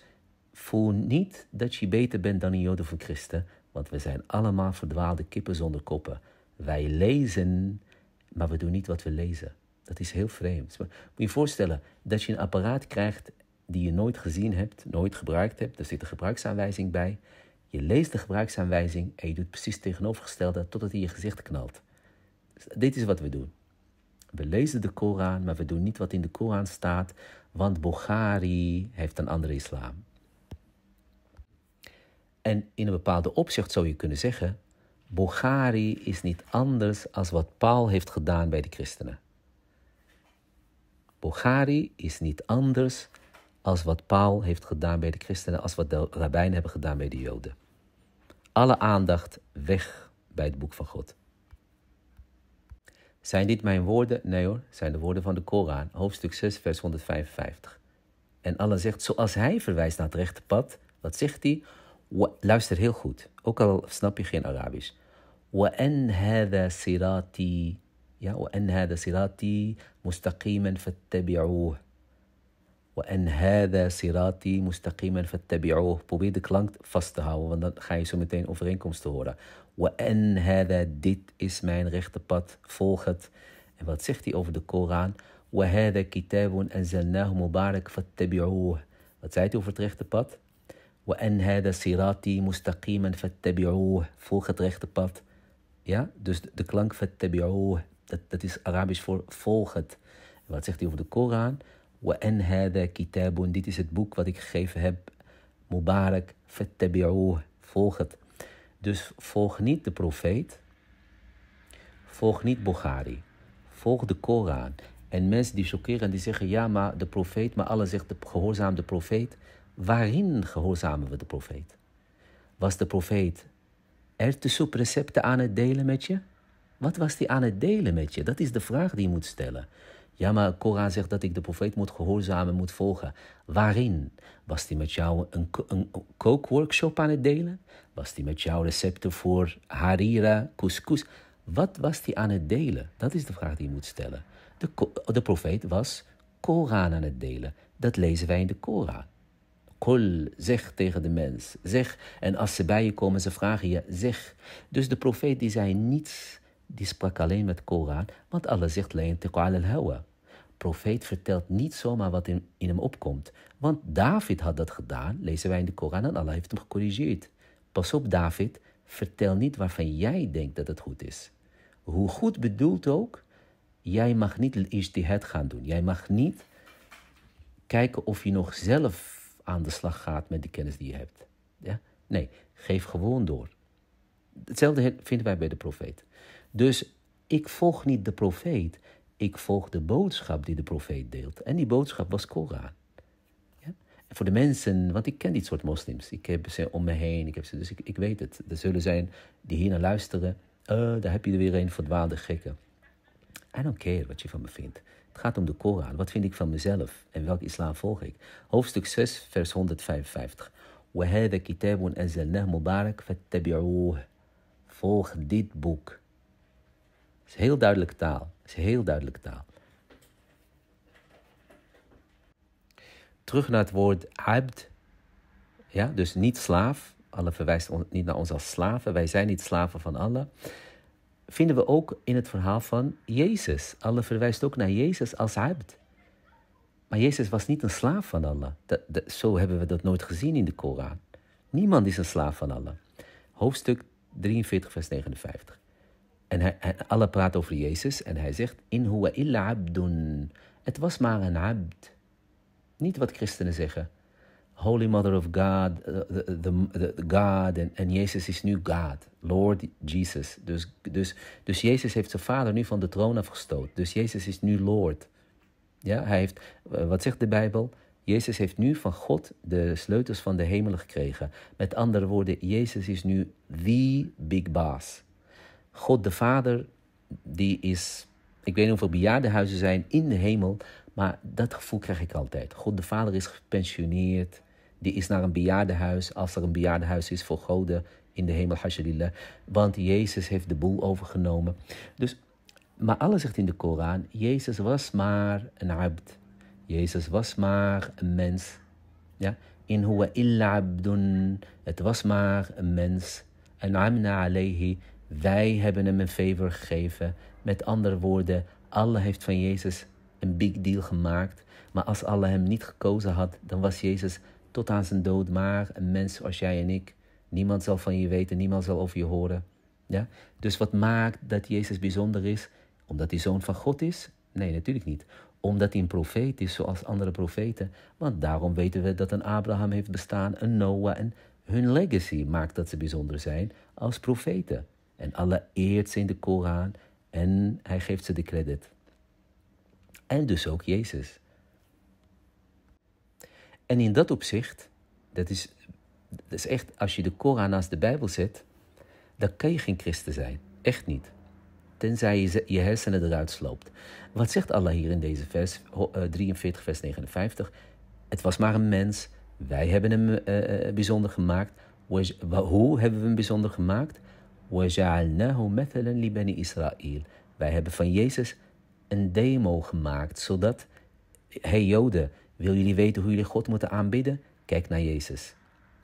voel niet dat je beter bent dan een Joden of een Christen, want we zijn allemaal verdwaalde kippen zonder koppen. Wij lezen, maar we doen niet wat we lezen. Dat is heel vreemd. Moet je je voorstellen dat je een apparaat krijgt die je nooit gezien hebt, nooit gebruikt hebt. Er zit een gebruiksaanwijzing bij. Je leest de gebruiksaanwijzing en je doet precies tegenovergestelde totdat hij je gezicht knalt. Dit is wat we doen. We lezen de Koran, maar we doen niet wat in de Koran staat, want Bulgari heeft een andere islam. En in een bepaalde opzicht zou je kunnen zeggen: Bulgari is niet anders als wat Paul heeft gedaan bij de christenen. Bukhari is niet anders als wat Paul heeft gedaan bij de christenen, als wat de rabbijnen hebben gedaan bij de joden. Alle aandacht weg bij het boek van God. Zijn dit mijn woorden? Nee hoor, zijn de woorden van de Koran, hoofdstuk 6, vers 155. En Allah zegt, zoals hij verwijst naar het rechte pad, wat zegt hij? Luister heel goed, ook al snap je geen Arabisch. وأن هذا صراطي يا وأن هذا sirati mustaqiman hada sirati probeer de klank vast te houden want dan ga je zo meteen overeenkomsten horen Wa'an hada, dit is mijn rechte pad, volg het. En wat zegt hij over de Koran? Wahada kitabun anzalnahu mubarak fattabi'uh. Wat zei hij over het rechte pad? Wa'an hada sirati mustaqiman fattabi'uh. Volg het rechte pad. Ja, dus de, klank fattabi'uh, dat, dat is Arabisch voor volg het. En wat zegt hij over de Koran? Wa'an hada kitabun, dit is het boek wat ik gegeven heb. Mubarak fattabi'uh. Volg het. Dus volg niet de profeet, volg niet Bokhari, volg de Koran. En mensen die en die zeggen ja, maar de profeet, maar Allah zegt de, gehoorzaam de profeet. Waarin gehoorzamen we de profeet? Was de profeet er tussen precepten aan het delen met je? Wat was hij aan het delen met je? Dat is de vraag die je moet stellen. Ja, maar Koran zegt dat ik de profeet moet gehoorzamen, moet volgen. Waarin? Was hij met jou een, een kookworkshop aan het delen? Was hij met jou recepten voor harira, couscous? Wat was hij aan het delen? Dat is de vraag die je moet stellen. De, de profeet was Koran aan het delen. Dat lezen wij in de Koran. Kol, zeg tegen de mens, zeg. En als ze bij je komen, ze vragen je, zeg. Dus de profeet die zei niets, die sprak alleen met Koran, want Allah zegt alleen al hawa profeet vertelt niet zomaar wat in, in hem opkomt. Want David had dat gedaan, lezen wij in de Koran, en Allah heeft hem gecorrigeerd. Pas op, David, vertel niet waarvan jij denkt dat het goed is. Hoe goed bedoeld ook, jij mag niet het gaan doen. Jij mag niet kijken of je nog zelf aan de slag gaat met de kennis die je hebt. Ja? Nee, geef gewoon door. Hetzelfde vinden wij bij de profeet. Dus ik volg niet de profeet, ik volg de boodschap die de profeet deelt. En die boodschap was Koran. Ja? En voor de mensen, want ik ken dit soort moslims. Ik heb ze om me heen, ik heb ze, dus ik, ik weet het. Er zullen zijn die hier naar luisteren. Eh, daar heb je er weer een verdwaalde gekken. I don't care wat je van me vindt. Het gaat om de Koran. Wat vind ik van mezelf en welk islam volg ik? Hoofdstuk 6, vers 155. وَهَذَا كِتَابٌ مُبَارَكٌ فَاتَّبِعُوهُ Volg dit boek is heel duidelijke taal. is heel duidelijke taal. Terug naar het woord abd. Ja, dus niet slaaf. Allah verwijst niet naar ons als slaven. Wij zijn niet slaven van Allah. Vinden we ook in het verhaal van Jezus. Allah verwijst ook naar Jezus als abd. Maar Jezus was niet een slaaf van Allah. dat, zo hebben we dat nooit gezien in de Koran. Niemand is een slaaf van Allah. Hoofdstuk 43, vers 59. En hij, alle praat over Jezus en hij zegt: In huwa illa abdun. Het was maar een abd. Niet wat christenen zeggen. Holy Mother of God, eh, eh, eh, the, the, God en, en Jezus is nu God, Lord Jesus. Dus, dus, dus Jezus heeft zijn vader nu van de troon afgestoot. Dus Jezus is nu Lord. Ja, hij heeft, wat zegt de Bijbel? Jezus heeft nu van God de sleutels van de hemel gekregen. Met andere woorden, Jezus is nu the big boss. God de Vader, die is, ik weet niet hoeveel bejaardenhuizen zijn in de hemel, maar dat gevoel krijg ik altijd. God de Vader is gepensioneerd, die is naar een bejaardenhuis, als er een bejaardenhuis is voor goden in de hemel, hashalillah, want Jezus heeft de boel overgenomen. Dus, maar alles zegt in de Koran, Jezus was maar een abd. Jezus was maar een mens. Ja? In huwa illa abdun. Het was maar een mens. En amna alayhi. Wij hebben hem een favor gegeven. Met andere woorden, Allah heeft van Jezus een big deal gemaakt. Maar als Allah hem niet gekozen had, dan was Jezus tot aan zijn dood maar een mens zoals jij en ik. Niemand zal van je weten, niemand zal over je horen. Ja? Dus wat maakt dat Jezus bijzonder is? Omdat hij zoon van God is? Nee, natuurlijk niet. Omdat hij een profeet is, zoals andere profeten. Want daarom weten we dat een Abraham heeft bestaan, een Noah. En hun legacy maakt dat ze bijzonder zijn als profeten. En Allah eert ze in de Koran en hij geeft ze de credit. En dus ook Jezus. En in dat opzicht, dat is, dat is echt, als je de Koran naast de Bijbel zet, dan kan je geen christen zijn. Echt niet. Tenzij je je hersenen eruit sloopt. Wat zegt Allah hier in deze vers, 43, eh, vers 59? Het was maar een mens. Wij hebben hem eh, eh, bijzonder gemaakt. Hoe hebben we hem bijzonder gemaakt? Wij hebben van Jezus een demo gemaakt, zodat... hey Joden, wil jullie weten hoe jullie God moeten aanbidden? Kijk naar Jezus.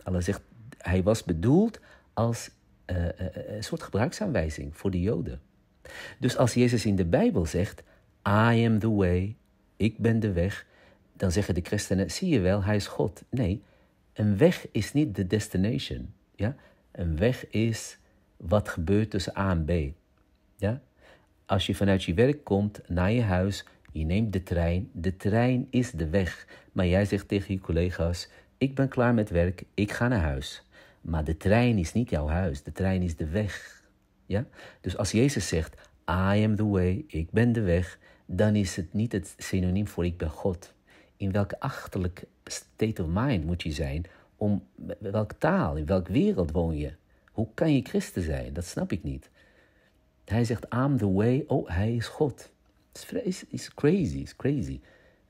Allah zegt, hij was bedoeld als eh, eh, eh, een soort gebruiksaanwijzing voor de Joden. Dus als Jezus in de Bijbel zegt, I am the way, ik ben de weg, dan zeggen de christenen, zie je wel, hij is God. Nee, een weg is niet de destination. Ja? Een weg is wat gebeurt tussen A en B. Ja? Als je vanuit je werk komt naar je huis, je neemt de trein, de trein is de weg. Maar jij zegt tegen je collega's: Ik ben klaar met werk, ik ga naar huis. Maar de trein is niet jouw huis, de trein is de weg. Ja? Dus als Jezus zegt: I am the way, ik ben de weg, dan is het niet het synoniem voor ik ben God. In welke achterlijke state of mind moet je zijn? Om welke taal, in welke wereld woon je? Hoe kan je christen zijn? Dat snap ik niet. Hij zegt, I'm the way. Oh, hij is God. It's is, crazy, is crazy.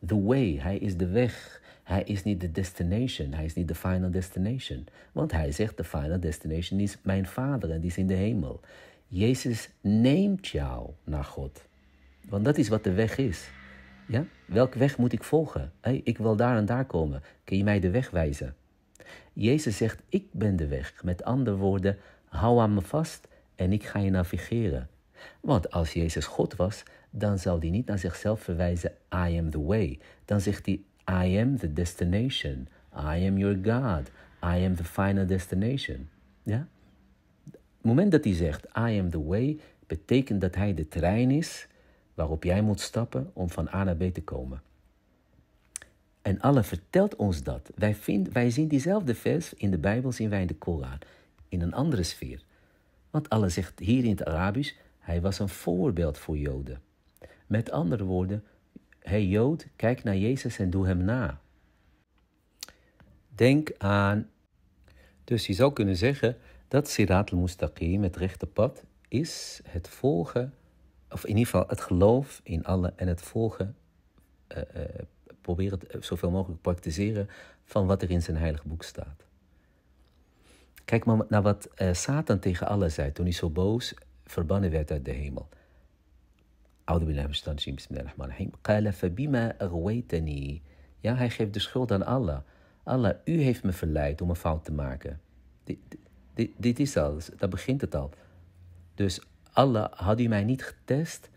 The way, hij is de weg. Hij is niet de destination, hij is niet de final destination. Want hij zegt, de final destination is mijn vader en die is in de hemel. Jezus neemt jou naar God. Want dat is wat de weg is. Ja? Welke weg moet ik volgen? ik wil daar en daar komen. Kun je mij de weg wijzen? Jezus zegt, ik ben de weg. Met andere woorden, hou aan me vast en ik ga je navigeren. Want als Jezus God was, dan zou hij niet naar zichzelf verwijzen, I am the way. Dan zegt hij, I am the destination. I am your God. I am the final destination. Ja? Het moment dat hij zegt, I am the way, betekent dat hij de trein is waarop jij moet stappen om van A naar B te komen. En Allah vertelt ons dat. Wij, vind, wij zien diezelfde vers in de Bijbel, zien wij in de Koran, in een andere sfeer. Want Allah zegt hier in het Arabisch, hij was een voorbeeld voor Joden. Met andere woorden, hey Jood, kijk naar Jezus en doe hem na. Denk aan. Dus je zou kunnen zeggen dat Sirat al-Mustaqim, het rechte pad, is het volgen, of in ieder geval het geloof in Allah en het volgen uh, probeer het eh, zoveel mogelijk te praktiseren van wat er in zijn heilig boek staat. Kijk maar naar wat eh, Satan tegen Allah zei toen hij zo boos verbannen werd uit de hemel. Oude Ja, hij geeft de schuld aan Allah. Allah, u heeft me verleid om een fout te maken. Dit, dit, dit is alles. daar begint het al. Dus Allah, had u mij niet getest,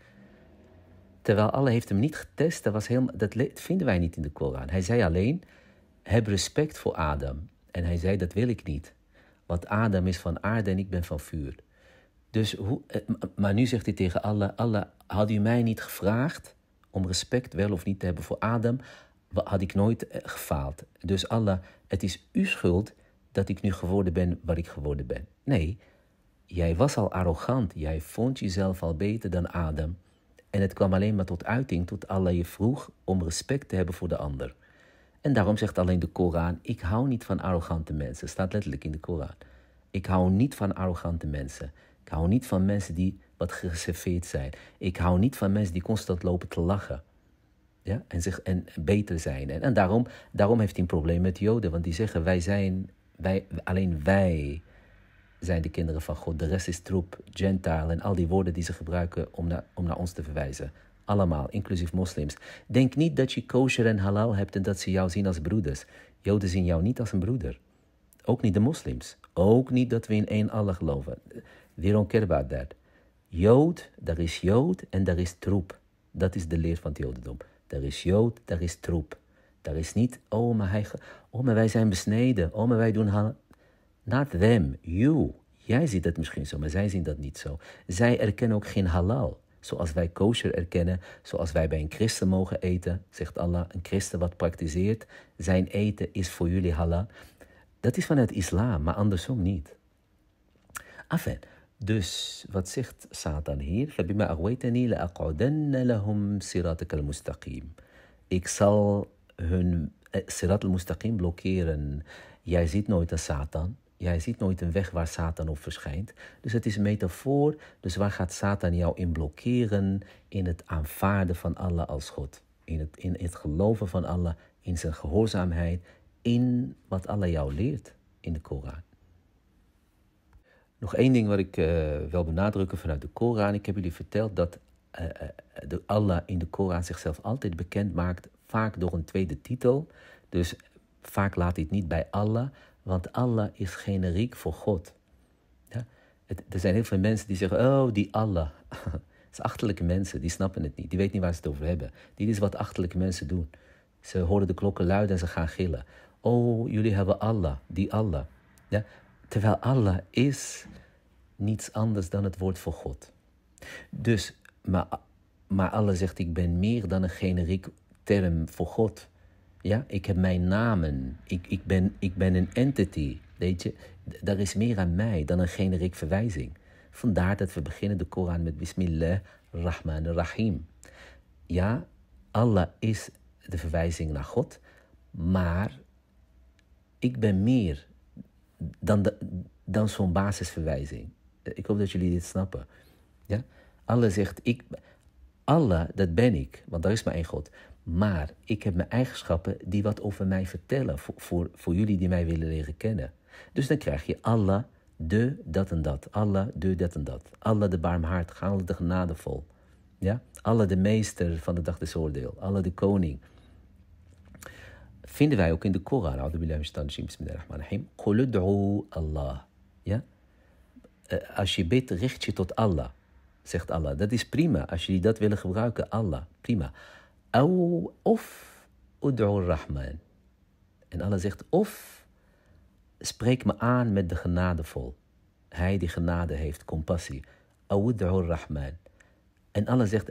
Terwijl Allah heeft hem niet getest, dat, was dat vinden wij niet in de Koran. Hij zei alleen, heb respect voor Adam. En hij zei, dat wil ik niet. Want Adam is van aarde en ik ben van vuur. Dus hoe, eh, maar nu zegt hij tegen Allah, Allah, had u mij niet gevraagd om respect wel of niet te hebben voor Adam, had ik nooit eh, gefaald. Dus Allah, het is uw schuld dat ik nu geworden ben wat ik geworden ben. Nee, jij was al arrogant, jij vond jezelf al beter dan Adam. En het kwam alleen maar tot uiting tot Allah je vroeg om respect te hebben voor de ander. En daarom zegt alleen de Koran: Ik hou niet van arrogante mensen. Staat letterlijk in de Koran. Ik hou niet van arrogante mensen. Ik hou niet van mensen die wat gereserveerd zijn. Ik hou niet van mensen die constant lopen te lachen. Ja? En, zich, en beter zijn. En, en daarom, daarom heeft hij een probleem met Joden. Want die zeggen: wij zijn, wij, alleen wij zijn de kinderen van God. De rest is troep, gentile en al die woorden die ze gebruiken om, naar om naar ons te verwijzen. Allemaal, inclusief moslims. Denk niet dat je kosher en halal hebt en dat ze jou zien als broeders. Joden zien jou niet als een broeder. Ook niet de moslims. Ook niet dat we in één Allah geloven. We don't care about that. Jood, daar is Jood en daar is troep. Dat is de leer van het Jodendom. Daar is Jood, daar is troep. Daar is niet, oh maar, hij, oh maar wij zijn besneden, oh maar wij doen halal. Not them, you. Jij ziet het misschien zo, maar zij zien dat niet zo. Zij erkennen ook geen halal. Zoals wij kosher erkennen, zoals wij bij een christen mogen eten, zegt Allah, een christen wat praktiseert, zijn eten is voor jullie halal. Dat is vanuit islam, maar andersom niet. Afijn, dus wat zegt Satan hier? Ik zal hun eh, sirat al-mustaqim blokkeren. Jij ziet nooit een Satan. Jij ziet nooit een weg waar Satan op verschijnt. Dus het is een metafoor. Dus waar gaat Satan jou in blokkeren? In het aanvaarden van Allah als God. In het, in het geloven van Allah. In zijn gehoorzaamheid. In wat Allah jou leert in de Koran. Nog één ding wat ik uh, wil benadrukken vanuit de Koran. Ik heb jullie verteld dat eh, eh, de Allah in de Koran zichzelf altijd bekend maakt. Vaak door een tweede titel. Dus vaak laat hij het niet bij Allah want Allah is generiek voor God. Ja? er zijn heel veel mensen die zeggen, oh, die Allah. dat is achterlijke mensen, die snappen het niet. Die weten niet waar ze het over hebben. Dit is wat achterlijke mensen doen. Ze horen de klokken luiden en ze gaan gillen. Oh, jullie hebben Allah, die Allah. Ja? Terwijl Allah is niets anders dan het woord voor God. Dus, maar, maar Allah zegt, ik ben meer dan een generiek term voor God. Ja, ik heb mijn namen. Ik, ik, ben, ik ben een entity. Weet je, daar is meer aan mij dan een generiek verwijzing. Vandaar dat we beginnen de Koran met Bismillah Rahman Rahim. Ja, Allah is de verwijzing naar God, maar ik ben meer dan, dan zo'n basisverwijzing. Ik hoop dat jullie dit snappen. Ja? Allah zegt, ik, Allah, dat ben ik, want daar is maar één God. Maar ik heb mijn eigenschappen die wat over mij vertellen voor, voor, jullie die mij willen leren kennen. Dus dan krijg je Allah de dat en dat. Allah de dat en dat. Allah de barmhartig, Allah de genadevol. Ja? Allah de meester van de dag des oordeel. Allah de koning. Vinden wij ook in de Koran. Bismillahirrahmanirrahim. Qulud'u Allah. Ja? Eh, als je bidt, richt je tot Allah. Zegt Allah. Dat is prima. Als jullie dat willen gebruiken, Allah. Prima of ud'u rahman. En Allah zegt of spreek me aan met de genadevol. Hij die genade heeft, compassie. Au rahman. En Allah zegt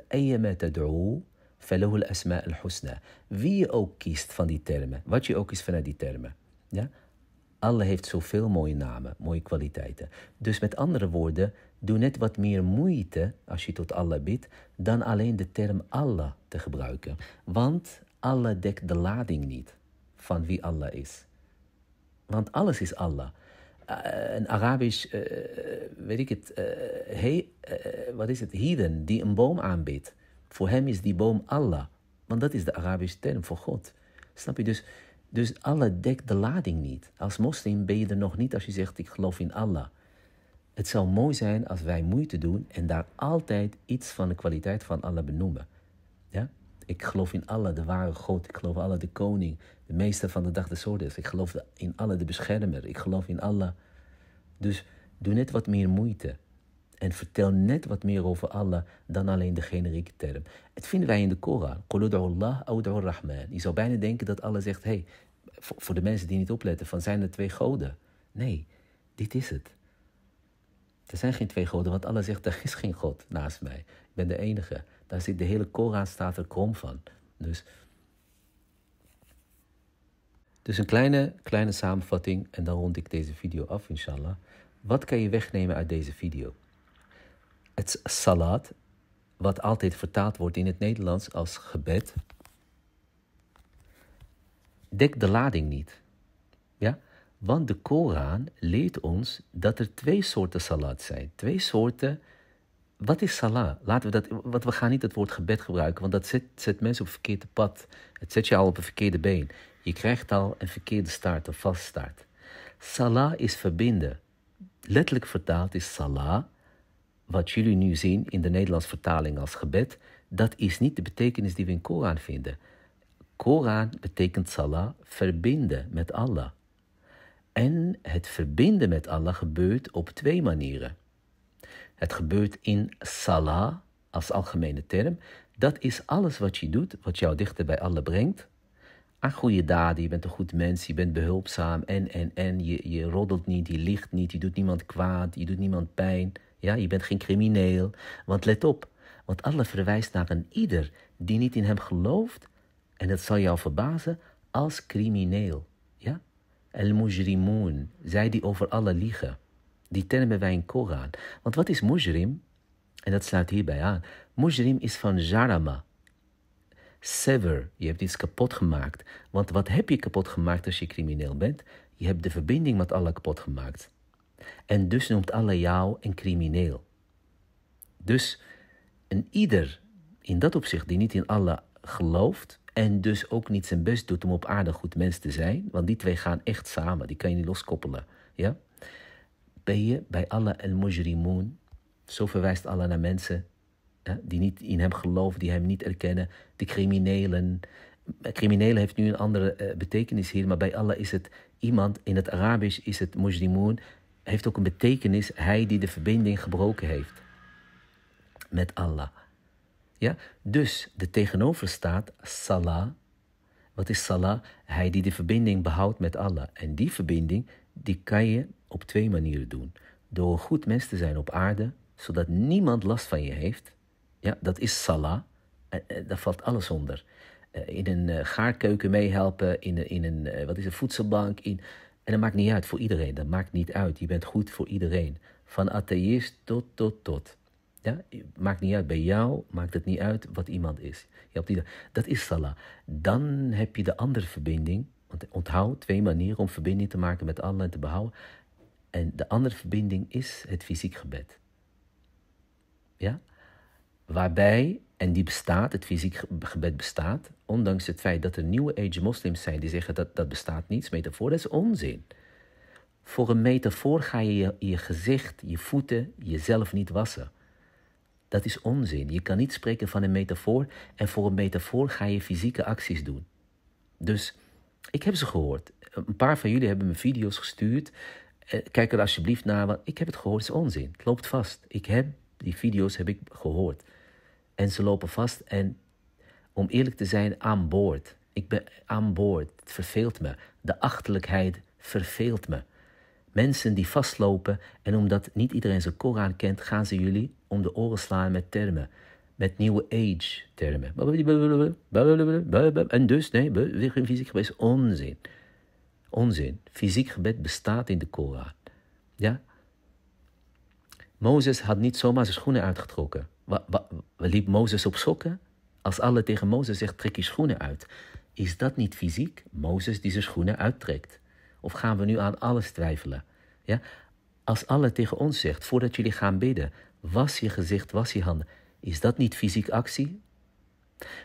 falahu asma al-husna. Wie je ook kiest van die termen, wat je ook kiest vanuit die termen. Ja? Allah heeft zoveel mooie namen, mooie kwaliteiten. Dus met andere woorden, Doe net wat meer moeite als je tot Allah bidt dan alleen de term Allah te gebruiken. Want Allah dekt de lading niet van wie Allah is. Want alles is Allah. Eh, een Arabisch, uh, weet ik het, eh, hey, wat is het, heathen die een boom aanbidt. Voor hem is die boom Allah. Want dat is de Arabische term voor God. Snap je? Dus, dus Allah dekt de lading niet. Als moslim ben je er nog niet als je zegt ik geloof in Allah. Het zou mooi zijn als wij moeite doen en daar altijd iets van de kwaliteit van Allah benoemen. Ja? Ik geloof in Allah, de ware God. Ik geloof in Allah, de koning, de meester van de dag des oordeels. Ik geloof in Allah, de beschermer. Ik geloof in Allah. Dus doe net wat meer moeite. En vertel net wat meer over Allah dan alleen de generieke term. Het vinden wij in de Koran. Allah, Rahman. Je zou bijna denken dat Allah zegt, hey, voor de mensen die niet opletten, van zijn er twee goden? Nee, dit is het. Er zijn geen twee goden, want Allah zegt, er is geen God naast mij. Ik ben de enige. Daar zit de hele Koran staat er krom van. Dus, dus een kleine, kleine samenvatting en dan rond ik deze video af, inshallah. Wat kan je wegnemen uit deze video? Het salat, wat altijd vertaald wordt in het Nederlands als gebed, dekt de lading niet. Want de Koran leert ons dat er twee soorten salat zijn. Twee soorten. Wat is salat? Laten we dat. Want we gaan niet het woord gebed gebruiken, want dat zet, zet mensen op het verkeerde pad. Het zet je al op een verkeerde been. Je krijgt al een verkeerde staart, een vaste staart. Salah is verbinden. Letterlijk vertaald is salah, wat jullie nu zien in de Nederlandse vertaling als gebed, dat is niet de betekenis die we in Koran vinden. Koran betekent salat verbinden met Allah. En het verbinden met Allah gebeurt op twee manieren. Het gebeurt in salah als algemene term. Dat is alles wat je doet, wat jou dichter bij Allah brengt. Aan ah, goede daden, je bent een goed mens, je bent behulpzaam en, en, en. Je, je roddelt niet, je ligt niet, je doet niemand kwaad, je doet niemand pijn. Ja, je bent geen crimineel. Want let op, want Allah verwijst naar een ieder die niet in hem gelooft. En dat zal jou verbazen als crimineel. Al-Mujrimoon, zij die over alle liegen. Die termen wij in Koran. Want wat is mujrim? En dat slaat hierbij aan. Mujrim is van jarama. Sever, je hebt iets kapot gemaakt. Want wat heb je kapot gemaakt als je crimineel bent? Je hebt de verbinding met Allah kapot gemaakt. En dus noemt Allah jou een crimineel. Dus een ieder in dat opzicht die niet in Allah gelooft, en dus ook niet zijn best doet om op aarde goed mens te zijn. Want die twee gaan echt samen. Die kan je niet loskoppelen. Ja? Ben je bij Allah el mujrimoon. Zo verwijst Allah naar mensen die niet in hem geloven, die hem niet erkennen. De criminelen. Criminelen heeft nu een andere eh, betekenis hier. Maar bij Allah is het iemand. In het Arabisch is het Mujrimun. Heeft ook een betekenis. Hij die de verbinding gebroken heeft met Allah. Ja? Dus de tegenover staat salah. Wat is salah? Hij die de verbinding behoudt met Allah. En die verbinding die kan je op twee manieren doen. Door goed mens te zijn op aarde, zodat niemand last van je heeft. Ja, dat is salah. Eh, daar valt alles onder. Eh, in een eh, gaarkeuken meehelpen, in, in een, wat is het, voedselbank. In, en dat maakt niet uit voor iedereen. Dat maakt niet uit. Je bent goed voor iedereen. Van atheïst tot tot tot. Ja, maakt niet uit bij jou, maakt het niet uit wat iemand is. Je hebt dat is salah. Dan heb je de andere verbinding. Want onthoud twee manieren om verbinding te maken met Allah en te behouden. En de andere verbinding is het fysiek gebed. Ja? Waarbij, en die bestaat, het fysiek gebed bestaat, ondanks het feit dat er nieuwe age moslims zijn die zeggen dat dat bestaat niet. metafoor, dat is onzin. Voor een metafoor ga je, je gezicht, je voeten, jezelf niet wassen. Dat is onzin. Je kan niet spreken van een metafoor en voor een metafoor ga je fysieke acties doen. Dus ik heb ze gehoord. Een paar van jullie hebben me video's gestuurd. Eh, kijk er alsjeblieft naar, want ik heb het gehoord, het is onzin. Het loopt vast. Ik heb, die video's heb ik gehoord. En ze lopen vast en om eerlijk te zijn, aan boord. Ik ben aan boord. Het verveelt me. De achterlijkheid verveelt me. Mensen die vastlopen en omdat niet iedereen zijn Koran kent, gaan ze jullie om de oren slaan met termen. Met nieuwe age termen. En dus, nee, weer geen fysiek gebed is onzin. Onzin. Fysiek gebed bestaat in de Koran. Ja? Mozes had niet zomaar zijn schoenen uitgetrokken. liep Mozes op schokken. Als alle tegen Mozes zegt, trek je schoenen uit. Is dat niet fysiek? Mozes die zijn schoenen uittrekt. Of gaan we nu aan alles twijfelen? Ja? Als alle tegen ons zegt, voordat jullie gaan bidden, was je gezicht, was je handen. Is dat niet fysiek actie?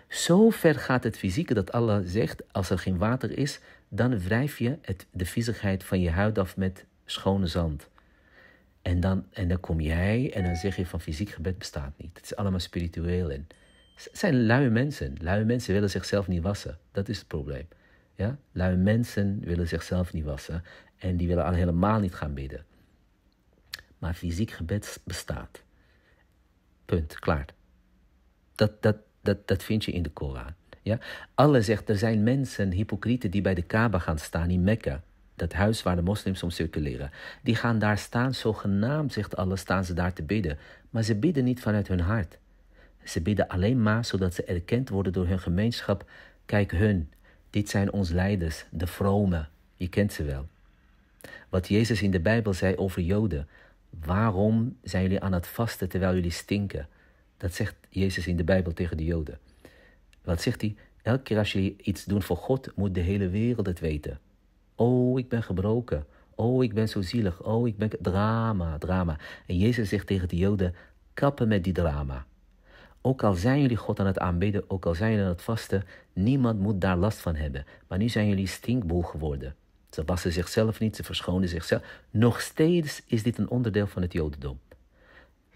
Zo ver gaat het fysieke dat Allah zegt: als er geen water is, dan wrijf je het, de viezigheid van je huid af met schone zand. En dan, en dan kom jij en dan zeg je van fysiek gebed bestaat niet. Het is allemaal spiritueel. in. het zijn luie mensen. Luie mensen willen zichzelf niet wassen. Dat is het probleem. Ja? Luie mensen willen zichzelf niet wassen. En die willen al helemaal niet gaan bidden. Maar fysiek gebed bestaat. Punt, klaar. Dat, dat, dat, dat vind je in de Koran. Ja? Allah zegt, er zijn mensen, hypocrieten, die bij de Kaaba gaan staan in Mekka. Dat huis waar de moslims om circuleren. Die gaan daar staan, zogenaamd, zegt Allah, staan ze daar te bidden. Maar ze bidden niet vanuit hun hart. Ze bidden alleen maar zodat ze erkend worden door hun gemeenschap. Kijk hun, dit zijn ons leiders, de vromen. Je kent ze wel. Wat Jezus in de Bijbel zei over Joden. Waarom zijn jullie aan het vasten terwijl jullie stinken? Dat zegt Jezus in de Bijbel tegen de Joden. Wat zegt hij? Elke keer als jullie iets doen voor God, moet de hele wereld het weten. Oh, ik ben gebroken. Oh, ik ben zo zielig. Oh, ik ben. Drama, drama. En Jezus zegt tegen de Joden: kappen met die drama. Ook al zijn jullie God aan het aanbidden, ook al zijn jullie aan het vasten, niemand moet daar last van hebben. Maar nu zijn jullie stinkboel geworden. Ze wassen zichzelf niet, ze verschonen zichzelf. Nog steeds is dit een onderdeel van het Jodendom.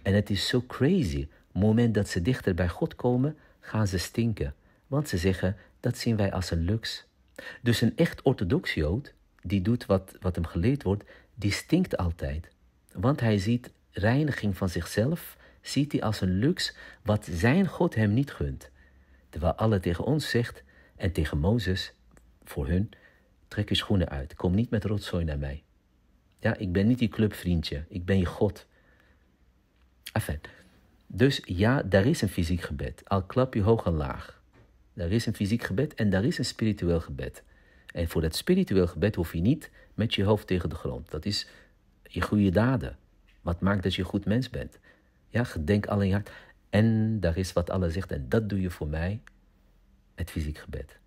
En het is zo crazy. het moment dat ze dichter bij God komen, gaan ze stinken. Want ze zeggen, dat zien wij als een luxe. Dus een echt orthodox Jood, die doet wat, wat hem geleerd wordt, die stinkt altijd. Want hij ziet reiniging van zichzelf, ziet hij als een luxe wat zijn God hem niet gunt. Terwijl Allah tegen ons zegt en tegen Mozes, voor hun, Trek je schoenen uit. Kom niet met rotzooi naar mij. Ja, ik ben niet die clubvriendje. Ik ben je God. Enfin. Dus ja, daar is een fysiek gebed. Al klap je hoog en laag. Daar is een fysiek gebed en daar is een spiritueel gebed. En voor dat spiritueel gebed hoef je niet met je hoofd tegen de grond. Dat is je goede daden. Wat maakt dat je een goed mens bent? Ja, gedenk al in je hart. En daar is wat Allah zegt en dat doe je voor mij. Het fysiek gebed.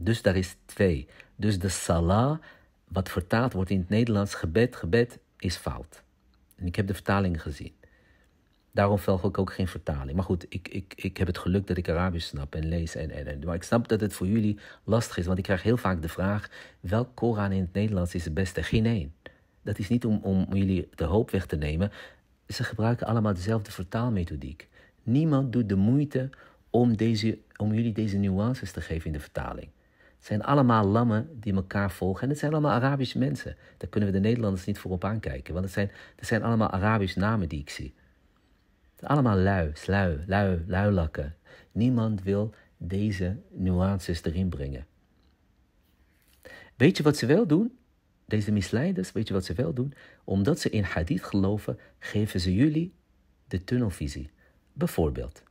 Dus daar is twee. Dus de salah, wat vertaald wordt in het Nederlands gebed, gebed is fout. En ik heb de vertaling gezien. Daarom velg ik ook geen vertaling. Maar goed, ik, ik, ik heb het geluk dat ik Arabisch snap en lees. En, en, en. Maar ik snap dat het voor jullie lastig is. Want ik krijg heel vaak de vraag: welk Koran in het Nederlands is het beste? Geen één. Dat is niet om, om jullie de hoop weg te nemen. Ze gebruiken allemaal dezelfde vertaalmethodiek. Niemand doet de moeite om, deze, om jullie deze nuances te geven in de vertaling zijn allemaal lammen die elkaar volgen. En het zijn allemaal Arabische mensen. Daar kunnen we de Nederlanders niet voor op aankijken. Want het zijn, zijn allemaal Arabische namen die ik zie. Het allemaal lui, slui, lui, luilakken. Niemand wil deze nuances erin brengen. Weet je wat ze wel doen? Deze misleiders, weet je wat ze wel doen? Omdat ze in hadith geloven, geven ze jullie de tunnelvisie. Bijvoorbeeld,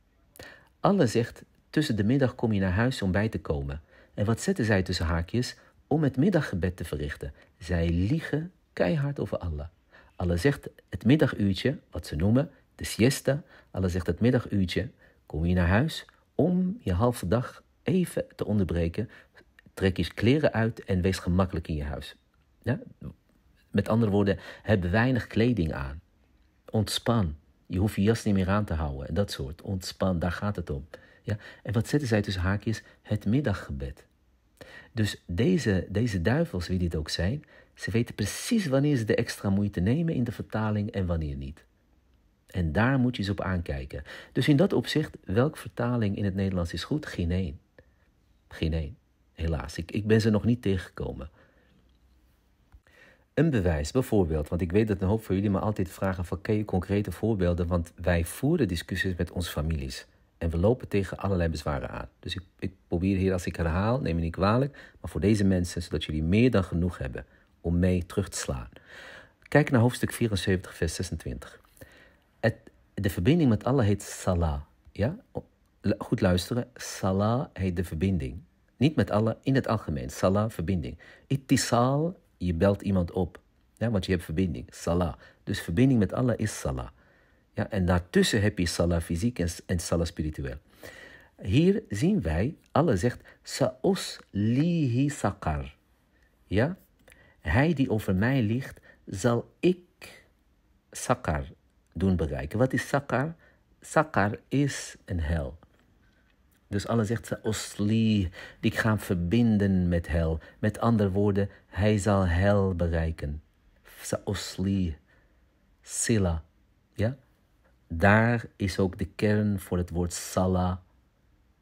Allah zegt, tussen de middag kom je naar huis om bij te komen. En wat zetten zij tussen haakjes? Om het middaggebed te verrichten. Zij liegen keihard over Allah. Allah zegt het middaguurtje, wat ze noemen de siesta. Allah zegt het middaguurtje, kom je naar huis om je halve dag even te onderbreken. Trek je kleren uit en wees gemakkelijk in je huis. Ja? Met andere woorden, heb weinig kleding aan. Ontspan. Je hoeft je jas niet meer aan te houden en dat soort. Ontspan, daar gaat het om. Ja? En wat zetten zij tussen haakjes? Het middaggebed. Dus deze, deze duivels, wie dit ook zijn, ze weten precies wanneer ze de extra moeite nemen in de vertaling en wanneer niet. En daar moet je eens op aankijken. Dus in dat opzicht, welke vertaling in het Nederlands is goed? Geen één. Geen één. Helaas, ik, ik ben ze nog niet tegengekomen. Een bewijs bijvoorbeeld, want ik weet dat een hoop van jullie me altijd vragen van ken je concrete voorbeelden, want wij voeren discussies met onze families. En we lopen tegen allerlei bezwaren aan. Dus ik, ik probeer hier, als ik herhaal, neem me niet kwalijk, maar voor deze mensen, zodat jullie meer dan genoeg hebben om mee terug te slaan. Kijk naar hoofdstuk 74, vers 26. de verbinding met Allah heet salah. Ja? Goed luisteren. Salah heet de verbinding. Niet met Allah, in het algemeen. Salah, verbinding. Ittisal, je belt iemand op. Ja, want je hebt verbinding. Salah. Dus verbinding met Allah is salah. Ja, en daartussen heb je Salah fysiek en, en Salah spiritueel. Hier zien wij, Allah zegt, Saos lihi sakar. Ja? Hij die over mij ligt, zal ik sakar doen bereiken. Wat is sakar? Sakar is een hel. Dus Allah zegt, Saosli, ik ga verbinden met hel. Met andere woorden, hij zal hel bereiken. Saosli, Sila. Ja? daar is ook de kern voor het woord sala,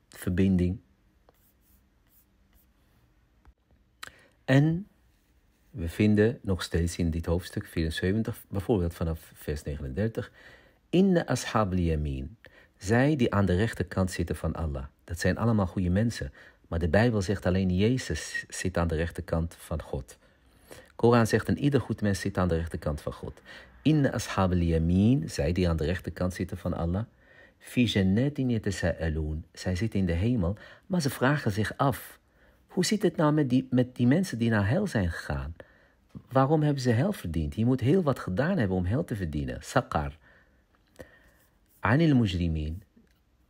verbinding. En we vinden nog steeds in dit hoofdstuk 74, bijvoorbeeld vanaf vers 39, in de Ashab Yamin, zij die aan de rechterkant zitten van Allah. Dat zijn allemaal goede mensen, maar de Bijbel zegt alleen Jezus zit aan de rechterkant van God. Koran zegt een ieder goed mens zit aan de rechterkant van God. In ashab al-yamin, zij die aan de rechterkant zitten van Allah, fi jannatin yatasa'alun. Zij zitten in de hemel, maar ze vragen zich af. Hoe zit het nou met die, met die mensen die naar hel zijn gegaan? Waarom hebben ze hel verdiend? Je moet heel wat gedaan hebben om hel te verdienen. Sakar. Anil mujrimin.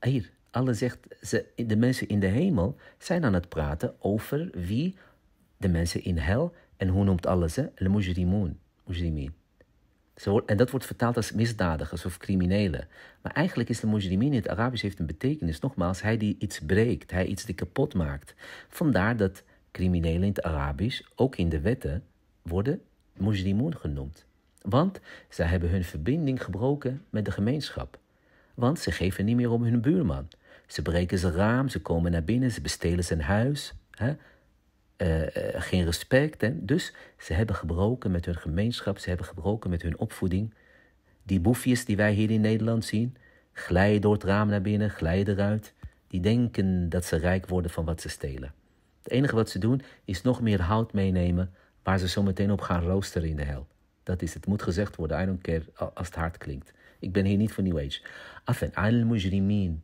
Hier, Allah zegt, ze, de mensen in de hemel zijn aan het praten over wie de mensen in hel, en hoe noemt Allah ze? Al-mujrimun. Mujrimin. En dat wordt vertaald als misdadigers of criminelen. Maar eigenlijk is de mujrimin in het Arabisch heeft een betekenis, nogmaals, hij die iets breekt, hij iets die kapot maakt. Vandaar dat criminelen in het Arabisch, ook in de wetten, worden mujrimoen genoemd. Want zij hebben hun verbinding gebroken met de gemeenschap. Want ze geven niet meer om hun buurman. Ze breken zijn raam, ze komen naar binnen, ze bestelen zijn huis. Hè? Eh, eh, geen respect. En dus ze hebben gebroken met hun gemeenschap, ze hebben gebroken met hun opvoeding. Die boefjes die wij hier in Nederland zien, glijden door het raam naar binnen, glijden eruit. Die denken dat ze rijk worden van wat ze stelen. Het enige wat ze doen is nog meer hout meenemen waar ze zometeen op gaan roosteren in de hel. Dat is, het moet gezegd worden, I don't care als het hard klinkt. Ik ben hier niet voor New Age. Afen al-mujrimin,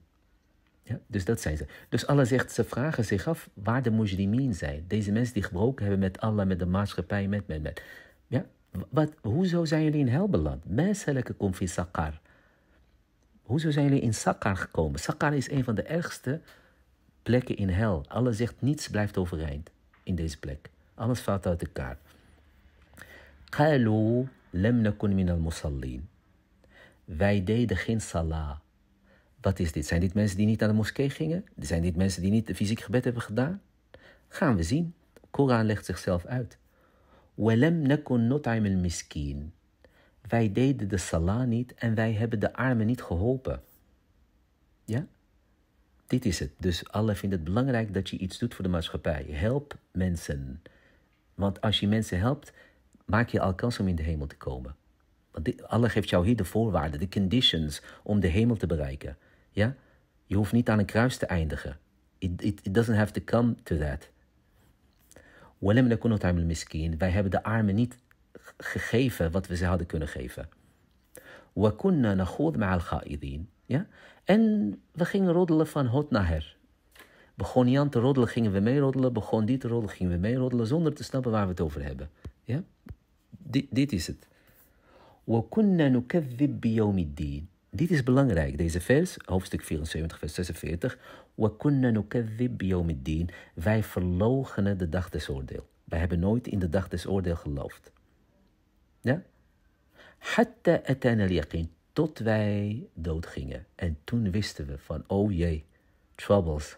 dus dat zijn ze. Dus Allah zegt, ze vragen zich af waar de mujrimeen zijn. Deze mensen die gebroken hebben met Allah, met de maatschappij, met, met, met. Ja, wat, hoezo zijn jullie in hel beland? Menselijke fi Hoezo zijn jullie in Saqqar gekomen? Saqqar is een van de ergste plekken in hel. Allah zegt, niets blijft overeind in deze plek. Alles valt uit elkaar. Qalu lam nakun min al-musallin. Wij deden geen salah. Wat is dit? Zijn dit mensen die niet naar de moskee gingen? Zijn dit mensen die niet de fysiek gebed hebben gedaan? Gaan we zien. Koran legt zichzelf uit. Wij deden de salah niet en wij hebben de armen niet geholpen. Ja? Dit is het. Dus Allah vindt het belangrijk dat je iets doet voor de maatschappij. Help mensen. Want als je mensen helpt, maak je al kans om in de hemel te komen. Want Allah geeft jou hier de voorwaarden, de conditions om de hemel te bereiken. Ja? Je hoeft niet aan een kruis te eindigen. It, it, it doesn't have to come to that. ولم Wij hebben de armen niet gegeven wat we ze hadden kunnen geven. وكنا نخوض مع الخائضين. Ja? En we gingen roddelen van hot naar her. Begon Jan te roddelen, gingen we mee roddelen. Begon die te roddelen, gingen we mee roddelen. Zonder te snappen waar we het over hebben. Ja? Dit, dit is het. وكنا نكذب بيوم الدين dit is belangrijk, deze vers, hoofdstuk 74, vers 46. Wij verloochenen de dag des oordeel. Wij hebben nooit in de dag des oordeel geloofd. Ja? Hatta atana al Tot wij doodgingen. En toen wisten we van, oh jee, troubles.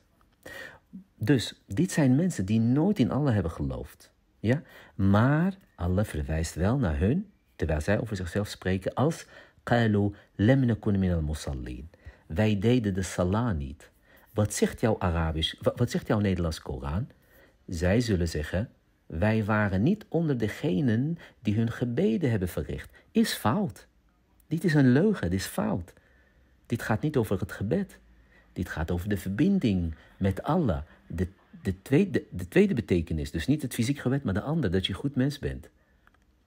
Dus, dit zijn mensen die nooit in Allah hebben geloofd. Ja? Maar Allah verwijst wel naar hun, terwijl zij over zichzelf spreken, als قالوا لم نكن من المصلين wij deden de salah niet. Wat zegt jouw Arabisch, wat zegt jouw Nederlands Koran? Zij zullen zeggen, wij waren niet onder degenen die hun gebeden hebben verricht. Is fout. Dit is een leugen, dit is fout. Dit gaat niet over het gebed. Dit gaat over de verbinding met Allah. De, de, tweede, de tweede betekenis, dus niet het fysiek gebed, maar de ander, dat je goed mens bent.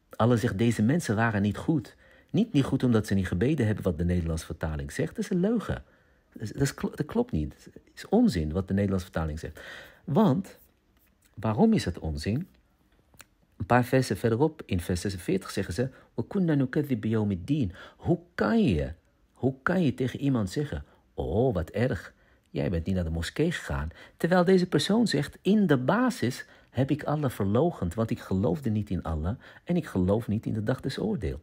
Allah zegt, deze mensen waren niet goed. Niet, niet goed omdat ze niet gebeden hebben wat de Nederlandse vertaling zegt. Dat is een leugen. Dat, klopt niet. Het is onzin wat de Nederlandse vertaling zegt. Want, waarom is het onzin? Een paar versen verderop, in vers 46, zeggen ze: Hoe kan je, hoe kan je tegen iemand zeggen: Oh, wat erg, jij bent niet naar de moskee gegaan? Terwijl deze persoon zegt: In de basis heb ik Allah verlogend, want ik geloofde niet in Allah en ik geloof niet in de dag des oordeel.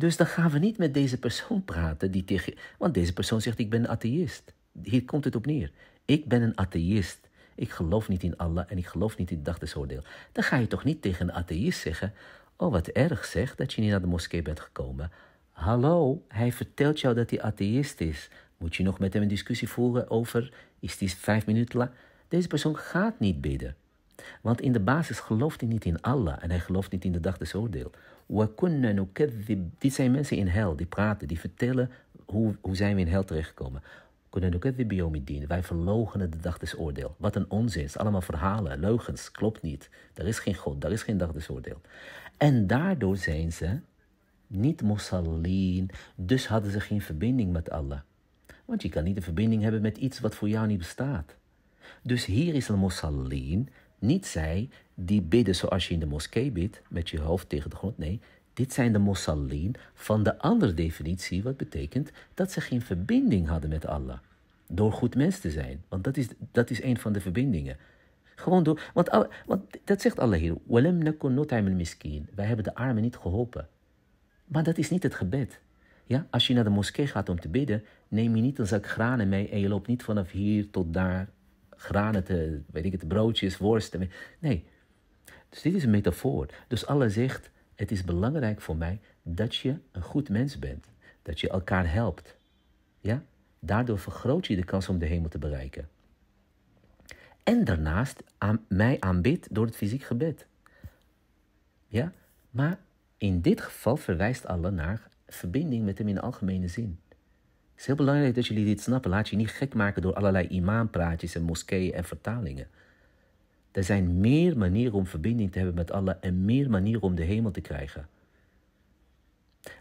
Dus dan gaan we niet met deze persoon praten, die tegen, want deze persoon zegt ik ben een atheïst. Hier komt het op neer. Ik ben een atheïst. Ik geloof niet in Allah en ik geloof niet in het dagdesoordeel. Dan ga je toch niet tegen een atheïst zeggen, oh wat erg zeg dat je niet naar de moskee bent gekomen. Hallo, hij vertelt jou dat hij atheïst is. Moet je nog met hem een discussie voeren over, is die vijf minuten lang? Deze persoon gaat niet bidden. Want in de basis gelooft hij niet in Allah en hij gelooft niet in de dag des oordeel. Dit zijn mensen in hel, die praten, die vertellen hoe, hoe zijn we in hel terechtgekomen. Kunnen ook even biomedien. Wij verlogenen de dag des oordeel. Wat een onzin. Het allemaal verhalen, leugens. Klopt niet. Er is geen God. Er is geen dag des oordeel. En daardoor zijn ze niet mosallin. Dus hadden ze geen verbinding met Allah. Want je kan niet een verbinding hebben met iets wat voor jou niet bestaat. Dus hier is een mosallin. Niet zij die bidden zoals je in de moskee bidt, met je hoofd tegen de grond. Nee, dit zijn de Mosallin van de andere definitie, wat betekent dat ze geen verbinding hadden met Allah. Door goed mens te zijn, want dat is, dat is een van de verbindingen. Gewoon door, want, want dat zegt Allah hier, وَلَمْ نَكُنْ نُطْعِمُ miskin. Wij hebben de armen niet geholpen. Maar dat is niet het gebed. Ja, als je naar de moskee gaat om te bidden, neem je niet een zak granen mee en je loopt niet vanaf hier tot daar granen te, eh, weet ik het, broodjes, worsten, nee. Dus dit is een metafoor. Dus Allah zegt, het is belangrijk voor mij dat je een goed mens bent. Dat je elkaar helpt. Ja? Daardoor vergroot je de kans om de hemel te bereiken. En daarnaast aan, mij aanbidt door het fysiek gebed. Ja? Maar in dit geval verwijst Allah naar verbinding met hem in de algemene zin. Het is heel belangrijk dat jullie dit snappen. Laat je niet gek maken door allerlei imaanpraatjes en moskeeën en vertalingen. Er zijn meer manieren om verbinding te hebben met Allah en meer manieren om de hemel te krijgen.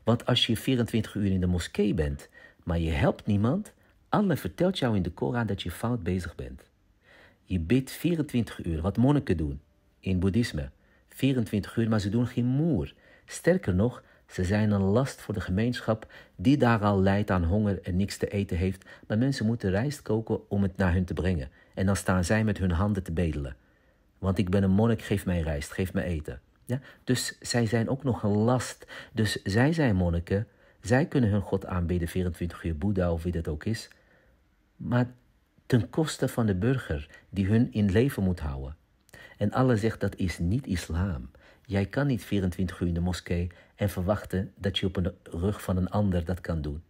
Want als je 24 uur in de moskee bent, maar je helpt niemand, Allah vertelt jou in de Koran dat je fout bezig bent. Je bidt 24 uur, wat monniken doen in boeddhisme. 24 uur, maar ze doen geen moer. Sterker nog, ze zijn een last voor de gemeenschap die daar al lijdt aan honger en niks te eten heeft, maar mensen moeten rijst koken om het naar hun te brengen. En dan staan zij met hun handen te bedelen. Want ik ben een monnik, geef mij rijst, geef mij eten. Ja? Dus zij zijn ook nog een last. Dus zij zijn monniken, zij kunnen hun God aanbidden, 24 uur Boeddha of wie dat ook is. Maar ten koste van de burger die hun in leven moet houden. En Allah zegt dat is niet islam. Jij kan niet 24 uur in de moskee en verwachten dat je op de rug van een ander dat kan doen.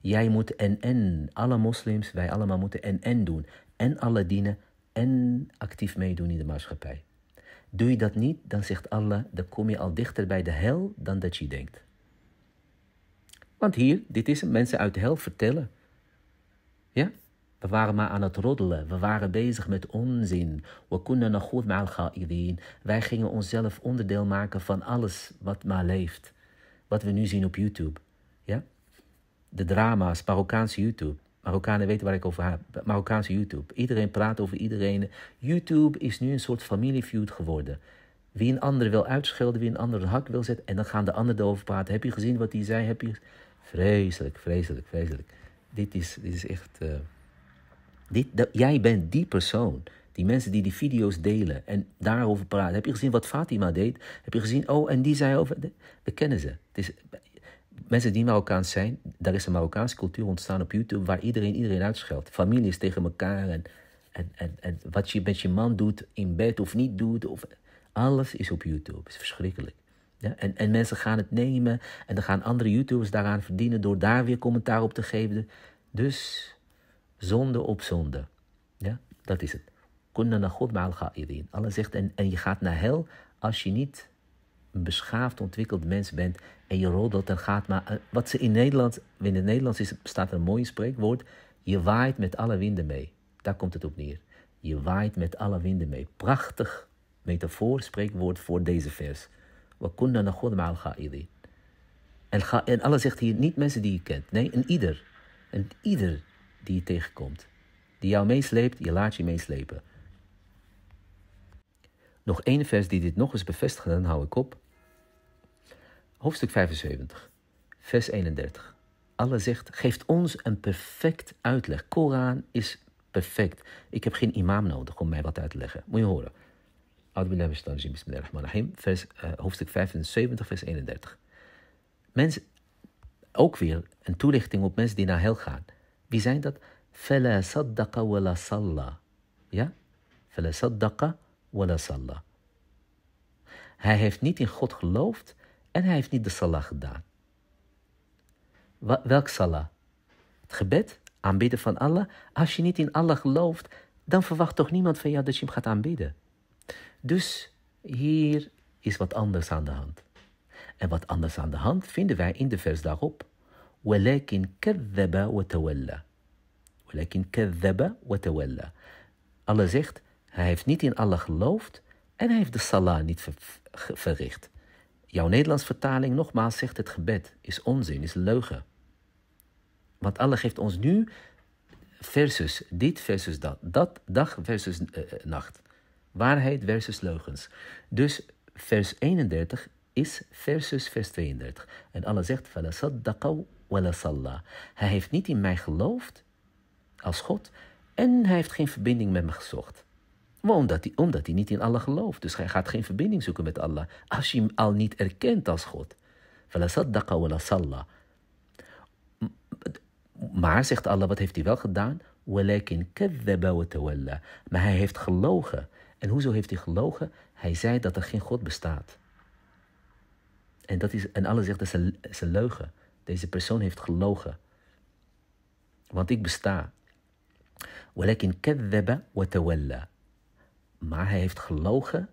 Jij moet en en, alle moslims, wij allemaal moeten en en doen. En alle dienen en actief meedoen in de maatschappij. Doe je dat niet, dan zegt Allah, dan kom je al dichter bij de hel dan dat je denkt. Want hier, dit is mensen uit de hel vertellen. Ja? We waren maar aan het roddelen. We waren bezig met onzin. We konden nog goed maar Wij gingen onszelf onderdeel maken van alles wat maar leeft. Wat we nu zien op YouTube. Ja? De drama's, Marokkaanse YouTube. Marokkanen weten waar ik over heb. Marokkaanse YouTube. Iedereen praat over iedereen. YouTube is nu een soort familiefeud geworden. Wie een ander wil uitschelden, wie een ander een hak wil zetten. En dan gaan de anderen erover praten. Heb je gezien wat hij zei? Heb je... Vreselijk, vreselijk, vreselijk. Dit is, dit is echt. Eh, jij bent die persoon. Die mensen die die video's delen en daarover praten. Heb je gezien wat Fatima deed? Heb je gezien, oh, en die zei over... We kennen ze. Het is, mensen die Marokkaans zijn, daar is een Marokkaanse cultuur ontstaan op YouTube... waar iedereen iedereen uitscheldt. Families tegen elkaar en, en, en, en wat je met je man doet in bed of niet doet. Of, alles is op YouTube. Het is verschrikkelijk. Ja, en, en mensen gaan het nemen en dan gaan andere YouTubers daaraan verdienen... door daar weer commentaar op te geven. Dus zonde op zonde. Ja, dat is het. Kunna naar God ma'al ga'idin. Allah zegt, en, en je gaat naar hel als je niet een beschaafd, ontwikkeld mens bent en je roddelt en gaat maar... Eh, wat ze in Nederland, in het Nederlands staat een mooi spreekwoord, je waait met alle winden mee. Daar komt het op neer. Je waait met alle winden mee. Prachtig metafoor, spreekwoord voor deze vers. Wa kunna naar God ma'al gaan En, en Allah zegt hier niet mensen die je kent. Nee, een ieder. Een ieder die je tegenkomt. Die jou meesleept, je laat je meeslepen. Nog één vers die dit nog eens bevestigt, dan hou ik op. Hoofdstuk 75, vers 31. Allah zegt, geeft ons een perfect uitleg. Koran is perfect. Ik heb geen imam nodig om mij wat uit te leggen. Moet je horen. vers, eh, hoofdstuk 75, vers 31. Mensen, ook weer een toelichting op mensen die naar hel gaan. Wie zijn dat? Fela saddaqa wala salla. Ja? Fela saddaqa wala salla. Hij heeft niet in God geloofd en hij heeft niet de salah gedaan. Welk salah? Het gebed, aanbidden van Allah. Als je niet in Allah gelooft, dan verwacht toch niemand van jou dat je hem gaat aanbidden. Dus hier is wat anders aan de hand. En wat anders aan de hand vinden wij in de vers daarop. ولكن كذب وتولى. Walakin كذب watawalla. Allah zegt, hij heeft niet in Allah geloofd en hij heeft de salah niet verricht. Jouw Nederlands vertaling nogmaals zegt het gebed is onzin, is leugen. Want Allah geeft ons nu versus dit versus dat. Dat dag versus eh, eh, nacht. Waarheid versus leugens. Dus vers 31 is versus vers 32. En Allah zegt, فَلَصَدَّقَوْا hij heeft niet in mij geloofd als God en hij heeft geen verbinding met me gezocht. omdat hij, omdat hij niet in Allah gelooft. Dus hij gaat geen verbinding zoeken met Allah als je hem al niet erkent als God. Maar, zegt Allah, wat heeft hij wel gedaan? Maar hij heeft gelogen. En hoezo heeft hij gelogen? Hij zei dat er geen God bestaat. En, dat is, en Allah zegt dat ze is een leugen. Deze persoon heeft gelogen. Want ik besta. Walakin kadhaba wa tawalla. Maar hij heeft gelogen.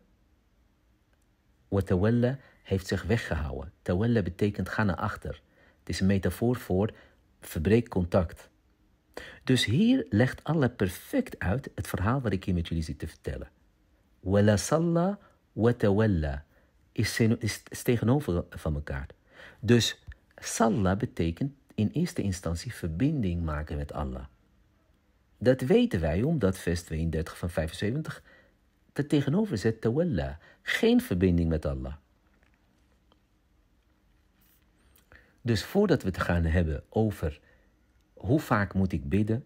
Wa heeft zich weggehouden. Tawalla betekent ga naar achter. Het is een metafoor voor verbreek contact. Dus hier legt Allah perfect uit het verhaal wat ik hier met jullie zit te vertellen. Wala salla wa is, is tegenover van elkaar. Dus Salla betekent in eerste instantie verbinding maken met Allah. Dat weten wij omdat vers 32 van 75 er tegenover zet geen verbinding met Allah. Dus voordat we het gaan hebben over hoe vaak moet ik bidden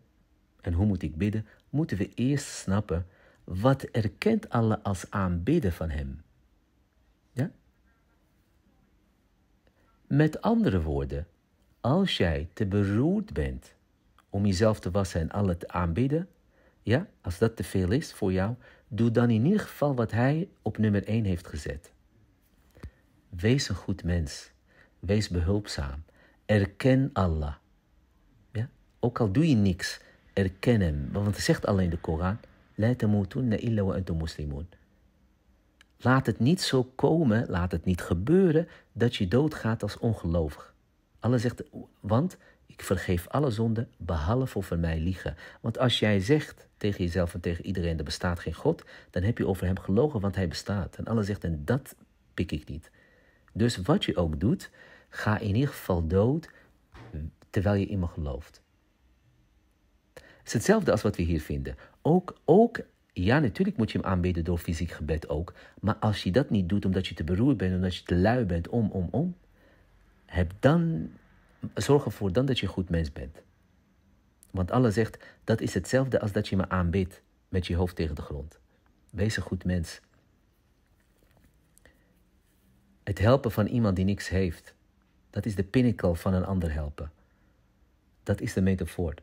en hoe moet ik bidden, moeten we eerst snappen wat erkent Allah als aanbidden van Hem. Met andere woorden, als jij te beroerd bent om jezelf te wassen en Allah te aanbidden, ja, als dat te veel is voor jou, doe dan in ieder geval wat hij op nummer 1 heeft gezet. Wees een goed mens. Wees behulpzaam. Erken Allah. Ja? Ook al doe je niks, erken hem. Want het zegt alleen de Koran: La tamutunna illa wa muslimun. Laat het niet zo komen, laat het niet gebeuren dat je doodgaat als ongelovig. Alles zegt, want ik vergeef alle zonden behalve over mij liegen. Want als jij zegt tegen jezelf en tegen iedereen, er bestaat geen God, dan heb je over hem gelogen, want hij bestaat. En Alles zegt, en dat pik ik niet. Dus wat je ook doet, ga in ieder geval dood terwijl je in me gelooft. Het is hetzelfde als wat we hier vinden. Ook, ook ja, natuurlijk moet je hem aanbidden door fysiek gebed ook. Maar als je dat niet doet omdat je te beroerd bent, omdat je te lui bent, om, om, om. Heb dan, zorg ervoor dan dat je een goed mens bent. Want Allah zegt, dat is hetzelfde als dat je me aanbidt met je hoofd tegen de grond. Wees een goed mens. Het helpen van iemand die niks heeft, dat is de pinnacle van een ander helpen. Dat is de metafoor.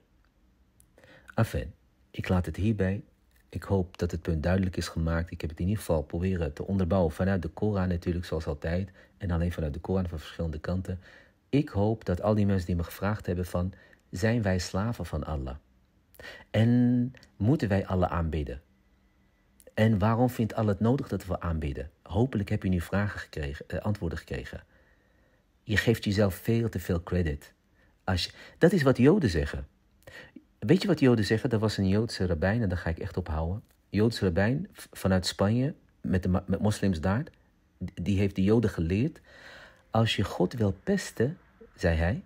Afen, ik laat het hierbij ik hoop dat het punt duidelijk is gemaakt. Ik heb het in ieder geval proberen te onderbouwen vanuit de Koran natuurlijk, zoals altijd. En alleen vanuit de Koran van verschillende kanten. Ik hoop dat al die mensen die me gevraagd hebben van, zijn wij slaven van Allah? En moeten wij Allah aanbidden? En waarom vindt Allah het nodig dat we aanbidden? Hopelijk heb je nu vragen gekregen, eh, antwoorden gekregen. Je geeft jezelf veel te veel credit. Als dat is wat Joden zeggen. Weet je wat Joden zeggen? Dat was een Joodse rabbijn, en daar ga ik echt op houden. Joodse rabbijn vanuit Spanje, met, de, met moslims daar, die heeft de Joden geleerd. Als je God wil pesten, zei hij.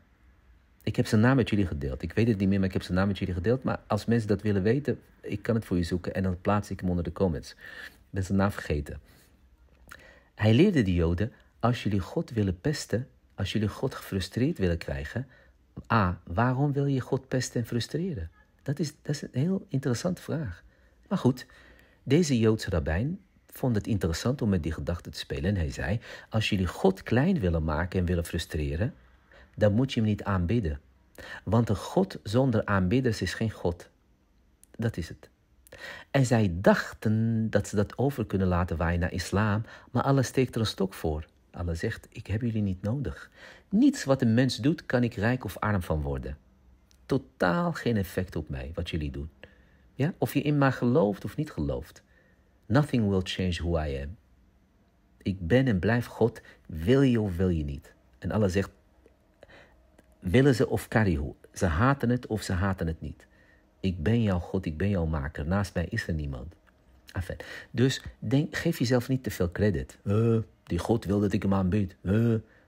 Ik heb zijn naam met jullie gedeeld. Ik weet het niet meer, maar ik heb zijn naam met jullie gedeeld. Maar als mensen dat willen weten, ik kan het voor je zoeken en dan plaats ik hem onder de comments. Ik ben zijn naam vergeten. Hij leerde de Joden: als jullie God willen pesten, als jullie God gefrustreerd willen krijgen, A. Waarom wil je God pesten en frustreren? Dat is, dat is een heel interessante vraag. Maar goed, deze Joodse rabbijn vond het interessant om met die gedachte te spelen. En hij zei: Als jullie God klein willen maken en willen frustreren, dan moet je hem niet aanbidden. Want een God zonder aanbidders is geen God. Dat is het. En zij dachten dat ze dat over kunnen laten waaien naar islam, maar Allah steekt er een stok voor. Allah zegt: Ik heb jullie niet nodig. Niets wat een mens doet, kan ik rijk of arm van worden. Totaal geen effect op mij, wat jullie doen. Ja? Of je in mij gelooft of niet gelooft. Nothing will change who I am. Ik ben en blijf God, wil je of wil je niet. En Allah zegt, willen ze of karihu. Ze haten het of ze haten het niet. Ik ben jouw God, ik ben jouw maker. Naast mij is er niemand. Enfin, dus denk, geef jezelf niet te veel credit. die God wil dat ik hem aanbied.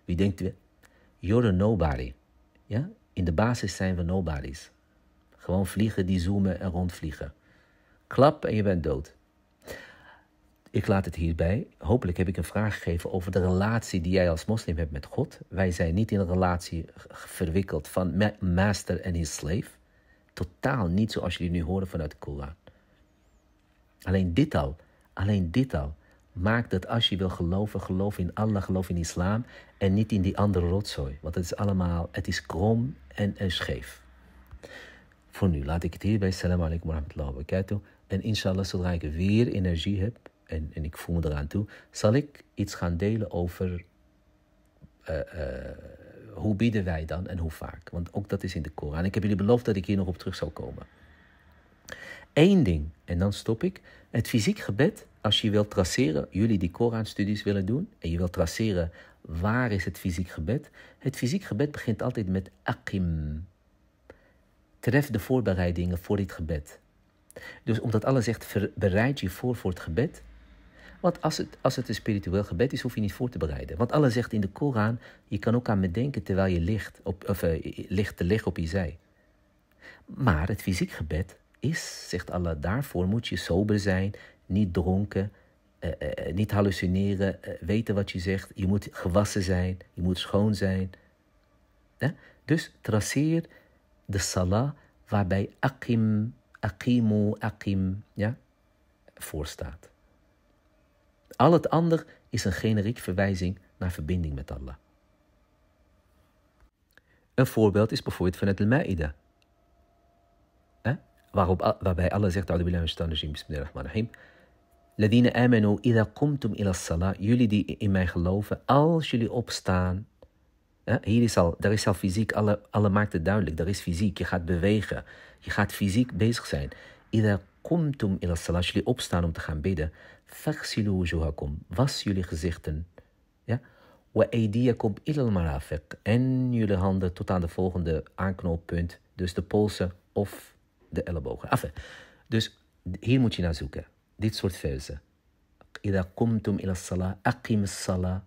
wie denkt... You're a nobody. Ja? In de basis zijn we nobodies. Gewoon vliegen die zoomen en rondvliegen. Klap en je bent dood. Ik laat het hierbij. Hopelijk heb ik een vraag gegeven over de relatie die jij als moslim hebt met God. Wij zijn niet in een relatie verwikkeld van master en his slave. Totaal niet zoals jullie nu horen vanuit de Koran. Alleen dit al, alleen dit al Maak dat als je wil geloven, geloof in Allah, geloof in islam en niet in die andere rotzooi. Want het is allemaal, het is krom en, en scheef. Voor nu laat ik het hierbij. bij. alaikum wa rahmatullahi En inshallah, zodra ik weer energie heb en, en ik voel me eraan toe, zal ik iets gaan delen over eh, eh, hoe bieden wij dan en hoe vaak. Want ook dat is in de Koran. Ik heb jullie beloofd dat ik hier nog op terug zal komen. Eén ding, en dan stop ik. Het fysiek gebed als je wilt traceren, jullie die Koran-studies willen doen, en je wilt traceren waar is het fysiek gebed, het fysiek gebed begint altijd met akim. Tref de voorbereidingen voor dit gebed. Dus omdat Allah zegt, bereid je voor voor het gebed. Want als het, als het een spiritueel gebed is, hoef je niet voor te bereiden. Want Allah zegt in de Koran, je kan ook aan me denken terwijl je ligt, op, of, eh, ligt te liggen op je zij. Maar het fysiek gebed is, zegt Allah, daarvoor moet je sober zijn, niet dronken, eh, eh, niet hallucineren, eh, weten wat je zegt. Je moet gewassen zijn, je moet schoon zijn. Dus traceer de salah waarbij akim, akimu, akim ja, voor staat. Al het ander is een generiek verwijzing naar verbinding met Allah. Een voorbeeld is bijvoorbeeld van het maida Eh? Waarop, waarbij Allah zegt, Bismillahirrahmanirrahim Ladine amanu ida kumtum ila salah. Jullie die in mij geloven, als jullie opstaan. Hè, hier is al, daar is al fysiek, alle, alle maakt het duidelijk. Daar is fysiek, je gaat bewegen. Je gaat fysiek bezig zijn. Ida kumtum ila salah. Als jullie opstaan om te gaan bidden. Faghsilu wujuhakum. Was jullie gezichten. Ja? Wa aydiyakum ila marafiq. En jullie handen tot aan de volgende aanknooppunt. Dus de polsen of de ellebogen. Enfin, dus hier moet je naar zoeken dit soort verzen. إذا komtum ila salah, akim salah.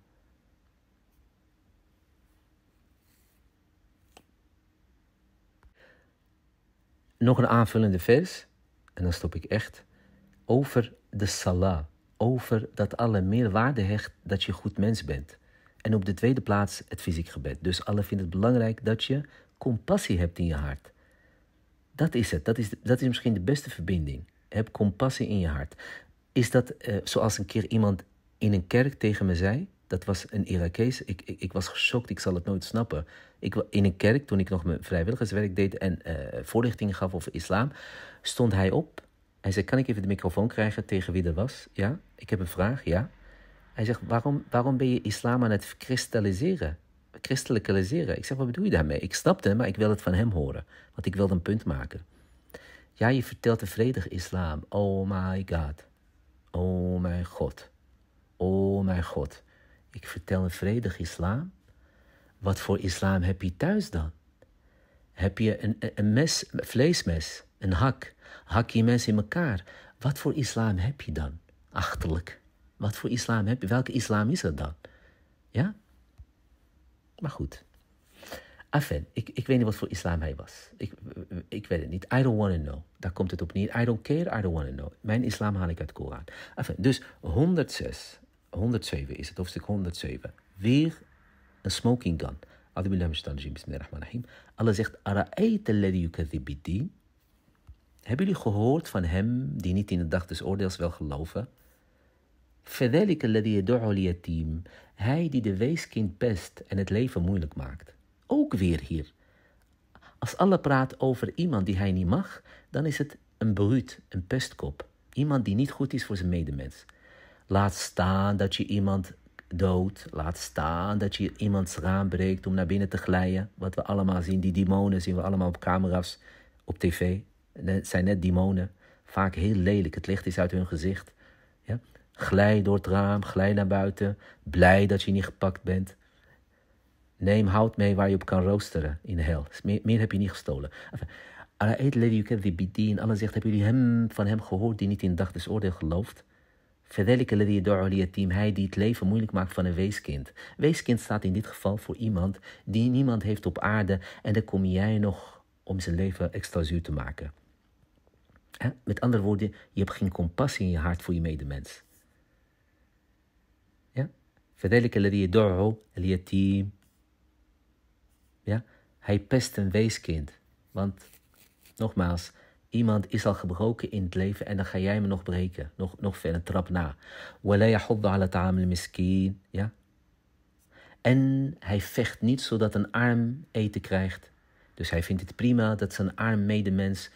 Nog een aanvullende vers, en dan stop ik echt, over de salah. Over dat alle meer waarde hecht dat je een goed mens bent. En op de tweede plaats het fysiek gebed. Dus Allah vindt het belangrijk dat je compassie hebt in je hart. Dat is het, dat is, dat is misschien de beste verbinding heb compassie in je hart. Is dat eh, zoals een keer iemand in een kerk tegen me zei? Dat was een Irakees. Ik, ik, ik was geschokt, ik zal het nooit snappen. Ik, in een kerk, toen ik nog mijn vrijwilligerswerk deed en eh, voorlichtingen gaf over islam, stond hij op. Hij zei: Kan ik even de microfoon krijgen tegen wie er was? Ja, ik heb een vraag, ja. Hij zegt: Waarom, waarom ben je islam aan het kristalliseren? Christelijkaliseren. Ik zeg: Wat bedoel je daarmee? Ik snapte, maar ik wil het van hem horen, want ik wilde een punt maken. Ja, je vertelt een vredige islam. Oh my God. Oh mijn God. Oh mijn God. Ik vertel een vredig islam. Wat voor islam heb je thuis dan? Heb je een, een mes, vleesmes, een hak? Hak je mensen in elkaar? Wat voor islam heb je dan? Achterlijk. Wat voor islam heb je? Welke islam is dat dan? Ja? Maar goed ik, ik weet niet wat voor islam hij was. Ik, ik weet het niet. I don't want to know. Daar komt het op neer. I don't care, I don't want to know. Mijn islam haal ik uit de Koran. dus 106, 107 is het, hoofdstuk 107. Weer een smoking gun. Allah zegt, Hebben jullie gehoord van hem die niet in het dag des oordeels wel geloven? Hij die de weeskind pest en het leven moeilijk maakt ook weer hier. Als alle praat over iemand die hij niet mag, dan is het een bruut, een pestkop. Iemand die niet goed is voor zijn medemens. Laat staan dat je iemand dood. Laat staan dat je iemands raam breekt om naar binnen te glijden. Wat we allemaal zien, die demonen zien we allemaal op camera's, op tv. Het zijn net demonen. Vaak heel lelijk, het licht is uit hun gezicht. Ja? Glij door het raam, glij naar buiten. Blij dat je niet gepakt bent. Neem hout mee waar je op kan roosteren in de hel. Meer, heb je niet gestolen. Ara'et Allah zegt, hebben jullie hem, van hem gehoord die niet in dag des oordeel gelooft? Hij die het leven moeilijk maakt van een weeskind. Weeskind staat in dit geval voor iemand die niemand heeft op aarde. En dan kom jij nog om zijn leven extra zuur te maken. Met andere woorden, je hebt geen compassie in je hart voor je medemens. Ja? die lady yatim. Hij pest een weeskind. Want, nogmaals, iemand is al gebroken in het leven en dan ga jij me nog breken. Nog, nog een trap na. Ja? En hij vecht niet zodat een arm eten krijgt. Dus hij vindt het prima dat zijn arm medemens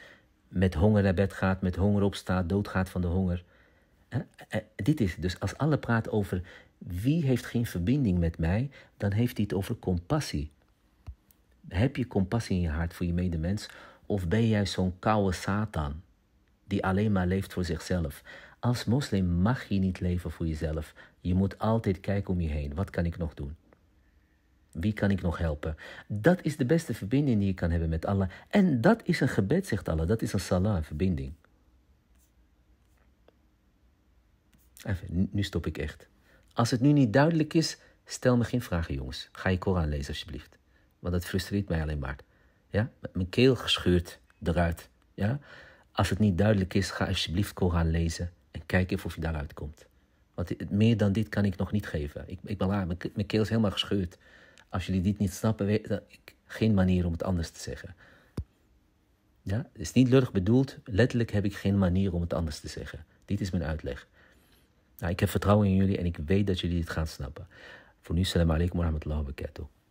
met honger naar bed gaat, met honger opstaat, doodgaat van de honger. Eh, eh, dit is Dus als alle praat over wie heeft geen verbinding met mij, dan heeft hij het over compassie. Heb je compassie in je hart voor je medemens? Of ben jij zo'n koude Satan die alleen maar leeft voor zichzelf? Als moslim mag je niet leven voor jezelf. Je moet altijd kijken om je heen. Wat kan ik nog doen? Wie kan ik nog helpen? Dat is de beste verbinding die je kan hebben met Allah. En dat is een gebed, zegt Allah. Dat is een salah, een verbinding. Even, nu stop ik echt. Als het nu niet duidelijk is, stel me geen vragen, jongens. Ga je Koran lezen, alsjeblieft want het frustreert mij alleen maar. Ja? Met mijn keel gescheurd eruit. Ja? Als het niet duidelijk is, ga alsjeblieft Koran lezen en kijk even of je daaruit komt. Want meer dan dit kan ik nog niet geven. Ik, ik ben laat, mijn, keel is helemaal gescheurd. Als jullie dit niet snappen, ik, geen manier om het anders te zeggen. Ja, het is niet lullig bedoeld. Letterlijk heb ik geen manier om het anders te zeggen. Dit is mijn uitleg. Nou, ik heb vertrouwen in jullie en ik weet dat jullie dit gaan snappen. Voor nu, salam alaikum wa rahmatullahi wa barakatuh.